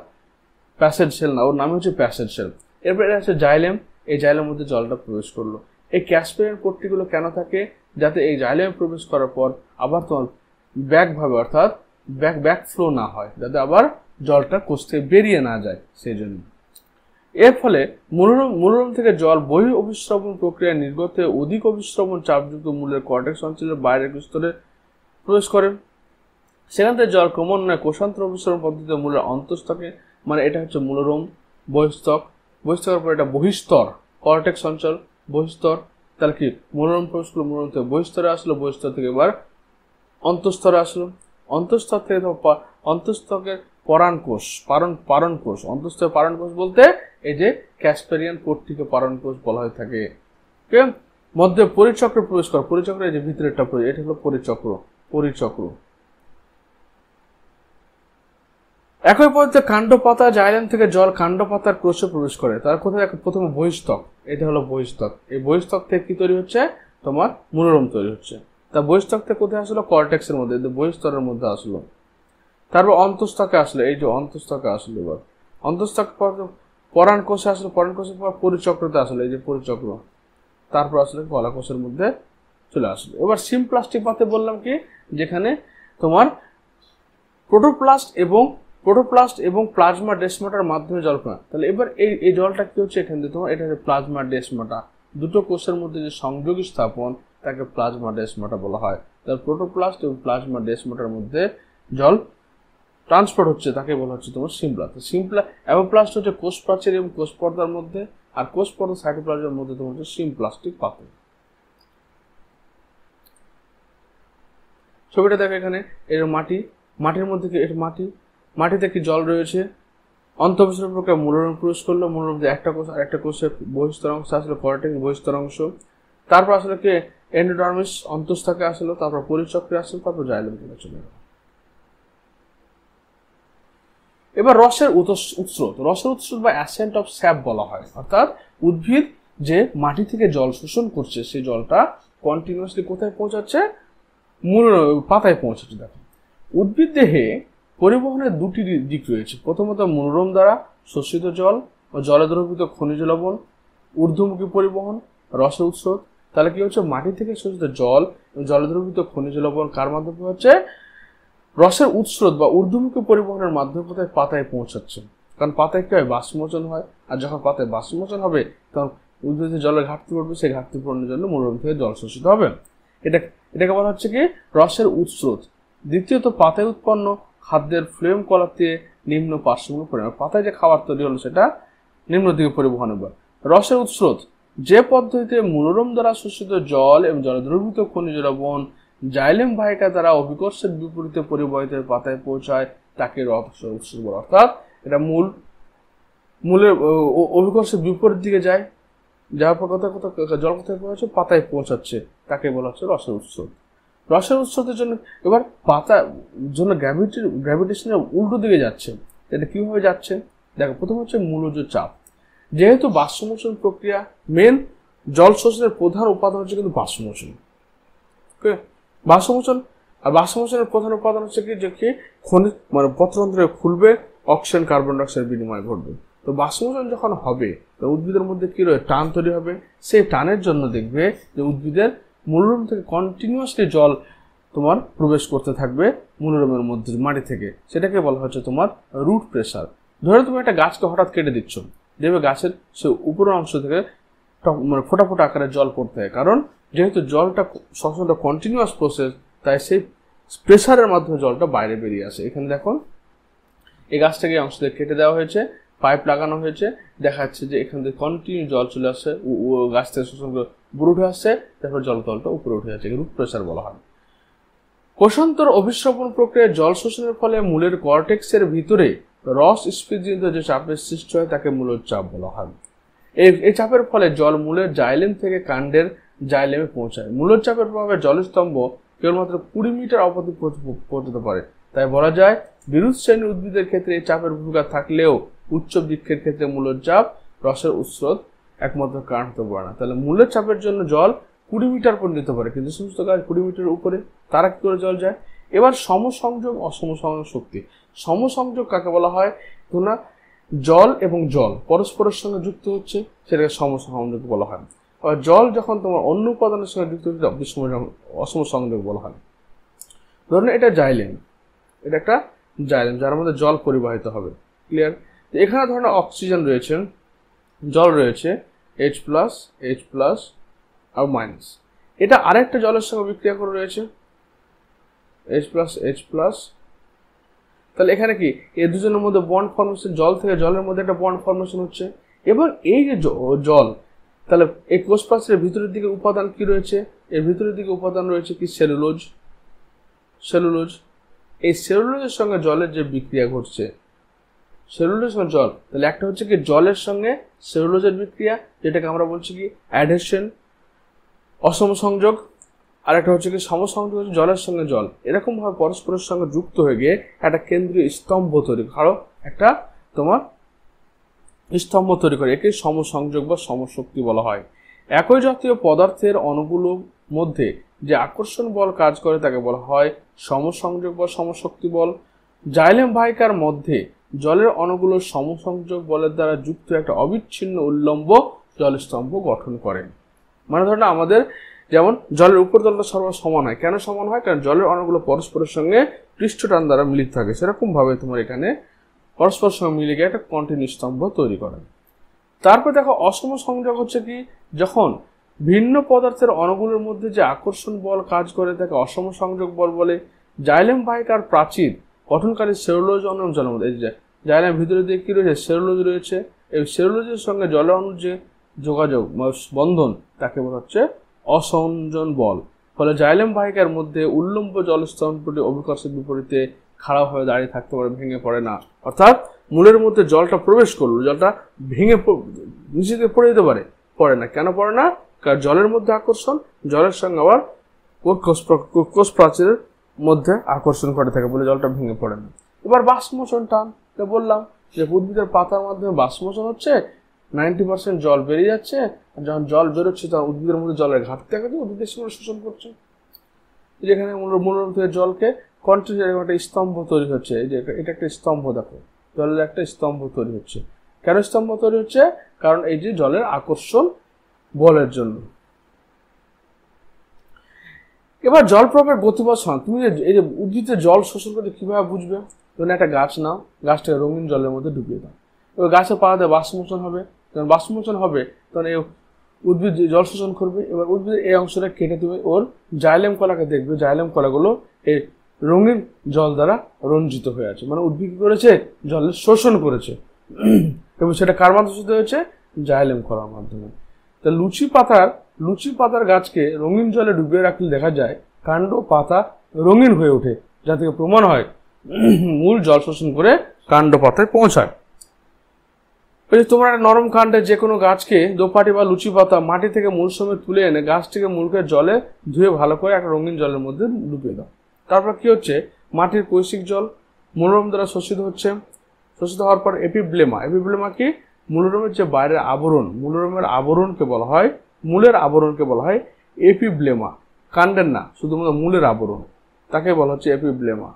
প্যাসেজ সেল না ওর নাম হচ্ছে প্যাসেজ সেল এরপরে আছে হচ্ছে জাইলেম এই জাইলের মধ্যে জলটা প্রবেশ করলো এই ক্যাসপিয়ান পট্টিগুলো কেন থাকে যাতে এই জাইলেমে প্রবেশ করার পর আবার তোমার ব্যাকভাবে অর্থাৎ ব্যাক ব্যাক ফ্লো না হয় যাতে আবার জলটা কোষ থেকে বেরিয়ে না যায় সেই জন্য এর ফলে মনোরম মনোরম থেকে জল বহি অভিশ্রবণ প্রক্রিয়া নির্গত অধিক অভিশ্রবণ চাপযুক্ত মূলের কর্টেক্স অঞ্চলের বাইরের স্তরে প্রবেশ করে সেখান থেকে জল ক্রমান্বয়ে কোষান্তর অভিশ্রবণ পদ্ধতিতে মূলের অন্তঃস্তকে মানে এটা হচ্ছে মনোরম বহিস্তক বহিস্তকের পর এটা বহিস্তর কর্টেক্স অঞ্চল বহিস্তর তাহলে কি মনোরম প্রবেশ করলো মনোরম থেকে বহিস্তরে আসলো বহিস্তর থেকে এবার অন্তঃস্তরে আসলো অন্তঃস্তর থেকে অন্তঃস্তকের পরাণ কোষ পারণ পারণ কোষ অন্তস্থ পারণ কোষ বলতে এই যে ক্যাসপেরিয়ান কোষটিকে পারণ কোষ বলা হয়ে থাকে মধ্যে পরিচক্র প্রবেশ করে পরিচক্র এই যে ভিতরেরটা এটা হলো পরিচক্র পরিচক্র একই পর্যন্ত কাণ্ড পাতা জাইলেন থেকে জল কাণ্ড পাতার ক্রোশে প্রবেশ করে তার কোথায় প্রথমে বহিস্তক এটা হলো বহিস্তক এই বহিস্তক থেকে কি তৈরি হচ্ছে তোমার মনোরম তৈরি হচ্ছে তা বহিস্তক থেকে কোথায় আসলো কর্টেক্সের মধ্যে বহিস্তরের মধ্যে আসলো তারপর অন্তস্তকে আসলো এই যে অন্তস্তকে আসলো এবার অন্তস্তক পরাণ কোষে আসলো পরাণ কোষের পর পরিচক্রতে আসলো এই যে পরিচক্র তারপর আসলে কলা কোষের মধ্যে চলে আসলো এবার সিমপ্লাস্টিক পাতে বললাম কি যেখানে তোমার প্রোটোপ্লাস্ট এবং প্রোটোপ্লাস্ট এবং প্লাজমা ডেসমাটার মাধ্যমে জল করা তাহলে এবার এই এই জলটা কি হচ্ছে এখান থেকে তোমার এটা হচ্ছে প্লাজমা ডেসমাটা দুটো কোষের মধ্যে যে সংযোগ স্থাপন তাকে প্লাজমা ডেসমাটা বলা হয় তাহলে প্রোটোপ্লাস্ট এবং প্লাজমা ডেসমাটার মধ্যে জল ট্রান্সফার হচ্ছে তাকে বলা হচ্ছে তোমার সিমলা তো সিমপ্লা অ্যাবোপ্লাস্ট হচ্ছে কোষ প্রাচীর এবং কোষ পর্দার মধ্যে আর কোষ পর্দা সাইটোপ্লাজমের মধ্যে তোমার হচ্ছে সিমপ্লাস্টিক পাপড়ি ছবিটা দেখো এখানে এর মাটি মাটির মধ্যে কি এর মাটি মাটিতে কি জল রয়েছে অন্তঃবিসর্ণ প্রক্রিয়া মনোরম প্রবেশ করলো মনোরম একটা কোষ আর একটা কোষের বহিস্তর অংশ আসলো কর্টেক বহিস্তর অংশ তারপর আসলে কি এন্ডোডার্মিস অন্তঃস্থাকে আসলো তারপর পরিচক্রে আসলো তারপর জাইলেম চলে গেলো এবার রসের উৎস রসের উৎস বা অ্যাসেন্ট অফ স্যাপ বলা হয় অর্থাৎ উদ্ভিদ যে মাটি থেকে জল শোষণ করছে সেই জলটা কন্টিনিউয়াসলি কোথায় পৌঁছাচ্ছে মূল পাতায় পৌঁছাচ্ছে দেখো উদ্ভিদ দেহে পরিবহনের দুটি দিক রয়েছে প্রথমত মনোরম দ্বারা শোষিত জল ও জলে দ্রবিত খনিজ লবণ ঊর্ধ্বমুখী পরিবহন রসের উৎস তাহলে কি হচ্ছে মাটি থেকে শোষিত জল জলে দ্রবিত খনিজ লবণ কার মাধ্যমে হচ্ছে রসের উৎস্রোত বা ঊর্ধ্বমুখী পরিবহনের মাধ্যমে কোথায় পাতায় পৌঁছাচ্ছে কারণ পাতায় কী হয় বাষ্পমোচন হয় আর যখন পাতায় বাষ্পমোচন হবে তখন উদ্ভিদের জলের ঘাটতি পড়বে সেই ঘাটতি পূরণের জন্য মরুভূমি থেকে জল শোষিত হবে এটা এটাকে বলা হচ্ছে কি রসের উৎস্রোত দ্বিতীয়ত পাতায় উৎপন্ন খাদ্যের ফ্লেম কলাতে নিম্ন পার্শ্বমূল পরিমাণ মানে পাতায় যে খাবার তৈরি হলো সেটা নিম্ন দিকে পরিবহন হবে রসের উৎস্রোত যে পদ্ধতিতে মনোরম দ্বারা শোষিত জল এবং জল খনিজ লবণ জাইলেম ভাইকা তারা অভিকর্ষের বিপরীতে পরিবাহিতের পাতায় পৌঁছায় তাকে রথ সরস্বতী বলে অর্থাৎ এটা মূল মূলের অভিকর্ষের বিপরীত দিকে যায় যাওয়ার পর কথা কোথাও জল কথায় পৌঁছাচ্ছে পাতায় পৌঁছাচ্ছে তাকে বলা হচ্ছে রসের উৎস রসের উৎসের জন্য এবার পাতা জন্য গ্র্যাভিটি গ্র্যাভিটেশনের উল্টো দিকে যাচ্ছে এটা কীভাবে যাচ্ছে দেখো প্রথম হচ্ছে মূলজ চাপ যেহেতু বাষ্পমোচন প্রক্রিয়া মেন জল শোষণের প্রধান উপাদান হচ্ছে কিন্তু বাষ্পমোচন বাষ্পমোচন আর বাষ্পমোচনের প্রধান উপাদান হচ্ছে কি যে কি খনিজ মানে পত্রন্ত্রে খুলবে অক্সিজেন কার্বন ডাইঅক্সাইড বিনিময় ঘটবে তো বাষ্পমোচন যখন হবে তো উদ্ভিদের মধ্যে কী রয়ে টান তৈরি হবে সেই টানের জন্য দেখবে যে উদ্ভিদের মূলরম থেকে কন্টিনিউয়াসলি জল তোমার প্রবেশ করতে থাকবে মূলরমের মধ্যে মাটি থেকে সেটাকে বলা হচ্ছে তোমার রুট প্রেশার ধরে তুমি একটা গাছকে হঠাৎ কেটে দিচ্ছ দেখবে গাছের সে উপরের অংশ থেকে মানে ফোটা ফোটা আকারে জল পড়তে হয় কারণ যেহেতু জলটা সবসময়টা কন্টিনিউয়াস প্রসেস তাই সেই প্রেসারের মাধ্যমে জলটা বাইরে বেরিয়ে আসে এখানে দেখুন এই গাছটাকে অংশটা কেটে দেওয়া হয়েছে পাইপ লাগানো হয়েছে দেখা যাচ্ছে যে এখান থেকে কন্টিনিউ জল চলে আসছে গাছ থেকে শোষণ করে উপরে উঠে আসছে তারপর জলতলটা উপরে উঠে যাচ্ছে রুট প্রেসার বলা হয় কোষান্তর অভিশ্রবণ প্রক্রিয়ায় জল শোষণের ফলে মূলের কর্টেক্সের ভিতরে রস স্পিজনিত যে চাপের সৃষ্টি হয় তাকে মূলের চাপ বলা হয় এই চাপের ফলে জল মূলের জাইলেন থেকে কাণ্ডের জাইলেমে পৌঁছায় মূলের চাপের প্রভাবে জলস্তম্ভ কেবলমাত্র কুড়ি মিটার অবধি পৌঁছতে পারে তাই বলা যায় বিরুৎ শ্রেণীর উদ্ভিদের ক্ষেত্রে এই চাপের ভূমিকা থাকলেও উচ্চ বৃক্ষের ক্ষেত্রে মূলের চাপ রসের উৎস্রোত একমাত্র কারণ হতে পারে না তাহলে মূলের চাপের জন্য জল কুড়ি মিটার পর্যন্ত যেতে পারে কিন্তু সমস্ত গাছ কুড়ি মিটার উপরে তারা কী করে জল যায় এবার সমসংযোগ অসমসংযোগ শক্তি সমসংযোগ কাকে বলা হয় না জল এবং জল পরস্পরের সঙ্গে যুক্ত হচ্ছে সেটাকে সমসংযোগ বলা হয় জল যখন তোমার অন্য উপাদানের সঙ্গে যুক্ত হচ্ছে অসম অসম সংযোগ বলা হয় ধরুন এটা জাইলেন এটা একটা জাইলেন যার মধ্যে জল পরিবাহিত হবে ক্লিয়ার তো এখানে ধরুন অক্সিজেন রয়েছে জল রয়েছে এইচ প্লাস এইচ প্লাস আর মাইনাস এটা আরেকটা জলের সঙ্গে বিক্রিয়া করে রয়েছে এইচ প্লাস এইচ প্লাস তাহলে এখানে কি এই দুজনের মধ্যে বন্ড ফর্মেশন জল থেকে জলের মধ্যে একটা বন্ড ফর্মেশন হচ্ছে এবং এই যে জল তাহলে এই কোষ ভিতরের দিকে উপাদান কি রয়েছে এর ভিতরের দিকে উপাদান রয়েছে কি সেলুলোজ সেলুলোজ এই সেলুলোজের সঙ্গে জলের যে বিক্রিয়া ঘটছে সেলুলোজ সঙ্গে জল তাহলে একটা হচ্ছে কি জলের সঙ্গে সেলুলোজের বিক্রিয়া যেটাকে আমরা বলছি কি অ্যাডহেশন অসম সংযোগ আর একটা হচ্ছে কি সমসংযোগ হচ্ছে জলের সঙ্গে জল এরকমভাবে পরস্পরের সঙ্গে যুক্ত হয়ে গিয়ে একটা কেন্দ্রীয় স্তম্ভ তৈরি কারো একটা তোমার স্তম্ভ তৈরি করে একে সমসংযোগ বা সমশক্তি বলা হয় একই জাতীয় পদার্থের অনুগুলো মধ্যে যে আকর্ষণ বল কাজ করে তাকে বলা হয় সমসংযোগ বা সমশক্তি বল জাইলেম ভাইকার মধ্যে জলের অণুগুলো সমসংযোগ বলের দ্বারা যুক্ত একটা অবিচ্ছিন্ন উল্লম্ব জলস্তম্ভ গঠন করে মানে ধরেন আমাদের যেমন জলের উপরতলটা সর্ব সমান হয় কেন সমান হয় কারণ জলের অনুগুলো পরস্পরের সঙ্গে পৃষ্ঠটান দ্বারা মিলিত থাকে সেরকমভাবে তোমার এখানে পরস্পর সঙ্গে মিলে গিয়ে একটা কন্টিনিউ স্তম্ভ তৈরি করেন তারপর দেখো অসম সংযোগ হচ্ছে কি যখন ভিন্ন পদার্থের অনগুলোর মধ্যে যে আকর্ষণ বল কাজ করে তাকে অসম সংযোগ বল বলে জাইলেম বাইক আর প্রাচীর গঠনকারী সেরোলজ অনম জন্ম এই যে জাইলেম ভিতরে দিয়ে কী রয়েছে সেরোলজ রয়েছে এই সেরোলোজের সঙ্গে জল অনুর যে যোগাযোগ বন্ধন তাকে বলা হচ্ছে অসংজন বল ফলে জাইলেম বাহিকার মধ্যে উল্লম্ব জলস্তম্ভটি অভিকর্ষের বিপরীতে খাড়া হয়ে দাঁড়িয়ে থাকতে পারে ভেঙে পড়ে না অর্থাৎ মূলের মধ্যে জলটা প্রবেশ করলো জলটা ভেঙে নিচেতে পড়ে যেতে পারে পড়ে না কেন পড়ে না কারণ জলের মধ্যে আকর্ষণ জলের সঙ্গে আবার কোষ প্রাচীরের মধ্যে আকর্ষণ করে থাকে বলে জলটা ভেঙে পড়ে না এবার বাষ্পমোচন টান বললাম যে উদ্ভিদের পাতার মাধ্যমে বাষ্পমোচন হচ্ছে নাইনটি পার্সেন্ট জল বেরিয়ে যাচ্ছে আর যখন জল বেরোচ্ছে তখন উদ্ভিদের মধ্যে জলের ঘাটতি দেখা যায় উদ্ভিদের সেগুলো শোষণ করছে যেখানে মূল থেকে জলকে এরকম একটা স্তম্ভ তৈরি হচ্ছে এই যে এটা একটা স্তম্ভ দেখো জলের একটা স্তম্ভ তৈরি হচ্ছে কেন স্তম্ভ তৈরি হচ্ছে কারণ এই যে জলের আকর্ষণ বলের জন্য এবার জলপ্রপাতের গতিপথ সমান তুমি এই যে উদ্ভিদে জল শোষণ করে কীভাবে বুঝবে তুমি একটা গাছ নাও গাছটাকে রঙিন জলের মধ্যে ডুবিয়ে দাও এবার গাছের পাতাতে বাষ্পমোচন হবে যখন বাষ্পমোচন হবে তখন এই উদ্ভিদ জল শোষণ করবে এবার উদ্ভিদের এই অংশটা কেটে তুমি ওর জাইলেম কলাকে দেখবে জাইলেম কলাগুলো এই রঙিন জল দ্বারা রঞ্জিত হয়ে আছে মানে উদ্ভিদ করেছে জলের শোষণ করেছে এবং সেটা কার মাধ্যমে হয়েছে জাইলেম করার মাধ্যমে তা লুচি পাতার লুচি পাতার গাছকে রঙিন জলে ডুবিয়ে রাখলে দেখা যায় কাণ্ড পাতা রঙিন হয়ে ওঠে যা থেকে প্রমাণ হয় মূল জল শোষণ করে কাণ্ড পাতায় পৌঁছায় তোমরা একটা নরম কাণ্ডে যে কোনো গাছকে দোপাটি বা লুচি পাতা মাটি থেকে মূল সময় তুলে এনে গাছটিকে মূলকে জলে ধুয়ে ভালো করে একটা রঙিন জলের মধ্যে ডুবিয়ে দাও তারপর কি হচ্ছে মাটির কৈশিক জল মনোরম দ্বারা শোষিত হচ্ছে শোষিত হওয়ার পর এপিব্লেমা এপিব্লেমা কি মূলরমের যে বাইরের আবরণ মূলরমের আবরণকে বলা হয় মূলের আবরণকে বলা হয় এপিব্লেমা কাণ্ডের না শুধুমাত্র মূলের আবরণ তাকে বলা হচ্ছে এপিব্লেমা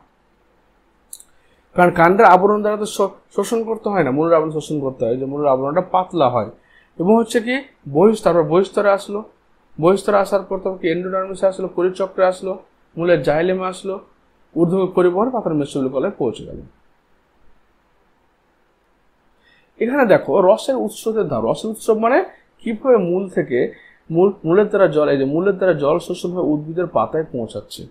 কারণ কাণ্ডের আবরণ দ্বারা তো শোষণ করতে হয় না মূলের আবরণ শোষণ করতে হয় যে মূলের আবরণটা পাতলা হয় এবং হচ্ছে কি বহিস্তর বহিস্তরে আসলো বহিস্তরে আসার পর তখন কি এন্ডোডার্মিসে আসলো পরিচক্রে আসলো মূলের জাইলেমে আসলো ঊর্ধ্বমুখ পরিবহন পাতার মেসুলকলে পৌঁছে গেল এখানে দেখো রসের উৎসের ধাপ রসের উৎসব মানে কিভাবে মূল থেকে মূল মূলের দ্বারা জল এই যে মূলের দ্বারা জল শোষণ হয়ে উদ্ভিদের পাতায় পৌঁছাচ্ছে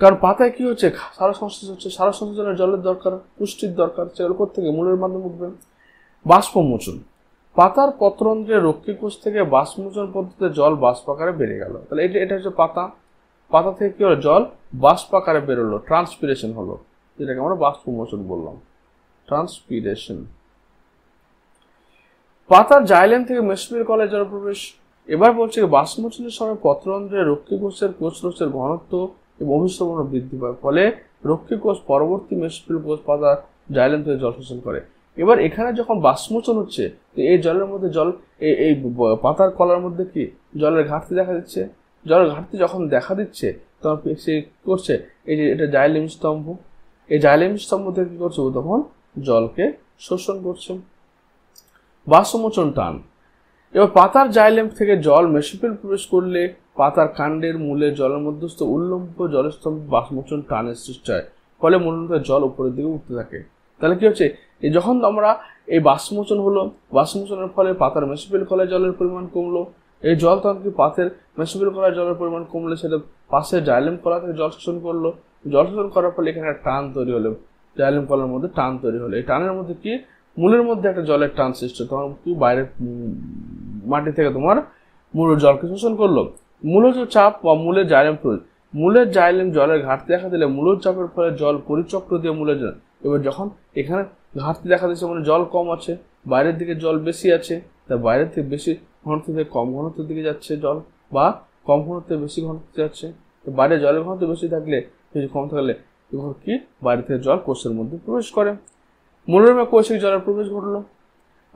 কারণ পাতায় কি হচ্ছে সার সংশ্লেষ হচ্ছে সার সংশ্লেষণের জলের দরকার পুষ্টির দরকার সেগুলো থেকে মূলের মাধ্যমে উঠবে বাষ্পমোচন পাতার পত্রন্ত্রের রক্ষী কোষ থেকে বাষ্পমোচন পদ্ধতিতে জল বাষ্পাকারে বেড়ে গেল তাহলে এটা এটা হচ্ছে পাতা পাতা থেকে কি হলো জল বাষ্প আকারে বেরোলো ট্রান্সপিরেশন হলো যেটাকে আমরা বাষ্পমোচন বললাম ট্রান্সপিরেশন পাতার জাইলেন থেকে মেসমির কলে জলপ্রবেশ এবার বলছে বাষ্পমোচনের সময় পত্রন্ধ্রে কোষ কোষরসের ঘনত্ব এবং অভিশ্রবণ বৃদ্ধি পায় ফলে কোষ পরবর্তী মেসমির কোষ পাতা জাইলেন থেকে জল শোষণ করে এবার এখানে যখন বাষ্পমোচন হচ্ছে তো এই জলের মধ্যে জল এই পাতার কলার মধ্যে কি জলের ঘাটতি দেখা দিচ্ছে জলের ঘাটতি যখন দেখা দিচ্ছে তখন সে করছে এই যে এটা জাইলেম স্তম্ভ এই জাইলেম স্তম্ভ থেকে কী করছে ও তখন জলকে শোষণ করছে বাষ্পমোচন টান এবার পাতার জাইলেম থেকে জল মেশিপের প্রবেশ করলে পাতার কাণ্ডের মূলে জলের মধ্যস্থ উল্লম্ব জলস্তম্ভ বাষ্পমোচন টানের সৃষ্টি হয় ফলে মূলত জল উপরের দিকে উঠতে থাকে তাহলে কি হচ্ছে এই যখন আমরা এই বাষ্পমোচন হলো বাষ্পমোচনের ফলে পাতার মেশিপেল ফলে জলের পরিমাণ কমলো এই জল তখন কি পাথের মেশাবিল করা জলের পরিমাণ কমলে সেটা পাশে জাইলেম কলা থেকে জল শোষণ করলো জল শোষণ করার ফলে এখানে একটা টান তৈরি হলো জাইলেম কলার মধ্যে টান তৈরি হলো এই টানের মধ্যে কি মূলের মধ্যে একটা জলের টান সৃষ্টি তখন কি বাইরে মাটি থেকে তোমার মূলের জলকে শোষণ করলো মূলজ চাপ বা মূলের জাইলেম প্রয়োজন মূলের জাইলেম জলের ঘাটতি দেখা দিলে মূলের চাপের ফলে জল পরিচক্র দিয়ে মূলের জল এবার যখন এখানে ঘাটতি দেখা দিচ্ছে মানে জল কম আছে বাইরের দিকে জল বেশি আছে তা বাইরের থেকে বেশি ঘনত্ব থেকে কম ঘনত্বের দিকে যাচ্ছে জল বা কম ঘনত্বে বেশি ঘনত্ব যাচ্ছে তো বাইরে জলের ঘনত্ব বেশি থাকলে কিছু কম থাকলে কি বাইরে থেকে জল কোষের মধ্যে প্রবেশ করে মনোরমে কোষিক জলের প্রবেশ ঘটলো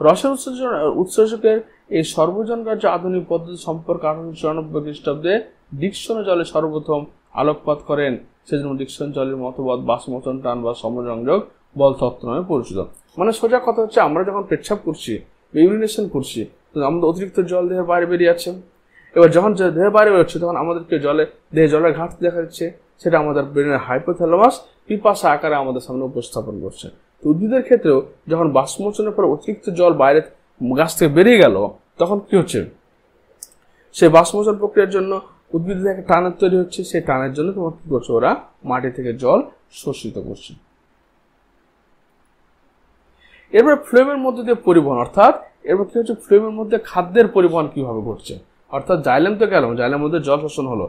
রসের উৎসর্জন উৎসর্জকের এই সর্বজন কার্য আধুনিক পদ্ধতি সম্পর্কে আঠারোশো চুরানব্বই খ্রিস্টাব্দে ডিকশন জলে সর্বপ্রথম আলোকপাত করেন সেজন্য ডিকশন জলের মতবাদ বাসমোচন টান বা সমসংযোগ বল তত্ত্ব নামে পরিচিত মানে সোজা কথা হচ্ছে আমরা যখন পেচ্ছাপ করছি ইউরিনেশন করছি আমাদের অতিরিক্ত জল দেহের বাইরে বেরিয়ে যাচ্ছে এবার যখন দেহের বাইরে বেরোচ্ছে তখন আমাদেরকে জলে দেহে জলের ঘাটতি দেখা যাচ্ছে সেটা আমাদের ব্রেনের হাইপোথ্যালামাস পিপাসা আকারে আমাদের সামনে উপস্থাপন করছে তো উদ্ভিদের ক্ষেত্রেও যখন বাষ্পমোচনের পর অতিরিক্ত জল বাইরে গাছ থেকে বেরিয়ে গেল তখন কি হচ্ছে সেই বাষ্পমোচন প্রক্রিয়ার জন্য উদ্ভিদের একটা টানের তৈরি হচ্ছে সেই টানের জন্য তোমার কি করছে ওরা মাটি থেকে জল শোষিত করছে এরপর ফ্লেমের মধ্যে দিয়ে পরিবহন অর্থাৎ এরপর কী হচ্ছে ফ্লুয়েমের মধ্যে খাদ্যের পরিবহন কীভাবে ঘটছে অর্থাৎ জাইলেম তো গেলাম জাইলেমের মধ্যে জল শোষণ হলো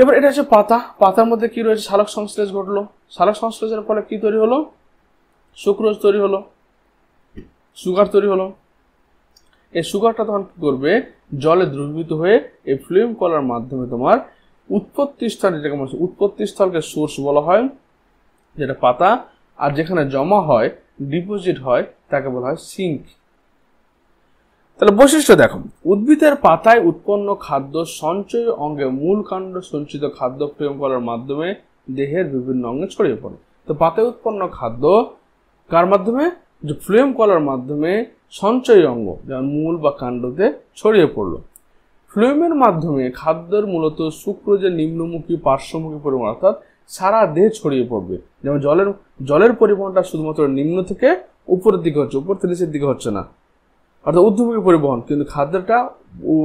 এবার এটা হচ্ছে পাতা পাতার মধ্যে কী রয়েছে শালক সংশ্লেষ ঘটলো শালক সংশ্লেষের ফলে কী তৈরি হলো সুক্রোজ তৈরি হলো সুগার তৈরি হলো এই সুগারটা তখন কী করবে জলে দ্রবীভূত হয়ে এই ফ্লুইম কলার মাধ্যমে তোমার উৎপত্তি স্থল যেটাকে বলছে উৎপত্তি স্থলকে সোর্স বলা হয় যেটা পাতা আর যেখানে জমা হয় ডিপোজিট হয় তাকে বলা হয় সিঙ্ক তাহলে বৈশিষ্ট্য দেখো উদ্ভিদের পাতায় উৎপন্ন খাদ্য সঞ্চয় অঙ্গে মূল কাণ্ড সঞ্চিত খাদ্য প্রেম করার মাধ্যমে দেহের বিভিন্ন অঙ্গে ছড়িয়ে পড়ে তো পাতায় উৎপন্ন খাদ্য কার মাধ্যমে যে ফ্লুয়েম কলার মাধ্যমে সঞ্চয় অঙ্গ যেমন মূল বা কাণ্ডতে ছড়িয়ে পড়লো ফ্লুয়েমের মাধ্যমে খাদ্যের মূলত শুক্রজের নিম্নমুখী পার্শ্বমুখী পরিমাণ অর্থাৎ সারা দেহ ছড়িয়ে পড়বে যেমন জলের জলের পরিমাণটা শুধুমাত্র নিম্ন থেকে উপরের দিকে হচ্ছে উপর থেকে নিচের দিকে হচ্ছে না অর্থাৎ ঊর্ধ্বমুখী পরিবহন কিন্তু খাদ্যটা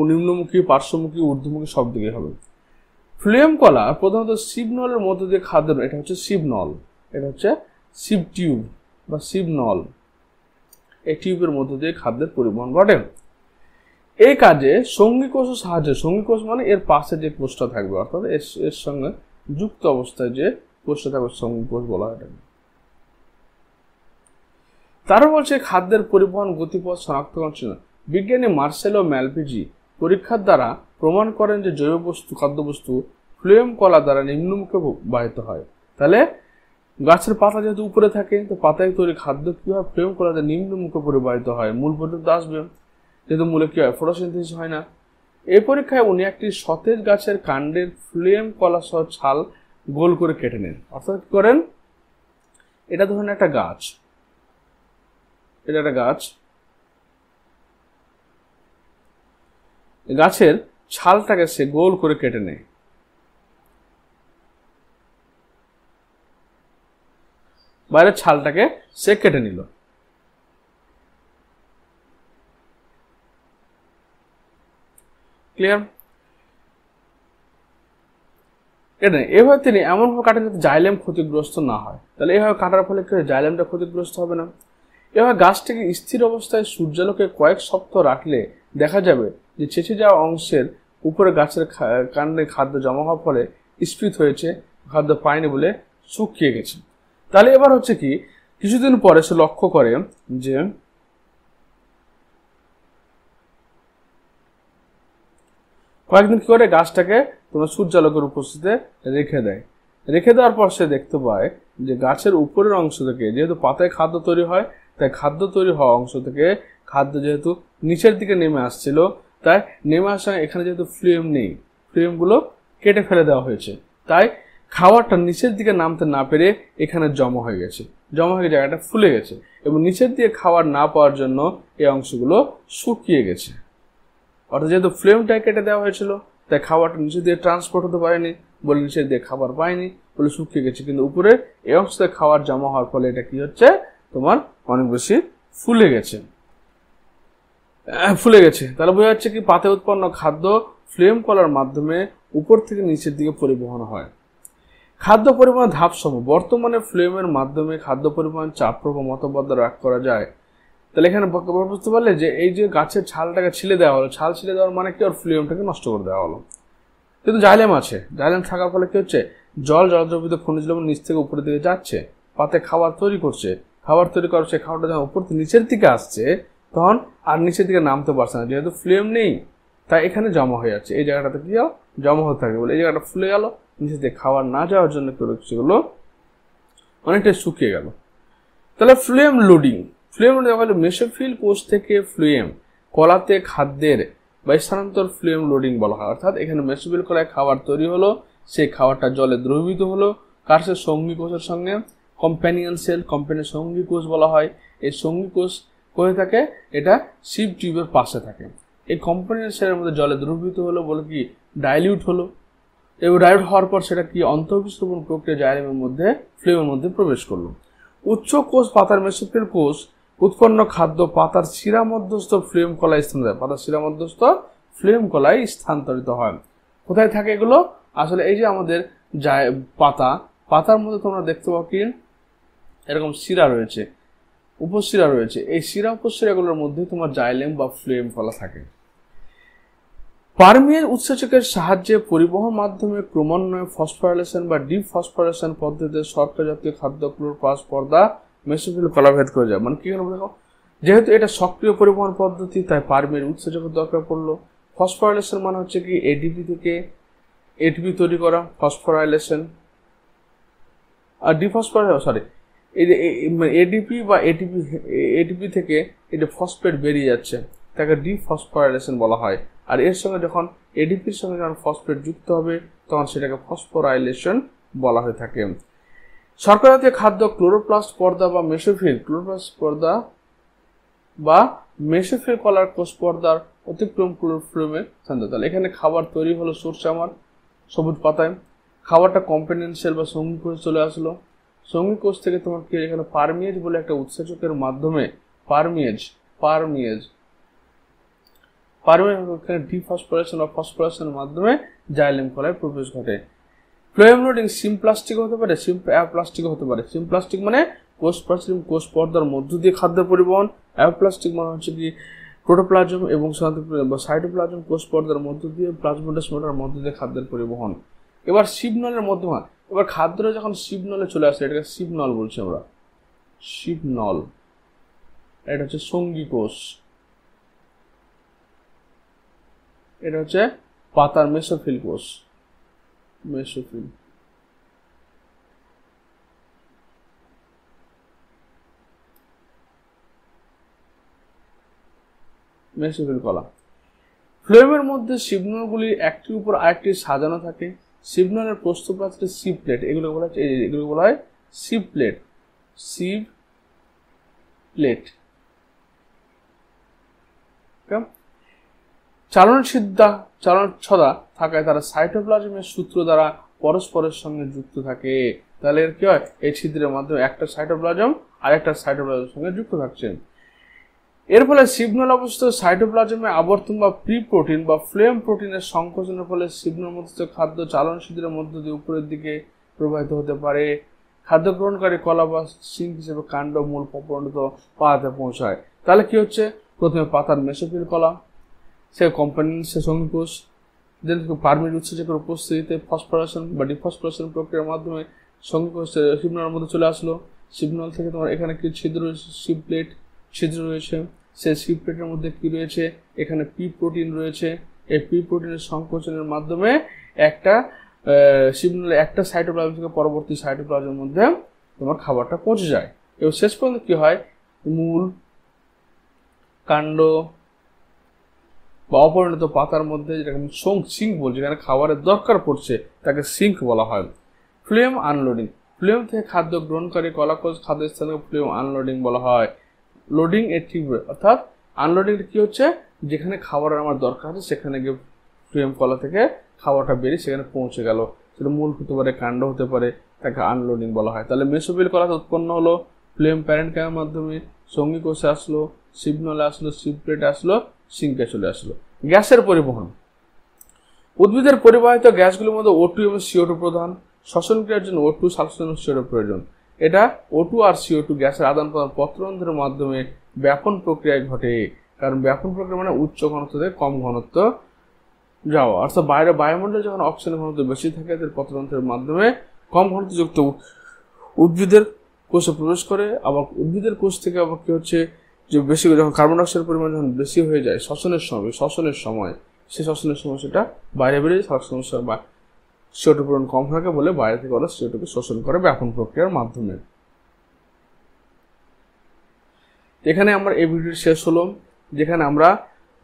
নিম্নমুখী পার্শ্বমুখী ঊর্ধ্বমুখী সব দিকে হবে ফ্লুয়েম কলা প্রধানত শিবনলের মধ্যে দিয়ে খাদ্য এটা হচ্ছে শিবনল এটা হচ্ছে শিব টিউব বা শিবনল এই টিউবের মধ্য দিয়ে খাদ্যের পরিবহন ঘটে এই কাজে সঙ্গী কোষ সাহায্যে সঙ্গী কোষ মানে এর পাশে যে কোষটা থাকবে অর্থাৎ এর সঙ্গে যুক্ত অবস্থায় যে কোষটা থাকবে সঙ্গী কোষ বলা হয় তারা বলছে খাদ্যের পরিবহন গতিপথ শনাক্তকরণ ছিল বিজ্ঞানী মার্সেলো ম্যালপিজি পরীক্ষার দ্বারা প্রমাণ করেন যে জৈব বস্তু খাদ্যবস্তু ফ্লুয়েম কলা দ্বারা নিম্নমুখে বাহিত হয় তাহলে গাছের পাতা যেহেতু উপরে থাকে তো পাতায় তৈরি খাদ্য কী হয় ফ্লুয়েম কলা দ্বারা নিম্নমুখে পরিবাহিত হয় মূল পর্যন্ত আসবে যেহেতু মূলে কী হয় ফটোসিনথেসিস হয় না এই পরীক্ষায় উনি একটি সতেজ গাছের কাণ্ডের ফ্লুয়েম কলা সহ ছাল গোল করে কেটে নেন অর্থাৎ করেন এটা ধরুন একটা গাছ এটা একটা গাছ গাছের ছালটাকে সে গোল করে কেটে নেয় বাইরের ছালটাকে সে কেটে নিল ক্লিয়ার কেটে এভাবে তিনি এমনভাবে কাটেন যাতে জাইলেম ক্ষতিগ্রস্ত না হয় তাহলে এভাবে কাটার ফলে কি জাইলেমটা ক্ষতিগ্রস্ত হবে না এবার গাছটিকে স্থির অবস্থায় সূর্যালোকে কয়েক সপ্তাহ রাখলে দেখা যাবে যে ছেঁচে যাওয়া অংশের উপরে গাছের কাণ্ডে খাদ্য জমা হওয়ার ফলে স্ফীত হয়েছে খাদ্য পায়নি বলে শুকিয়ে গেছে তাহলে এবার হচ্ছে কি কিছুদিন পরে সে লক্ষ্য করে যে কয়েকদিন কি করে গাছটাকে তোমার সূর্যালোকের উপস্থিতিতে রেখে দেয় রেখে দেওয়ার পর সে দেখতে পায় যে গাছের উপরের অংশ থেকে যেহেতু পাতায় খাদ্য তৈরি হয় তাই খাদ্য তৈরি হওয়া অংশ থেকে খাদ্য যেহেতু নিচের দিকে নেমে আসছিল তাই নেমে আসার এখানে যেহেতু ফ্লুয়েম নেই ফ্লুয়েমগুলো কেটে ফেলে দেওয়া হয়েছে তাই খাওয়ারটা নিচের দিকে নামতে না পেরে এখানে জমা হয়ে গেছে জমা হয়ে জায়গাটা ফুলে গেছে এবং নিচের দিকে খাবার না পাওয়ার জন্য এই অংশগুলো শুকিয়ে গেছে অর্থাৎ যেহেতু ফ্লেমটা কেটে দেওয়া হয়েছিল তাই খাবারটা নিচের দিয়ে ট্রান্সপোর্ট হতে পারেনি বলে নিচের দিয়ে খাবার পায়নি বলে শুকিয়ে গেছে কিন্তু উপরে এই অংশতে খাবার জমা হওয়ার ফলে এটা কি হচ্ছে তোমার অনেক বেশি ফুলে গেছে হ্যাঁ, ফুলে গেছে তাহলে বোঝা যাচ্ছে কি পাতে উৎপন্ন খাদ্য ফ্লেম কলার মাধ্যমে উপর থেকে নিচের দিকে পরিবহন হয় খাদ্য পরিমাণ ধাপসমূহ বর্তমানে ফ্লেমের মাধ্যমে খাদ্য পরিমাণ চাপ প্রভাব মতবাদ রাগ করা যায় তাহলে এখানে বুঝতে পারলে যে এই যে গাছের ছালটাকে ছিলে দেওয়া হলো ছাল ছিলে দেওয়ার মানে কি ওর ফ্লেমটাকে নষ্ট করে দেওয়া হলো কিন্তু জাইলেম আছে জাইলেম থাকার ফলে কি হচ্ছে জল জলদ্রবিত খনিজ লবণ নিচ থেকে উপরের দিকে যাচ্ছে পাতে খাবার তৈরি করছে খাবার তৈরি করো সেই খাবারটা যখন উপর নিচের দিকে আসছে তখন আর নিচের দিকে নামতে পারছে না যেহেতু ফ্লেম নেই তাই এখানে জমা হয়ে যাচ্ছে এই জায়গাটাতে কী জমা হতে থাকে বলে এই জায়গাটা ফুলে গেল নিচে দিয়ে খাবার না যাওয়ার জন্য কেউ সেগুলো অনেকটাই শুকিয়ে গেল তাহলে ফ্লেম লোডিং ফ্লেম লোডিং দেখা মেসোফিল কোষ থেকে ফ্লেম কলাতে খাদ্যের বা স্থানান্তর ফ্লেম লোডিং বলা হয় অর্থাৎ এখানে মেসোফিল কলায় খাবার তৈরি হলো সেই খাবারটা জলে দ্রবীভূত হলো কার্সের সঙ্গী কোষের সঙ্গে কম্প্যানিয়ন সেল কোম্পানির সঙ্গী কোষ বলা হয় এই সঙ্গী কোষ কোথায় থাকে এটা শিপ টিউবের পাশে থাকে এই কম্প্যানিয়ন সেলের মধ্যে জলে দ্রবীভূত হলো বলে কি ডাইলিউট হলো এবং ডাইলিউট হওয়ার পর সেটা কি অন্তঃবিস্তবন প্রক্রিয়া জাইলেমের মধ্যে ফ্লেমের মধ্যে প্রবেশ করলো উচ্চ কোষ পাতার মেসোফিল কোষ উৎপন্ন খাদ্য পাতার শিরামধ্যস্থ ফ্লেম কলায় স্থানান্তর পাতার শিরামধ্যস্থ ফ্লেম কলায় স্থানান্তরিত হয় কোথায় থাকে এগুলো আসলে এই যে আমাদের পাতা পাতার মধ্যে তোমরা দেখতে পাও কি এরকম শিরা রয়েছে উপশিরা রয়েছে এই শিরা উপশিরাগুলোর মধ্যে তোমার জাইলেম বা ফ্লেম ফলা থাকে পারমিয়ের উৎসেচকের সাহায্যে পরিবহন মাধ্যমে ক্রমান্বয়ে ফসফোরাইলেশন বা ডিপ ফসফোরাইলেশন পদ্ধতিতে শর্করা জাতীয় খাদ্য ক্লোরোপ্লাস পর্দা মেসোফিল কলাভেদ করে যায় মানে কি বলবো যেহেতু এটা সক্রিয় পরিবহন পদ্ধতি তাই পারমিয়ের উৎসেচকের দরকার পড়লো ফসফোরাইলেশন মানে হচ্ছে কি এডিপি থেকে এটিপি তৈরি করা ফসফোরাইলেশন আর ডিফসফোরাইলেশন সরি মানে এডিপি বা এটিপি এটিপি থেকে এই যে ফসফেট বেরিয়ে যাচ্ছে তাকে ডিফসফোরাইলেশন বলা হয় আর এর সঙ্গে যখন এডিপির সঙ্গে যখন ফসফেট যুক্ত হবে তখন সেটাকে ফসফোরাইলেশন বলা হয়ে থাকে সরকারাতে খাদ্য ক্লোরোপ্লাস্ট পর্দা বা মেসোফিল ক্লোরোপ্লাস্ট পর্দা বা মেসোফিল কলার কোষ পর্দার অতিক্রম ক্লোরোফিল্মে সন্ধ্যা তাহলে এখানে খাবার তৈরি হলো সোর্স আমার সবুজ পাতায় খাবারটা কম্পেনেন্সিয়াল বা সঙ্গী করে চলে আসলো সঙ্গী কোষ থেকে তোমার কি এখানে পারমিয়েজ বলে একটা উৎসেচকের মাধ্যমে পারমিয়েজ পারমিয়েজ পারমিয়েজ ডিফসফোরেশন বা ফসফোরেশনের মাধ্যমে জাইলেম কলায় প্রবেশ ঘটে ফ্লোয়েম লোডিং সিমপ্লাস্টিক হতে পারে প্লাস্টিক হতে পারে সিমপ্লাস্টিক মানে কোষ প্রাচীন কোষ পর্দার মধ্য দিয়ে খাদ্য পরিবহন অ্যাপ্লাস্টিক মানে হচ্ছে কি প্রোটোপ্লাজম এবং সাইটোপ্লাজম কোষ পর্দার মধ্য দিয়ে প্লাজমোডাসমোটার মধ্য দিয়ে খাদ্যের পরিবহন এবার সিগনালের মধ্যমান এবার খাদ্য যখন শিবনলে চলে আসে এটাকে শিবনল বলছি আমরা শিবনল এটা হচ্ছে সঙ্গী কোষ এটা হচ্ছে পাতার মেসোফিল কোষ মেসোফিল মেসোফিল কলা ফ্লেমের মধ্যে শিবনলগুলি একটির উপর আরেকটি সাজানো থাকে শিবননের প্রস্থপ্রাচীরের প্লেট এগুলো বলা হয় এগুলো বলা হয় প্লেট সিপ প্লেট চালন সিদ্ধা চালন ছদা থাকায় তারা সাইটোপ্লাজমের সূত্র দ্বারা পরস্পরের সঙ্গে যুক্ত থাকে তাহলে এর কি হয় এই ছিদ্রের মাধ্যমে একটা সাইটোপ্লাজম আর একটা সাইটোপ্লাজমের সঙ্গে যুক্ত থাকছেন এর ফলে সিগনাল অবস্থিত সাইটোপ্লাজমে আবর্তন বা প্রি প্রোটিন বা ফ্লেম প্রোটিনের সংকোচনের ফলে সিগনাল মধ্যে খাদ্য চালন শিথিলের মধ্য দিয়ে উপরের দিকে প্রবাহিত হতে পারে খাদ্য গ্রহণকারী কলা বা সিং হিসেবে কাণ্ড মূল পর্যন্ত পাতাতে পৌঁছায় তাহলে কি হচ্ছে প্রথমে পাতার মেসোফিল কলা সে কোম্পানি সে সঙ্গিকোষ দেন পারমিট উৎসেচকের উপস্থিতিতে ফসফরেশন বা ডিফসফরেশন প্রক্রিয়ার মাধ্যমে সংকোচ সিগনালের মধ্যে চলে আসলো শিবনাল থেকে তোমার এখানে কিছু ছিদ্র রয়েছে প্লেট ছিদ্র রয়েছে সেই সিপ্রেটের মধ্যে কি রয়েছে এখানে পি প্রোটিন রয়েছে এই পি প্রোটিনের সংকোচনের মাধ্যমে একটা সিগন্যাল একটা সাইটোপ্লাজম থেকে পরবর্তী সাইটোপ্লাজমের মধ্যে তোমার খাবারটা পৌঁছে যায় এবং শেষ পর্যন্ত কী হয় মূল কাণ্ড বা অপরিণত পাতার মধ্যে যেটাকে সোং সিঙ্ক বলছে যেখানে খাবারের দরকার পড়ছে তাকে সিঙ্ক বলা হয় ফ্লেম আনলোডিং ফ্লেম থেকে খাদ্য গ্রহণকারী কলাকোষ খাদ্যস্থানকে ফ্লেম আনলোডিং বলা হয় লোডিং এর টিউবে অর্থাৎ আনলোডিংটা কী হচ্ছে যেখানে খাবারের আমার দরকার আছে সেখানে গিয়ে ফ্রিয়াম কলা থেকে খাবারটা বেরিয়ে সেখানে পৌঁছে গেল সেটা মূল হতে পারে কাণ্ড হতে পারে তাকে আনলোডিং বলা হয় তাহলে মেসোবিল কলা উৎপন্ন হলো ফ্লেম প্যারেন্ট ক্যামের মাধ্যমে সঙ্গী কোষে আসলো সিগনলে আসলো সিপ্লেটে আসলো সিঙ্কে চলে আসলো গ্যাসের পরিবহন উদ্ভিদের পরিবাহিত গ্যাসগুলোর মধ্যে ও টু এবং সিওটু প্রধান শ্বসন ক্রিয়ার জন্য ও টু সালসন সিওটু প্রয়োজন এটা ওটু আর সিও টু গ্যাসের আদান প্রদান পত্রন্ধ্রের মাধ্যমে ব্যাপন প্রক্রিয়ায় ঘটে কারণ ব্যাপন প্রক্রিয়া মানে উচ্চ ঘনত্ব থেকে কম ঘনত্ব যাওয়া অর্থাৎ বাইরে বায়ুমণ্ডলে যখন অক্সিজেন ঘনত্ব বেশি থাকে তাদের পত্রন্ত্রের মাধ্যমে কম ঘনত্বযুক্ত উদ্ভিদের কোষে প্রবেশ করে আবার উদ্ভিদের কোষ থেকে আবার কী হচ্ছে যে বেশি যখন কার্বন ডাইঅক্সাইডের পরিমাণ যখন বেশি হয়ে যায় শ্বসনের সময় শ্বসনের সময় সে শ্বসনের সময় সেটা বাইরে বেরিয়ে সমস্যা বা সিওটু পূরণ কম থাকে বলে বাইরে থেকে ওরা সিওটুকে শোষণ করে ব্যাপন প্রক্রিয়ার মাধ্যমে এখানে আমার এই ভিডিওটি শেষ হলো যেখানে আমরা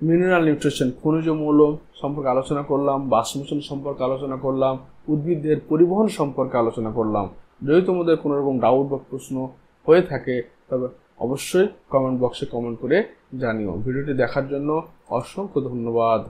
মিনারেল নিউট্রিশন খনিজ মৌল সম্পর্কে আলোচনা করলাম বাষ্পমোচন সম্পর্কে আলোচনা করলাম উদ্ভিদের পরিবহন সম্পর্কে আলোচনা করলাম যদি তোমাদের কোনো রকম ডাউট বা প্রশ্ন হয়ে থাকে তবে অবশ্যই কমেন্ট বক্সে কমেন্ট করে জানিও ভিডিওটি দেখার জন্য অসংখ্য ধন্যবাদ